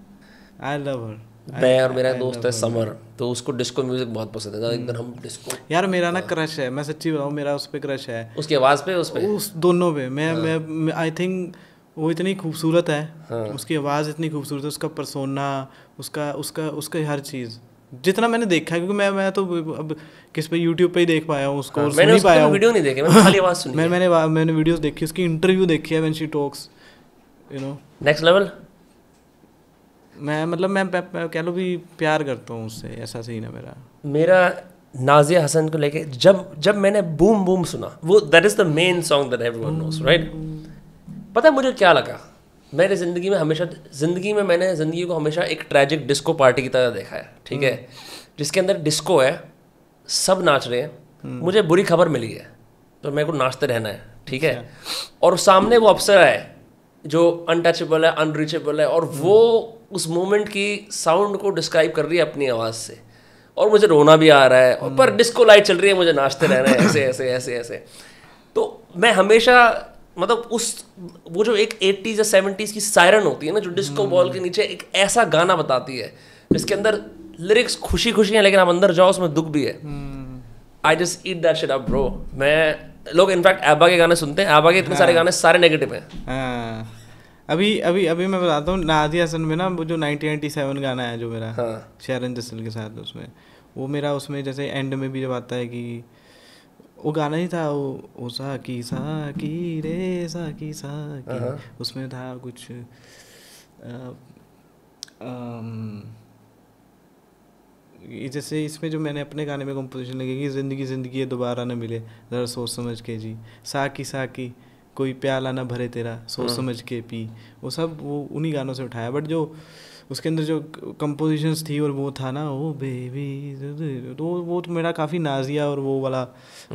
आई लव हर मैं और मेरा दोस्त है समर तो उसको डिस्को म्यूजिक बहुत पसंद है तो एकदम हम डिस्को यार मेरा ना क्रश हाँ। है मैं सच्ची बताऊँ मेरा उस पर क्रश है उसकी आवाज़ पे उस पर उस दोनों पे मैं हाँ। मैं आई थिंक वो इतनी खूबसूरत है हाँ। उसकी आवाज़ इतनी खूबसूरत है उसका परसोना उसका उसका उसका हर चीज़ जितना मैंने देखा है क्योंकि मैं मैं तो अब किस पे यूट्यूब पे ही देख पाया हूँ उसको हाँ, मैंने उसको पाया वीडियो तो नहीं देखे मैं खाली आवाज़ सुनी मैं, मैंने मैंने वीडियोस देखी उसकी इंटरव्यू देखी है when she talks you know next level मैं मतलब मैं, मैं, मैं कह लो भी प्यार करता हूँ उससे ऐसा सीन है मेरा मेरा नाजिया हसन को लेके जब जब मैंने बूम बूम सुना वो that is the main song that everyone knows right पता है मुझे क्या लगा मेरे ज़िंदगी में हमेशा ज़िंदगी में मैंने ज़िंदगी को हमेशा एक ट्रैजिक डिस्को पार्टी की तरह देखा है ठीक है हम्म। जिसके अंदर डिस्को है सब नाच रहे हैं हम्म। मुझे बुरी खबर मिली है तो मेरे को नाचते रहना है ठीक है अच्छा। और सामने वो अफसर आए जो अनटचेबल है अनरीचेबल है और वो हम्म। उस मोमेंट की साउंड को डिस्क्राइब कर रही है अपनी आवाज़ से और मुझे रोना भी आ रहा है और पर डिस्को लाइट चल रही है मुझे नाचते रहना है ऐसे ऐसे ऐसे ऐसे तो मैं हमेशा मतलब उस वो जो एक एट्टीज़ या सेवेंटीज़ की सायरन होती है ना जो डिस्को हम्म। बॉल के नीचे एक ऐसा गाना बताती है जिसके अंदर लिरिक्स खुशी खुशी हैं लेकिन आप अंदर जाओ उसमें दुख भी है I just eat that shit up bro मैं लोग इनफैक्ट एबा के गाने सुनते हैं एबा के इतने सारे हाँ। गाने सारे नेगेटिव हैं हाँ। अभी अभी अभी मैं बताता हूँ नादी हसन में ना वो जो 1997 गाना है जो मेरा हाँ। शहरन जसल के साथ उसमें वो मेरा उसमें जैसे एंड में भी जब आता है कि वो गाना ही था वो ओ सा की सा की रे सा की सा की हाँ, हाँ। उसमें था कुछ आ, आ, जैसे इसमें जो मैंने अपने गाने में कंपोजिशन लगी कि ज़िंदगी ज़िंदगी ये दोबारा ना मिले ज़रा सोच समझ के जी साकी साकी कोई प्याला ना भरे तेरा सोच हाँ। समझ के पी वो सब वो उन्हीं गानों से उठाया बट जो उसके अंदर जो कंपोजिशंस थी और वो था ना ओ बेबी तो वो तो मेरा काफ़ी नाजिया और वो वाला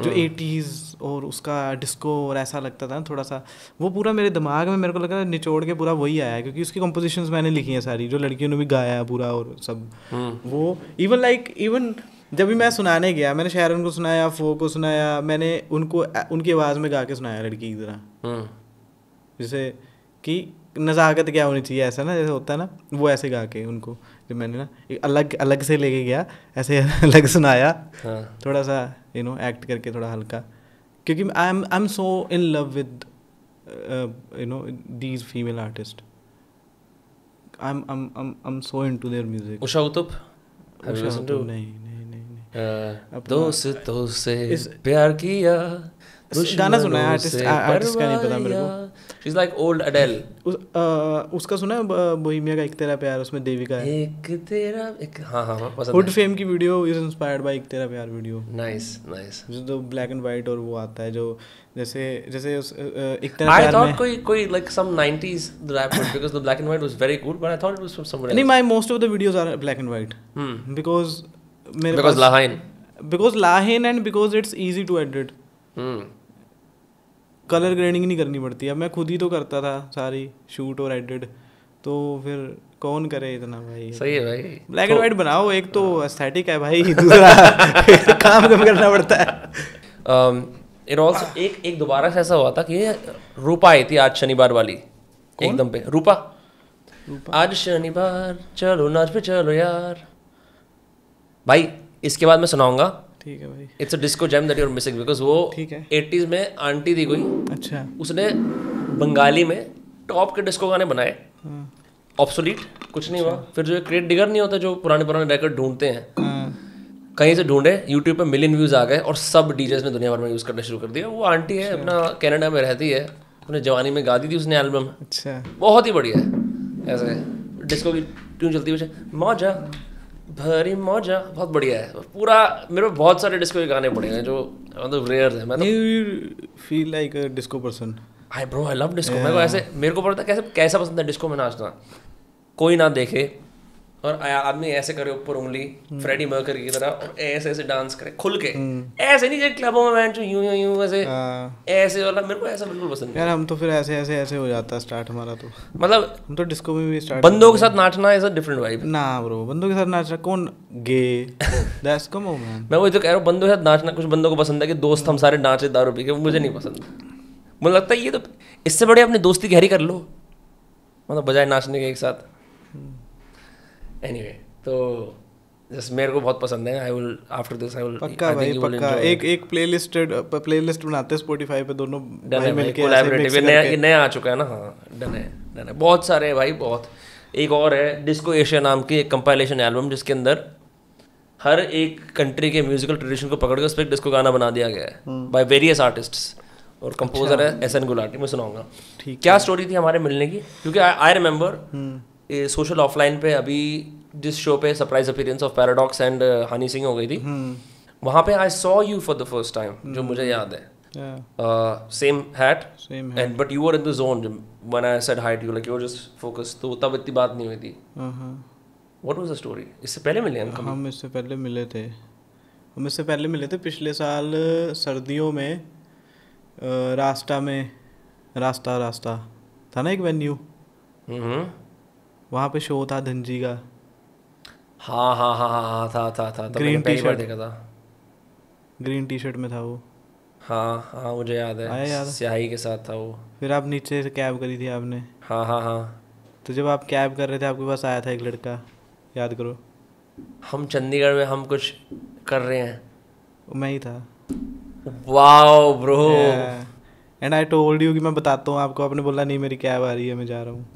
जो एटीज़ हम्म। और उसका डिस्को और ऐसा लगता था ना थोड़ा सा वो पूरा मेरे दिमाग में मेरे को लगा निचोड़ के पूरा वही आया क्योंकि उसकी कंपोजिशंस मैंने लिखी हैं सारी जो लड़कियों ने भी गाया पूरा और सब हम्म। वो इवन लाइक इवन जब भी मैं सुनाने गया मैंने शहरन को सुनाया फो को सुनाया मैंने उनको उनकी आवाज़ में गा के सुनाया लड़की की तरह हम्म। जैसे कि नज़ाकत क्या होनी चाहिए ऐसा ना जैसे होता है ना वो ऐसे गा के उनको जब मैंने ना एक अलग अलग से लेके गया ऐसे अलग सुनाया हाँ. थोड़ा सा यू नो एक्ट करके थोड़ा हल्का क्योंकि I am I am so in love with you know these female artist I am I am so into their music Usha Uthup नहीं नहीं नहीं नहीं uh, दोस्त से प्यार किया गाना सुना है आर्टिस्ट आर्टिस्ट का नहीं पता मेरे को she is like old Adele उसका सुना है बोहेमिया का एक तेरा प्यार उसमें देविका है एक तेरा एक हां हां हां पसंद हुड फेम की वीडियो इज इंस्पायर्ड बाय एक तेरा प्यार वीडियो नाइस नाइस जो ब्लैक एंड व्हाइट और वो आता है जो जैसे जैसे उस एक तरह आई थॉट कोई कोई like some 90s rap was because the black and white was very good but I thought it was from somewhere else. नहीं my most of the videos are black and white. Hmm. Because मेरे because Lahain. Because Lahain and because it's easy to edit. Hmm. Colour grading नहीं करनी पड़ती अब मैं खुद ही तो करता था सारी शूट और एडिट तो फिर कौन करे इतना भाई सही है भाई ब्लैक एंड व्हाइट बनाओ एक तो एस्थेटिक हाँ। है भाई दूसरा काम कम करना पड़ता है इट um, ऑल्सो एक एक दोबारा से ऐसा हुआ था कि रूपा आई थी आज शनिवार वाली एकदम पे रूपा। आज शनिवार चलो नाच पे चलो यार भाई इसके बाद मैं सुनाऊंगा ठीक है भाई it's a disco jam that you are missing because वो एटीज में आंटी थी कोई अच्छा उसने बंगाली में टॉप के डिस्को गाने बनाए ऑप्सोलीट हाँ। कुछ नहीं हुआ अच्छा। फिर जो क्रेट डिगर नहीं होता जो पुराने पुराने रिकॉर्ड ढूंढते हैं हाँ। कहीं से ढूंढे यूट्यूब पे मिलियन व्यूज आ गए और सब डीजेस ने दुनिया भर में यूज़ करना शुरू कर दिया वो आंटी है अच्छा। अपना कनाडा में रहती है अपने जवानी में गा दी थी उसने एल्बम अच्छा बहुत ही बढ़िया है ऐसे डिस्को की ट्यून चलती है मौजा भरी मौजा बहुत बढ़िया है पूरा मेरे बहुत सारे डिस्को के गाने पड़े हैं जो मतलब रेयर है मैं you feel like a disco person I bro I love disco मेरे को ऐसे मेरे को पता कैसे कैसा पसंद है डिस्को में नाचना कोई ना देखे और आदमी ऐसे करे ऊपर उंगली फ्रेडी मर्कर की तरह और ऐसे ऐसे डांस करे खुल के हम्म। ऐसे नहीं जैसे क्लबों में मैं यूं यूं यूं ऐसे हाँ। ऐसे वाला मेरे को ऐसा बिल्कुल पसंद नहीं यार हम तो फिर ऐसे ऐसे ऐसे हो जाता है स्टार्ट हमारा तो मतलब हम तो डिस्को में भी स्टार्ट बंदों के साथ नाचना इज अ डिफरेंट वाइब ना ब्रो बंदों के साथ नाचना कौन gay that's come on man मैं वही तो कह रहा हूं बंदों के साथ नाचना कुछ बंदों को पसंद है कि दोस्त हम सारे नाचे दारू पी के मुझे नहीं पसंद मुझे लगता है ये तो इससे बड़े अपनी दोस्ती गहरी कर लो मतलब बजाय नाचने के एक साथ एनी वे तो जैसे मेरे को बहुत पसंद है I will after this I will पक्का भाई पक्का एक एक प्लेलिस्टेड प्लेलिस्ट बनाते हैं स्पॉटिफाई पे दोनों कोलैबोरेटिव नया नया आ चुका है ना हाँ, डन है डन है बहुत सारे भाई बहुत एक और है डिस्को एशिया नाम की एक कंपाइलेशन एल्बम जिसके अंदर हर एक कंट्री के म्यूजिकल ट्रेडिशन को पकड़ के उस पर डिस्को गाना बना दिया गया है बाय वेरियस आर्टिस्ट और कंपोजर अच्छा। है एस एन गुलाटी मैं सुनाऊंगा ठीक क्या स्टोरी थी हमारे मिलने की क्योंकि आई रिमेम्बर सोशल ऑफलाइन पे अभी जिस शो पे surprise appearance of Paradox and Honey Singh हो गई थी hmm. वहाँ पे I saw you for the first time जो हम्म। मुझे याद है same hat and but you are in the zone when I said hi to like you just focus तो तब इतनी बात नहीं हुई थी व्हाट वाज द स्टोरी इससे पहले मिले हम हम इससे पहले मिले थे हम इससे पहले मिले थे पिछले साल uh, सर्दियों में uh, रास्ता में रास्ता रास्ता था ना एक वेन्यू वहाँ पे शो था धनजी का हाँ हाँ हाँ हाँ हाँ था था था तो ग्रीन टी शर्ट देखा था ग्रीन टी शर्ट में था वो हाँ हाँ मुझे याद है आया याद स्याही के साथ था वो फिर आप नीचे से कैब करी थी आपने हाँ हाँ हाँ तो जब आप कैब कर रहे थे आपके पास आया था एक लड़का याद करो हम चंडीगढ़ में हम कुछ कर रहे हैं मैं ही था wow bro and I told you कि मैं बताता हूँ आपको आपने बोला नहीं मेरी कैब आ रही है मैं जा रहा हूँ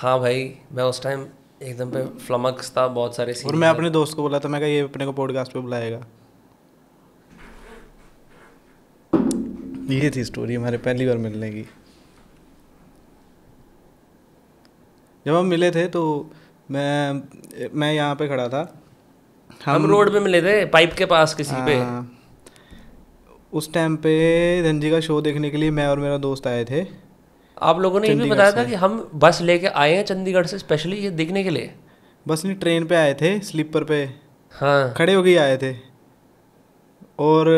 हाँ भाई मैं उस टाइम एकदम पे फ्लमक्स था बहुत सारे सीन और मैं अपने दोस्त को बोला था मैं कहा ये अपने को पॉडकास्ट पे बुलाएगा ये थी स्टोरी हमारे पहली बार मिलने की जब हम मिले थे तो मैं मैं यहाँ पे खड़ा था हम, हम रोड पे मिले थे पाइप के पास किसी आ, पे हाँ। उस टाइम पे धनजी का शो देखने के लिए मैं और मेरा दोस्त आए थे आप लोगों ने ये भी बताया था कि हम बस लेके आए हैं चंडीगढ़ से स्पेशली ये देखने के लिए बस नहीं ट्रेन पे आए थे स्लीपर पे हाँ खड़े होके आए थे और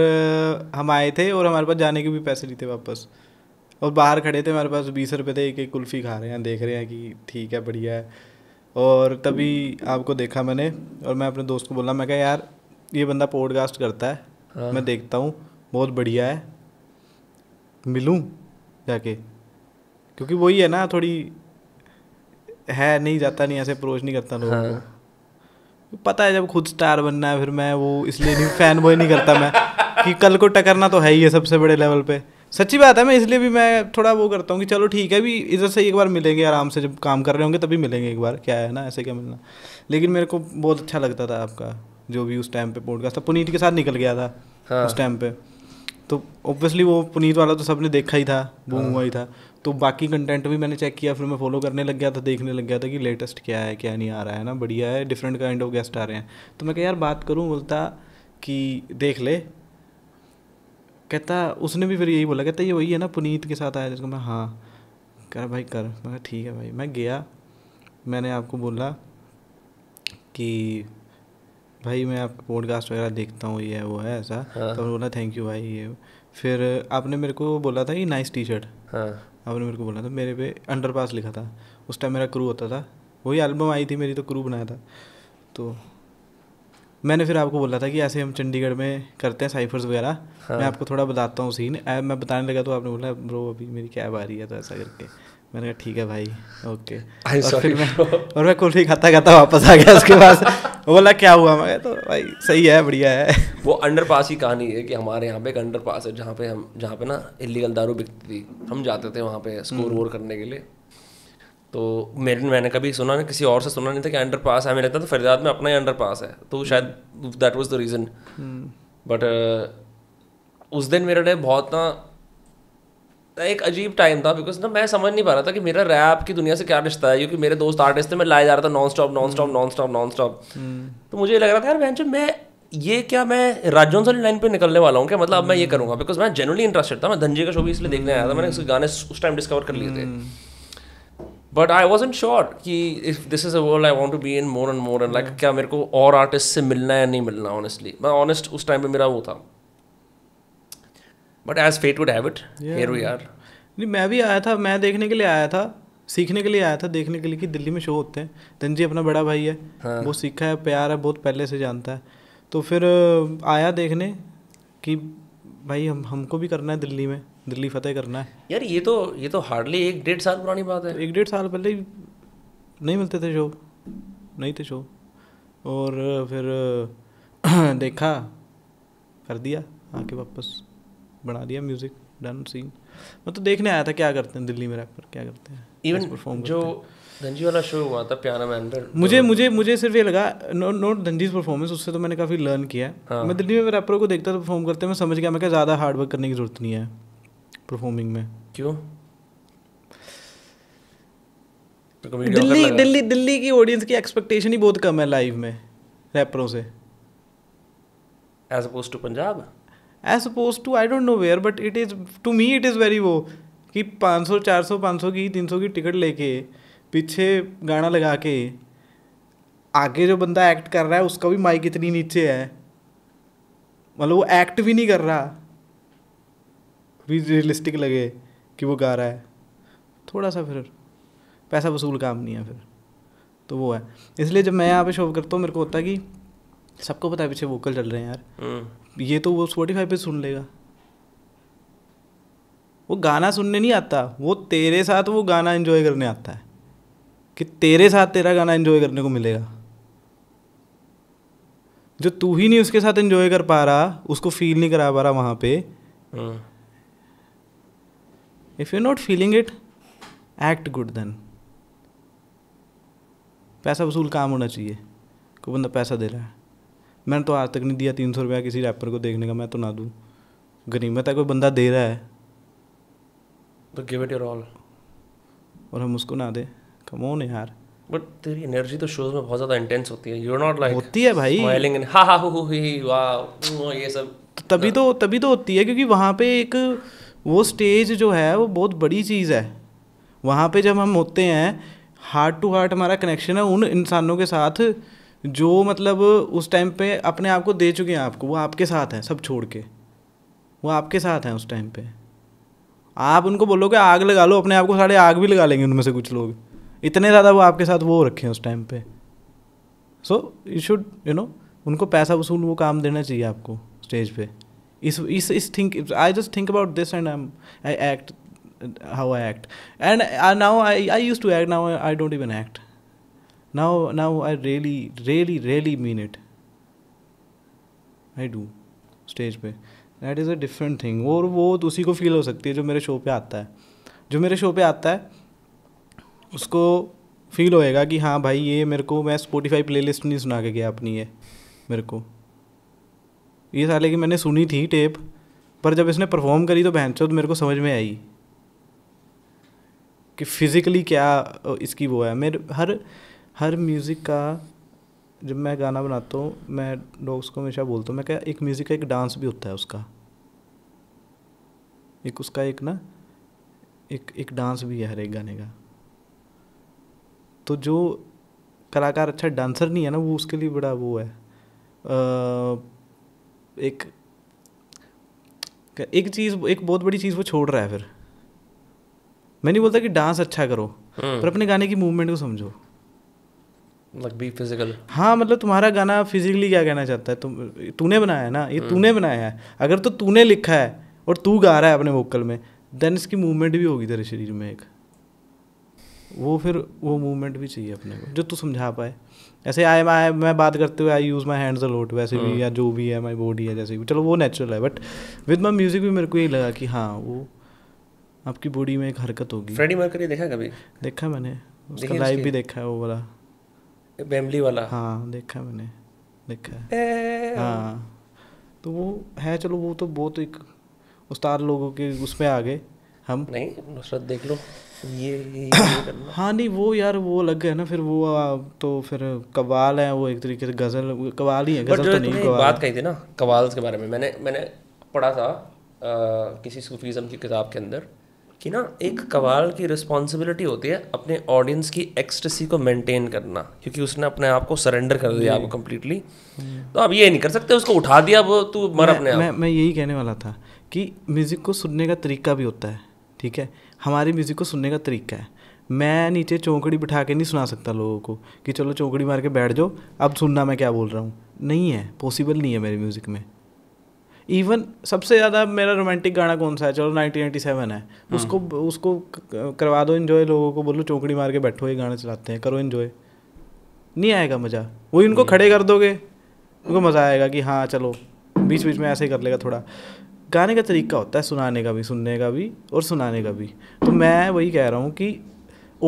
हम आए थे और हमारे पास जाने के भी पैसे नहीं थे वापस और बाहर खड़े थे हमारे पास बीस रुपये थे एक एक कुल्फ़ी खा रहे हैं देख रहे हैं कि ठीक है बढ़िया है और तभी आपको देखा मैंने और मैं अपने दोस्त को बोला मैं कहा यार ये बंदा पॉडकास्ट करता है हाँ। मैं देखता हूँ बहुत बढ़िया है मिलूँ जाके क्योंकि वही है ना थोड़ी है नहीं जाता नहीं ऐसे अप्रोच नहीं करता लोगों को हाँ। पता है जब खुद स्टार बनना है फिर मैं वो इसलिए नहीं फैन बॉय नहीं करता मैं कि कल को टकरना तो है ही है सबसे बड़े लेवल पे सच्ची बात है मैं इसलिए भी मैं थोड़ा वो करता हूँ कि चलो ठीक है भी इधर से एक बार मिलेंगे आराम से जब काम कर रहे होंगे तभी मिलेंगे एक बार क्या है ना ऐसे क्या मिलना लेकिन मेरे को बहुत अच्छा लगता था आपका जो भी उस टाइम पे पॉडकास्ट था पुनीत के साथ निकल गया था हाँ। उस टाइम पे तो ऑब्वियसली वो पुनीत वाला तो सबने देखा ही था वो हाँ। हुआ ही था तो बाकी कंटेंट भी मैंने चेक किया फिर मैं फॉलो करने लग गया था देखने लग गया था कि लेटेस्ट क्या है क्या नहीं आ रहा है ना बढ़िया है डिफरेंट काइंड ऑफ गेस्ट आ रहे हैं तो मैं क्या यार बात करूँ बोलता कि देख ले कहता उसने भी फिर यही बोला कहता ये वही है ना पुनीत के साथ आया जिसको तो मैं हाँ कर भाई कर मैं ठीक है भाई मैं गया मैंने आपको बोला कि भाई मैं आपका पॉडकास्ट वगैरह देखता हूँ ये है वो है ऐसा तो हाँ। तो बोला थैंक यू भाई ये फिर आपने मेरे को बोला था कि नाइस टी शर्ट हाँ आपने मेरे को बोला था मेरे पे अंडर पास लिखा था उस टाइम मेरा क्रू होता था वही एल्बम आई थी मेरी तो क्रू बनाया था तो मैंने फिर आपको बोला था कि ऐसे हम चंडीगढ़ में करते हैं साइफर्स वगैरह हाँ। मैं आपको थोड़ा बताता हूँ सीन मैं बताने लगा तो आपने बोला ब्रो अभी मेरी कैब आ रही है तो ऐसा करके मैंने कहा ठीक है भाई ओके और फिर मैं और मैं कुल्फी खाता खाता वापस आ गया उसके पास बोला क्या हुआ मैं तो भाई सही है बढ़िया है वो अंडर पास की कहानी है कि हमारे यहाँ पे एक अंडर पास है जहाँ पे हम जहाँ पे ना इलीगल दारू बिकती थी हम जाते थे वहाँ पे स्कोर हम्म। वोर करने के लिए तो मेरे मैंने कभी सुना ना किसी और से सुना नहीं था कि अंडर पास है मेरे लगता था फरीदाबाद में अपना ही अंडर पास है तो हम्म। शायद that was the reason but उस दिन मेरे लिए बहुत ना एक अजीब टाइम था बिकॉज ना मैं समझ नहीं पा रहा था कि मेरा रैप की दुनिया से क्या रिश्ता है क्योंकि मेरे दोस्त आर्टिस्ट थे मैं लाया जा रहा था non stop non stop non stop non stop तो मुझे लग रहा था यार मैं मैं ये क्या मैं राजौन वाली लाइन पे निकलने वाला हूँ क्या मतलब अब मैं ये hmm. करूँगा बिकॉज मैं जनरली इंटरेस्टेड था मैं धंजे का शो भी इसलिए देखने आया था hmm. मैंने उसके गाने उस टाइम डिस्कवर कर लिए थे but I was in sure कि if this is a world I want to be in more and more and like क्या मेरे को और आर्टिस्ट से मिलना है या नहीं मिलना ऑनेस्टली मैं ऑनेस्ट उस टाइम पर मेरा वो था but as fate would have it here we are नहीं मैं भी आया था मैं देखने के लिए आया था सीखने के लिए आया था देखने के लिए कि दिल्ली में शो होते हैं जी अपना बड़ा भाई है हाँ. वो सीखा है प्यार है बहुत पहले से जानता है तो फिर आया देखने कि भाई हम हमको भी करना है दिल्ली में दिल्ली फतेह करना है यार ये तो ये तो हार्डली एक डेढ़ साल पुरानी बात है एक डेढ़ साल पहले ही नहीं मिलते थे शो नहीं थे शो और फिर देखा कर दिया आके वापस बना दिया म्यूजिक डन सीन मैं तो देखने आया था क्या करते हैं दिल्ली में रैपर क्या करते हैं इवन परफॉर्म जो धनजी वाला शो हुआ था प्यारा मैन तो मुझे मुझे मुझे सिर्फ ये लगा नो नोट धनजीज परफॉर्मेंस उससे तो मैंने काफ़ी लर्न किया है हाँ. मैं दिल्ली में रैपरों को देखता था परफॉर्म करते मैं समझ गया मैं क्या ज़्यादा हार्ड वर्क करने की ज़रूरत नहीं है परफॉर्मिंग में क्यों तो दिल्ली दिल्ली दिल्ली की ऑडियंस की एक्सपेक्टेशन ही बहुत कम है लाइव में रैपरों से as opposed to Punjab as supposed to I don't know where but it is to me it is very वो कि 500 400 500 की 300 की टिकट लेके पीछे गाना लगा के आगे जो बंदा एक्ट कर रहा है उसका भी माइक इतनी नीचे है मतलब वो एक्ट भी नहीं कर रहा भी रियलिस्टिक लगे कि वो गा रहा है थोड़ा सा फिर पैसा वसूल काम नहीं है फिर तो वो है इसलिए जब मैं यहाँ पे शो करता हूँ मेरे को होता है कि सबको पता है पीछे वोकल चल रहे हैं यार हम्म। ये तो वो स्पॉटीफाई पे सुन लेगा वो गाना सुनने नहीं आता वो तेरे साथ वो गाना एंजॉय करने आता है कि तेरे साथ तेरा गाना एंजॉय करने को मिलेगा जो तू ही नहीं उसके साथ एंजॉय कर पा रहा उसको फील नहीं करा पा रहा वहां पे if you not feeling it act good then पैसा वसूल काम होना चाहिए कोई बंदा पैसा दे रहा है मैंने तो आज तक नहीं दिया तीन सौ रुपया किसी रैपर को देखने का मैं तो ना दूँ गनीमत है कोई बंदा दे रहा है तो गिव इट योर ऑल और हम उसको ना दे कम ऑन यार बट तेरी एनर्जी तो शोज में बहुत ज़्यादा इंटेंस होती है यू आर नॉट लाइक होती है भाई स्माइलिंग एंड हा हा हु हु ही वाह ये सब तो तभी तो तभी तो होती है क्योंकि वहाँ पे एक वो स्टेज जो है वो बहुत बड़ी चीज़ है वहाँ पे जब हम होते हैं हार्ट टू हार्ट हमारा कनेक्शन है उन इंसानों के साथ जो मतलब उस टाइम पे अपने आप को दे चुके हैं आपको वो आपके साथ हैं सब छोड़ के वो आपके साथ हैं उस टाइम पे आप उनको बोलोगे आग लगा लो अपने आप को सारे आग भी लगा लेंगे उनमें से कुछ लोग इतने ज़्यादा वो आपके साथ वो रखे हैं उस टाइम पे so you should you know उनको पैसा वसूल वो काम देना चाहिए आपको स्टेज पे इस इस इस think I just think about this and I act how I act and now I I use to act now I don't even act now now i really really really mean it I do stage पे that is a different thing और वो तो उसी को feel हो सकती है जो मेरे शो पे आता है जो मेरे शो पे आता है उसको फील होएगा कि हाँ भाई ये मेरे को मैं स्पॉटिफाई प्लेलिस्ट नहीं सुना के गया अपनी ये मेरे को ये साले की मैंने सुनी थी टेप पर जब इसने परफॉर्म करी तो बहन चौथ मेरे को समझ में आई कि फिज़िकली क्या इसकी वो है मेरे हर हर म्यूज़िक का जब मैं गाना बनाता हूँ मैं डॉग्स को हमेशा बोलता हूँ मैं क्या एक म्यूज़िक का एक डांस भी होता है उसका एक उसका एक ना एक एक डांस भी है हर एक गाने का तो जो कलाकार अच्छा डांसर नहीं है ना वो उसके लिए बड़ा वो है आ, एक एक चीज़ एक बहुत बड़ी चीज़ वो छोड़ रहा है फिर मैं नहीं बोलता कि डांस अच्छा करो हम्म। पर अपने गाने की मूवमेंट को समझो like बी फिजिकल हाँ मतलब तुम्हारा गाना फिजिकली क्या कहना चाहता है तुम तूने बनाया है ना ये तूने बनाया है अगर तो तूने लिखा है और तू गा रहा है अपने वोकल में देन इसकी मूवमेंट भी होगी तेरे शरीर में एक वो फिर वो मूवमेंट भी चाहिए अपने को जो तू समझा पाए ऐसे आई माए मैं बात करते हुए आई यूज़ माई हैंड्स अ लोट वैसे भी हाँ। या जो भी है माई बॉडी है जैसे भी चलो वो नेचुरल है बट विद माई म्यूज़िक भी मेरे को यही लगा कि हाँ वो आपकी बॉडी में एक हरकत होगी फ्रेडी मर्करी देखा कभी देखा मैंने उसका लाइव भी देखा है वो वाला बैमली वाला हाँ देखा है मैंने देखा है हाँ तो वो है चलो वो तो बहुत एक उस्ताद लोगों के उसमें आ गए हम नहीं नुसरत देख लो ये, ये, ये हाँ नहीं वो यार वो अलग है ना फिर वो तो फिर कवाल है वो एक तरीके से गज़ल कवाल ही है गज़ल तो नहीं कवाल बात कही थी ना कवाल के बारे में मैंने मैंने पढ़ा था आ, किसी सूफीज़म की किताब के अंदर कि ना एक कवाल की रिस्पॉन्सिबिलिटी होती है अपने ऑडियंस की एक्सटेसी को मेंटेन करना क्योंकि उसने अपने आप को सरेंडर कर दिया आपको कम्प्लीटली तो आप ये नहीं कर सकते उसको उठा दिया वो तू मर मैं, अपने आप मैं, मैं यही कहने वाला था कि म्यूज़िक को सुनने का तरीका भी होता है ठीक है हमारे म्यूज़िक को सुनने का तरीका है मैं नीचे चौकड़ी बिठा के नहीं सुना सकता लोगों को कि चलो चौकड़ी मार के बैठ जाओ अब सुनना मैं क्या बोल रहा हूँ नहीं है पॉसिबल नहीं है मेरे म्यूज़िक में इवन सबसे ज़्यादा मेरा रोमांटिक गाना कौन सा है चलो 1987 है हाँ। उसको उसको करवा दो इन्जॉय लोगों को बोलो चौकड़ी मार के बैठो ये गाने चलाते हैं करो इन्जॉय नहीं आएगा मज़ा वही उनको खड़े कर दोगे उनको मज़ा आएगा कि हाँ चलो बीच बीच में ऐसे ही कर लेगा थोड़ा गाने का तरीका होता है सुनाने का भी सुनने का भी और सुनाने का भी तो मैं वही कह रहा हूँ कि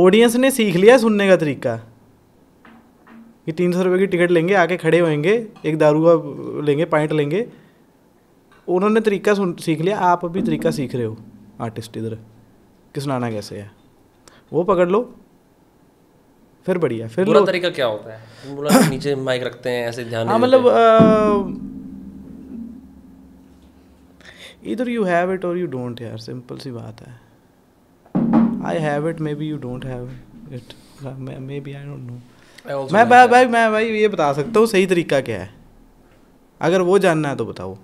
ऑडियंस ने सीख लिया सुनने का तरीका कि तीन सौ रुपये की टिकट लेंगे आके खड़े होएंगे एक दारू का लेंगे पॉइंट लेंगे उन्होंने तरीका सुन सीख लिया आप अभी तरीका सीख रहे हो आर्टिस्ट इधर कि सुनाना कैसे है वो पकड़ लो फिर बढ़िया फिर बुरा तरीका क्या होता है तो नीचे माइक रखते हैं ऐसे ध्यान हाँ मतलब इधर यू हैव इट और यू डोंट यार सिंपल सी बात है I have it maybe you don't have it maybe I don't know मैं भाई मैं भाई ये बता सकता हूँ सही तरीका क्या है अगर वो जानना है तो बताओ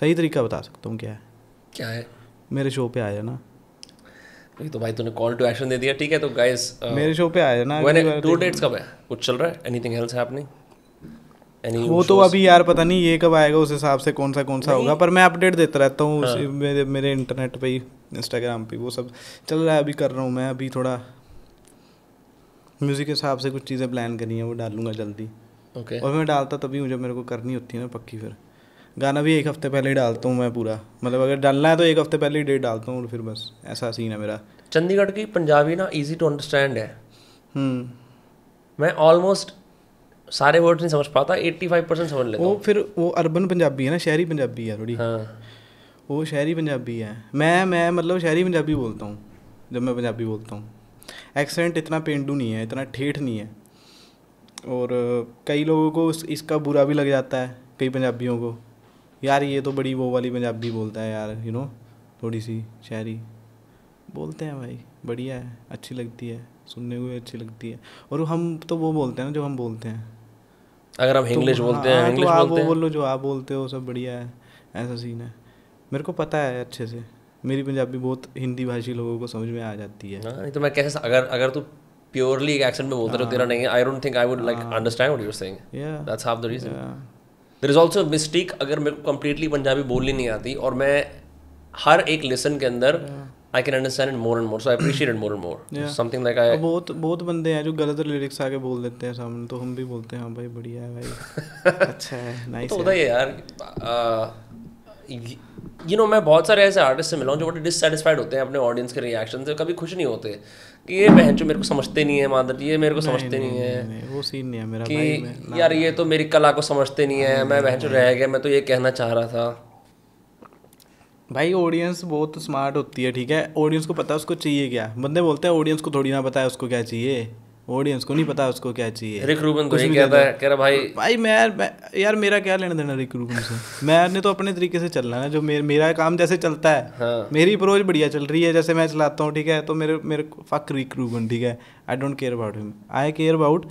सही तरीका बता सकता हूँ क्या है क्या है मेरे शो पे आया ना तो भाई तूने कॉल टू एक्शन दे दिया ठीक है तो गाइस uh, मेरे शो पे आया ना टू डेट्स कब है कुछ चल रहा है एनीथिंग एल्स हैपनिंग Any वो तो अभी यार पता नहीं ये कब आएगा उस हिसाब से कौन सा कौन सा होगा पर मैं अपडेट देता रहता हूँ हाँ. मेरे मेरे इंटरनेट पे ही इंस्टाग्राम पे वो सब चल रहा है अभी कर रहा हूँ मैं अभी थोड़ा म्यूज़िक के हिसाब से कुछ चीज़ें प्लान करनी है वो डालूंगा जल्दी ओके okay. और मैं डालता तभी मुझे मेरे को करनी होती है ना पक्की फिर गाना भी एक हफ्ते पहले ही डालता हूँ मैं पूरा मतलब अगर डालना है तो एक हफ्ते पहले ही डेट डालता हूँ और फिर बस ऐसा सीन है मेरा चंडीगढ़ की पंजाबी ना इजी टू अंडरस्टैंड है हम्म। मैं ऑलमोस्ट सारे वर्ड नहीं समझ पाता एट्टी फाइव परसेंट समझ लेता वो फिर वो अर्बन पंजाबी है ना शहरी पंजाबी है थोड़ी हाँ वो शहरी पंजाबी है मैं मैं मतलब शहरी पंजाबी बोलता हूँ जब मैं पंजाबी बोलता हूँ एक्सेंट इतना पेंडू नहीं है इतना ठेठ नहीं है और कई लोगों को इसका बुरा भी लग जाता है कई पंजाबियों को यार ये तो बड़ी वो वाली पंजाबी बोलता है यार यू नो थोड़ी सी शायरी बोलते हैं भाई बढ़िया है अच्छी लगती है सुनने को भी अच्छी लगती है और हम तो वो बोलते हैं ना जो हम बोलते हैं अगर हम इंग्लिश तो, हाँ, बोलते हैं इंग्लिश हाँ, तो आप वो बोलो जो आप बोलते हो सब बढ़िया है ऐसा सीन है मेरे को पता है अच्छे से मेरी पंजाबी बहुत हिंदी भाषी लोगों को समझ में आ जाती है हाँ, तो मैं कैसे अगर अगर तू प्योरली एक एक्सेंट में बोलते रहो तो तेरा नहीं I don't think I would like understand what you are saying that's half the reason there is also mistake अगर मेरे को कम्प्लीटली पंजाबी बोलनी नहीं आती और मैं हर एक लेसन के अंदर I can understand more and more so I appreciate more and more something like I बहुत बहुत बंदे हैं जो गलत लिरिक्स आके बोल देते हैं सामने तो हम भी बोलते हैं हाँ भाई बढ़िया है भाई अच्छा है नाइस तो होता है यार यू नो मैं बहुत सारे ऐसे आर्टिस्ट से मिला हूँ जो बड़े डिससेटिस्फाइड होते हैं अपने ऑडियंस के रिएक्शन से कभी खुश नहीं होते कि ये बहन जो मेरे को समझते नहीं है मादर ये मेरे को नहीं, समझते नहीं, नहीं, नहीं, है वो सीन नहीं है मेरा कि भाई यार ये तो मेरी कला को समझते नहीं है मैं बहन जो रह गया मैं तो ये कहना चाह रहा था भाई ऑडियंस बहुत स्मार्ट होती है ठीक है ऑडियंस को पता है उसको चाहिए क्या बंदे बोलते हैं ऑडियंस को थोड़ी ना पता है उसको क्या चाहिए ऑडियंस को नहीं पता उसको क्या चाहिए रिक रूबन को नहीं कहता है कह रहा भाई भाई मैं यार मैं यार मेरा क्या लेना देना रिक रूबन से मैं ने तो अपने तरीके से चलना है जो मेर, मेरा काम जैसे चलता है हाँ। मेरी अप्रोच बढ़िया चल रही है जैसे मैं चलाता हूँ ठीक है तो मेरे मेरे फक रिक रूबन ठीक है I don't care about him I care about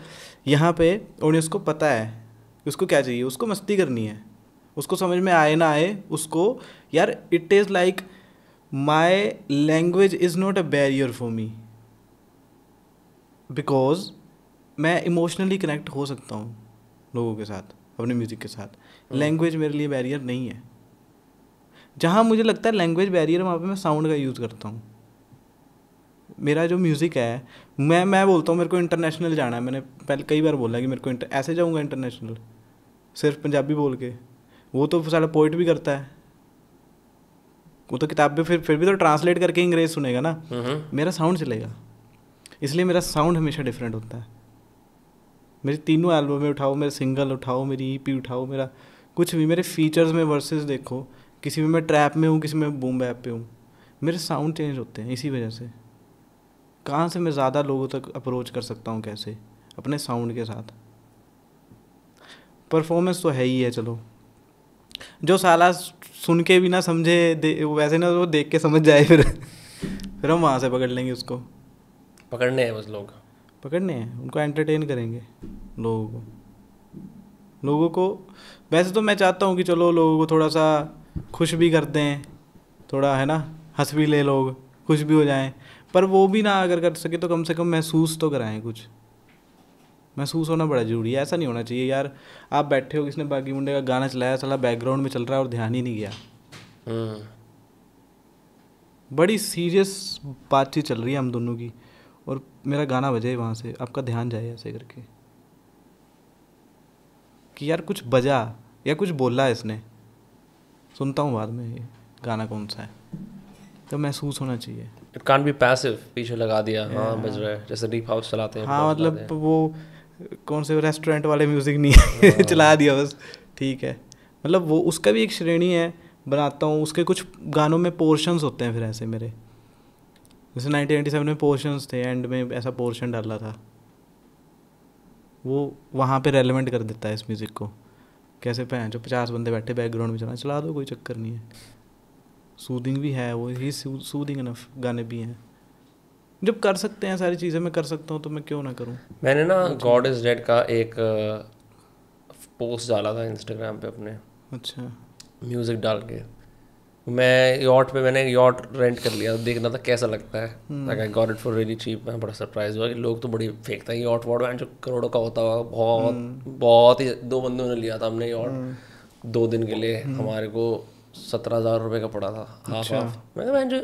यहाँ पे ऑडियंस को पता है उसको क्या चाहिए उसको मस्ती करनी है उसको समझ में आए ना आए उसको यार it is like my language is not a barrier for me because मैं इमोशनली कनेक्ट हो सकता हूँ लोगों के साथ अपने म्यूज़िक के साथ लैंग्वेज हाँ। मेरे लिए बैरियर नहीं है जहाँ मुझे लगता है लैंग्वेज बैरियर वहाँ पे मैं साउंड का यूज़ करता हूँ मेरा जो म्यूज़िक है मैं मैं बोलता हूँ मेरे को इंटरनेशनल जाना है मैंने पहले कई बार बोला कि मेरे को इंटर, ऐसे जाऊँगा इंटरनेशनल सिर्फ पंजाबी बोल के वो तो सारा पोइट भी करता है वो तो किताब फिर फिर भी तो ट्रांसलेट करके अंग्रेज सुनेगा ना हम्म। मेरा साउंड चलेगा इसलिए मेरा साउंड हमेशा डिफरेंट होता है मेरी तीनों एल्बमें उठाओ मेरे सिंगल उठाओ मेरी ई e उठाओ मेरा कुछ भी मेरे फीचर्स में वर्सेस देखो किसी में मैं ट्रैप में हूँ किसी में बूम बैप पे हूँ मेरे साउंड चेंज होते हैं इसी वजह से कहाँ से मैं ज़्यादा लोगों तक अप्रोच कर सकता हूँ कैसे अपने साउंड के साथ परफॉर्मेंस तो है ही है चलो जो साला सुन के भी ना समझे वैसे ना वो देख के समझ जाए फिर फिर हम वहाँ से पकड़ लेंगे उसको पकड़ने हैं बस लोग पकड़ने हैं उनको एंटरटेन करेंगे लोगों को लोगों को वैसे तो मैं चाहता हूँ कि चलो लोगों को थोड़ा सा खुश भी करते हैं थोड़ा है ना हंस भी ले लोग खुश भी हो जाएं पर वो भी ना अगर कर सके तो कम से कम महसूस तो कराएं कुछ महसूस होना बड़ा ज़रूरी है ऐसा नहीं होना चाहिए यार आप बैठे हो किसने बाकी मुंडे का गाना चलाया सला बैकग्राउंड में चल रहा है और ध्यान ही नहीं गया हम्म। बड़ी सीरियस बातचीत चल रही है हम दोनों की और मेरा गाना बजे वहाँ से आपका ध्यान जाए ऐसे करके कि यार कुछ बजा या कुछ बोला है इसने सुनता हूँ बाद में ये गाना कौन सा है तो महसूस होना चाहिए इट कान बी पैसिव पीछे लगा दिया हाँ, yeah. हाँ बज रहा है जैसे डीप हाउस चलाते हैं हाँ मतलब हैं। वो कौन से रेस्टोरेंट वाले म्यूज़िक नहीं है हाँ। चला दिया बस ठीक है मतलब वो उसका भी एक श्रेणी है बनाता हूँ उसके कुछ गानों में पोर्शंस होते हैं फिर ऐसे मेरे जैसे नाइनटीन सेवन में पोर्शंस थे एंड में ऐसा पोर्शन डाला था वो वहाँ पे रेलिवेंट कर देता है इस म्यूज़िक को कैसे पे जो पचास बंदे बैठे बैकग्राउंड में चला चला दो कोई चक्कर नहीं है सूदिंग भी है वो ही सूदिंग इनफ गाने भी हैं जब कर सकते हैं सारी चीज़ें मैं कर सकता हूँ तो मैं क्यों ना करूँ मैंने ना गॉड इज़ डेड का एक पोस्ट uh, डाला था इंस्टाग्राम पे अपने अच्छा म्यूज़िक डाल के मैं यॉट पे मैंने यॉट रेंट कर लिया देखना था कैसा लगता है I got it for really cheap मैं बड़ा सरप्राइज हुआ कि लोग तो बड़ी फेंकते हैं यॉट वॉट जो करोड़ों का होता हुआ बहुत hmm. बहुत ही दो बंदों ने लिया था हमने यॉट hmm. हम्म। दो दिन के लिए hmm. हमारे को सत्रह हज़ार रुपये का पड़ा था हाफ हाफ मैं जो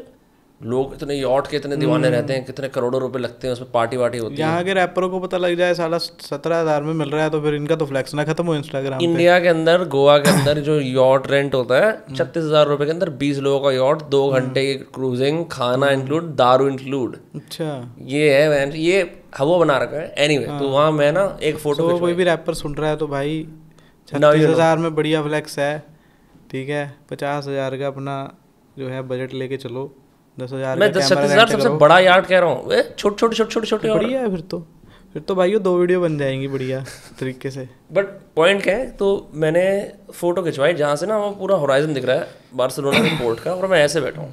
लोग इतने यॉट के इतने दीवाने हम्म। रहते हैं कितने करोड़ों रुपए लगते हैं उसमें पार्टी वार्टी होती है यहाँ के रैपरों को पता लग जाए साला सत्रह हजार में मिल रहा है तो फिर इनका तो फ्लैक्स ना खत्म हो इंस्टाग्राम इंडिया के अंदर गोवा के अंदर जो यॉट रेंट होता है हम्म। छत्तीस हजार रुपए के अंदर बीस लोगों का यॉट दो हम्म। घंटे की क्रूजिंग खाना इंक्लूड दारू इंक्लूड अच्छा ये है ये हवा बना रखा है एनी तो हाँ। वहाँ मैं ना एक फोटो कोई भी रैपर सुन रहा है तो भाई छत्तीस हजार में बढ़िया फ्लैक्स है ठीक है पचास हजार का अपना जो है बजट लेके चलो मैं दस छत्तीस हजार सबसे बड़ा यार्ड कह रहा हूँ छोटे छोटे छोटे छोटे छोटे बढ़िया है फिर तो फिर तो भाई दो वीडियो बन जाएंगी बढ़िया तरीके से बट पॉइंट क्या है तो मैंने फोटो खिंचवाई जहाँ से ना वो पूरा होराइजन दिख रहा है बार्सिलोना के पोर्ट का और मैं ऐसे बैठा हूँ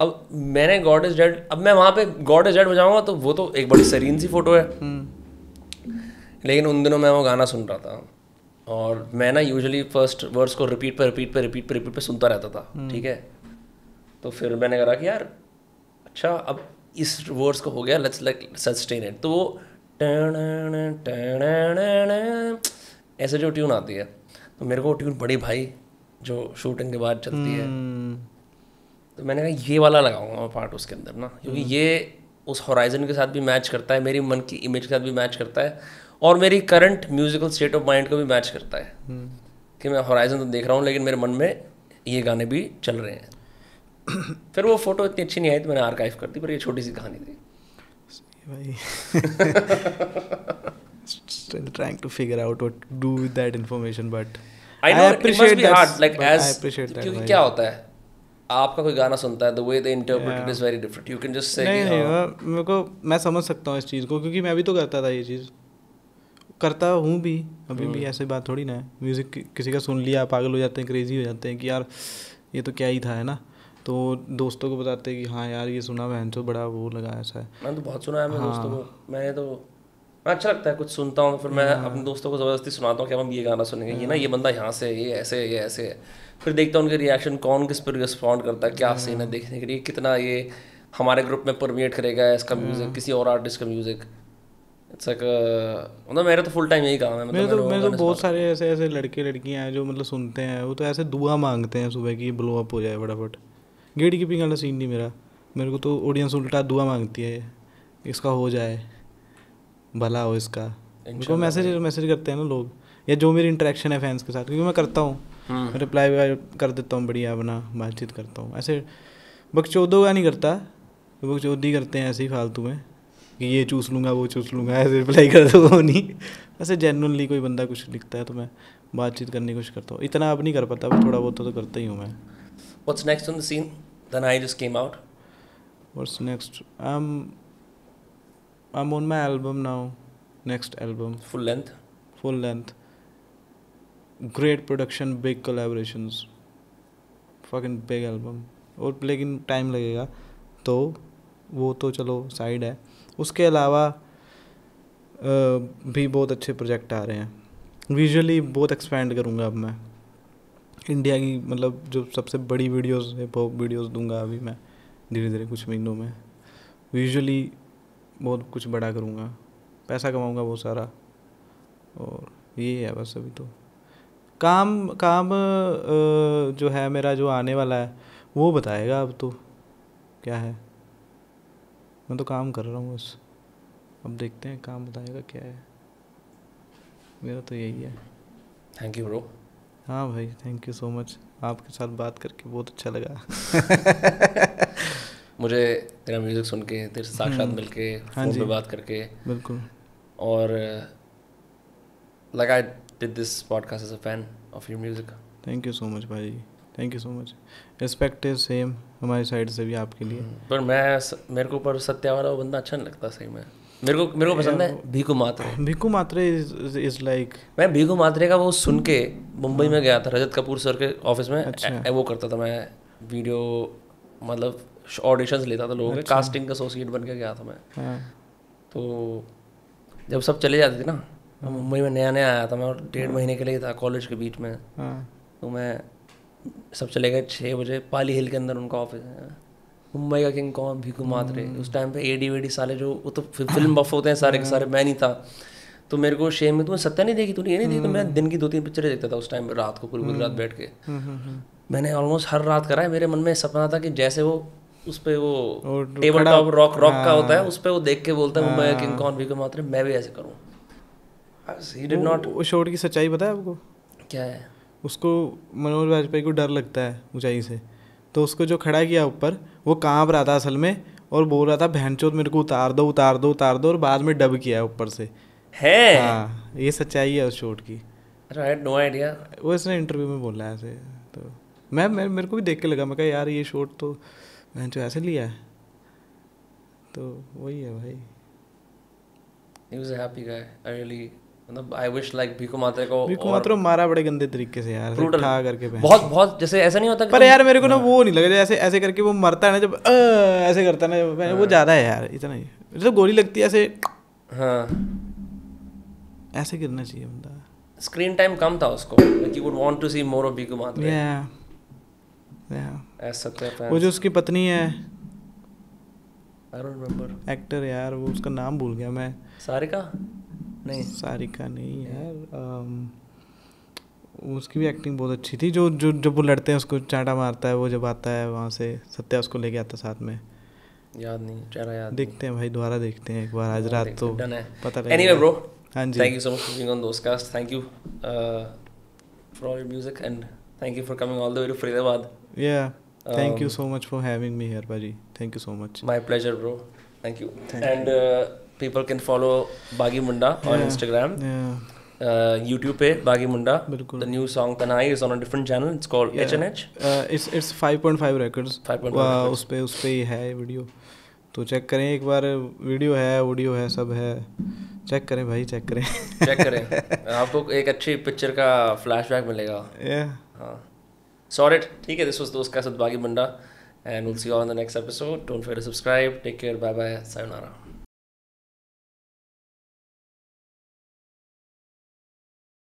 अब मैंने गॉड इज डेड अब मैं वहाँ पे गॉड इज डेड बजाऊंगा तो वो तो एक बड़ी सरीन सी फोटो है हम्म। लेकिन उन दिनों मैं वो गाना सुन रहा था और मैं ना यूजली फर्स्ट वर्ड्स को रिपीट पर रिपीट पर रिपीट पर रिपीट पर सुनता रहता था हम्म। ठीक है तो फिर मैंने कहा कि यार अच्छा अब इस वर्ड्स को हो गया लेट्स लाइक सस्टेन इट तो ऐसे जो ट्यून आती है तो मेरे को ट्यून बड़ी भाई जो शूटिंग के बाद चलती है तो मैंने कहा ये वाला लगाऊंगा मैं पार्ट उसके अंदर ना क्योंकि ये उस होराइजन के साथ भी मैच करता है मेरी मन की इमेज के साथ भी मैच करता है और मेरी current musical state of mind को भी मैच करता है कि मैं होराइजन तो देख रहा हूँ लेकिन मेरे मन में ये गाने भी चल रहे हैं फिर वो फोटो इतनी अच्छी नहीं आई तो मैंने आर्काइव कर दी पर ये छोटी सी कहानी थी भाई still trying to figure out what to do with that information but I know I appreciate it must be hard like as I appreciate that क्योंकि क्या होता है आपका कोई गाना सुनता है the way they interpret it is very different you can just say नहीं नहीं हाँ। मेरे को मैं समझ सकता हूँ इस चीज़ को क्योंकि मैं भी तो करता था ये चीज़ करता हूँ भी अभी भी hmm. ऐसी बात थोड़ी ना है म्यूज़िक किसी का सुन लिया पागल हो जाते हैं क्रेजी हो जाते हैं कि यार ये तो क्या ही था है ना तो दोस्तों को बताते हैं कि हाँ यार ये सुना बहन तो बड़ा वो लगा ऐसा है मैंने तो बहुत सुना है मैं हाँ। दोस्तों को हाँ। मैंने तो अच्छा लगता है कुछ सुनता हूँ फिर मैं हाँ। अपने दोस्तों को ज़बरदस्ती सुनाता हूँ कि हम ये गाना सुनेंगे ये ना हाँ। ये बंदा यहाँ से ये ऐसे ये ऐसे है फिर देखता हूँ उनके रिएक्शन कौन किस पर रिस्पॉन्ड करता है क्या सीन है देखने के लिए कितना ये हमारे ग्रुप में परमिट करेगा इसका म्यूज़िक किसी और आर्टिस्ट का म्यूज़िक uh, मतलब मेरा तो फुल टाइम यही काम है मतलब मेरे तो मेरे तो बहुत सारे ऐसे ऐसे लड़के लड़कियां हैं जो मतलब सुनते हैं वो तो ऐसे दुआ मांगते हैं सुबह की ब्लो अप हो जाए फटाफट गेट कीपिंग वाला सीन नहीं मेरा मेरे को तो ऑडियंस उल्टा दुआ मांगती है इसका हो जाए भला हो इसका मेरे को मैसेज मैसेज करते हैं ना लोग या जो मेरी इंटरेक्शन है फैंस के साथ क्योंकि मैं करता हूँ हम्म। रिप्लाई कर देता हूँ बढ़िया अपना बातचीत करता हूँ ऐसे बगचौदों का नहीं करता तो ही करते हैं ऐसे ही फालतू में कि ये चूस लूँगा वो चूस लूँगा ऐसे रिप्लाई कर दो वो नहीं ऐसे जेनुअनली कोई बंदा कुछ लिखता है तो मैं बातचीत करने की कोशिश करता हूँ इतना अब नहीं कर पाता थोड़ा बहुत तो करता ही हूँ मैं What's next on the scene? Then I just came out. What's next? I'm I'm on my album now. Next album. Full length. Full length. Great production, big collaborations. Fucking big album. और लेकिन time लगेगा तो वो तो चलो side है उसके अलावा भी बहुत अच्छे प्रोजेक्ट आ रहे हैं विजुअली बहुत एक्सपेंड करूँगा अब मैं इंडिया की मतलब जो सबसे बड़ी वीडियोस हिप हॉप वीडियोस दूंगा अभी मैं धीरे धीरे कुछ महीनों में विजुअली बहुत कुछ बड़ा करूँगा पैसा कमाऊँगा बहुत सारा और ये है बस अभी तो काम काम जो है मेरा जो आने वाला है वो बताएगा अब तो क्या है मैं तो काम कर रहा हूँ बस अब देखते हैं काम बताएगा क्या है मेरा तो यही है थैंक यू ब्रो हाँ भाई थैंक यू सो मच आपके साथ बात करके बहुत अच्छा लगा मुझे तेरा म्यूज़िक सुन के तेरे से साक्षात हम्म। मिल के हाँ जी बात करके बिल्कुल और like I did this podcast as a fan of your music thank you so much भाई thank you so much respect is same हमारी साइड से भी आपके लिए हम्म। पर मैं मेरे को पर वाला वो बंदा अच्छा नहीं लगता सही में मेरे को मेरे को पसंद है भीकू मात्रे भीकू मात्रे इज लाइक मैं भीकू मात्रे का वो सुन के मुंबई में hmm. गया था रजत कपूर सर के ऑफिस में अच्छा। वो करता था मैं वीडियो मतलब ऑडिशंस लेता था लोगों के कास्टिंग अच्छा। का एसोसिएट बन के गया था मैं हाँ। तो जब सब चले जाते थे ना हाँ। मुंबई में नया नया आया था मैं और डेढ़ हाँ। महीने के लिए था कॉलेज के बीच में तो मैं सब चले गए छः बजे पाली हिल के अंदर उनका ऑफिस है मुंबई का किंग कौन भीखू मात्रे हम्म। उस टाइम पे एडी वेडी साले जो वो तो फिल्म बफ होते हैं सारे के हाँ। सारे मैं नहीं था तो मेरे को शेम में तुम्हें सत्या नहीं देखी तूने ये नहीं देखी तो मैं हम्म। दिन की दो तीन पिक्चरें देखता था उस टाइम रात को पूरी पूरी रात हम्म। बैठ के मैंने ऑलमोस्ट हर रात करा है मेरे मन में सपना था कि जैसे वो उस पर वो टेबल टॉप रॉक रॉक का हाँ। होता है उस पर वो देख के बोलता है मुंबई किंग हाँ। कौन भी मात्रे मैं भी ऐसे करूँ नॉट उस शोर की सच्चाई पता है आपको क्या है उसको मनोज वाजपेयी को डर लगता है ऊंचाई से तो उसको जो खड़ा किया ऊपर वो काँप रहा था असल में और बोल रहा था बहन चोत मेरे को उतार दो उतार दो उतार दो और बाद में डब किया ऊपर से है हाँ ये सच्चाई है उस शोट की राइट नो आइडिया वो इसने इंटरव्यू में बोला ऐसे तो मैं मेरे, मेरे को भी देख के लगा मैं कहा यार ये शॉट तो मैंने जो ऐसे लिया है तो वही है भाई He was a happy guy. I really मतलब आई विश लाइक भीको मात्रे को भीको मात्रे मारा बड़े गंदे तरीके से यार ब्रूटल करके बहुत बहुत जैसे ऐसा नहीं होता पर यार मेरे को ना हाँ। वो नहीं लगा जैसे ऐसे करके वो मरता है ना जब ऐसे करता है ना वो हाँ। ज़्यादा है यार इतना ही जब तो गोली लगती है ऐसे हाँ ऐसे गिरना चाहिए बंदा स्क्रीन टाइम कम था उसको like you would want to see more of Bhiku Mhatre या या ऐसा तो वो जो उसकी पत्नी है आई डोंट रिमेंबर एक्टर यार वो उसका नाम भूल गया मैं सारिका नहीं सारिका नहीं यार उसकी भी एक्टिंग बहुत अच्छी थी जो जो जब वो लड़ते हैं उसको चाटा मारता है वो जब आता है वहाँ से सत्या उसको लेके आता साथ में याद नहीं चेहरा याद देखते नहीं। हैं भाई दोबारा देखते हैं एक बार आज रात तो पता नहीं एनीवे ब्रो हाँ जी thank you so much for being on Dost cast thank you for all your music and thank you for coming all the way to Faridabad या thank you so much for having me here भाई thank you so much my pleasure bro thank you and people can follow Bagi Munda yeah. on Instagram. Yeah. Uh, YouTube पे बागी मुंडा the new song तनाई is on a different channel it's called yeah. HNH uh, it's it's 5.5 records 5.5 uh, उस पे उस पे ही है video तो check करें एक बार वीडियो है ऑडियो है सब है चेक करें भाई चेक करें चेक करें आपको एक अच्छी पिक्चर का फ्लैशबैक मिलेगा yeah सॉरी ठीक है दिस वाज दोस्त का सदभागी मुंडा and we'll see you on the next episode don't forget to subscribe take care bye bye sayonara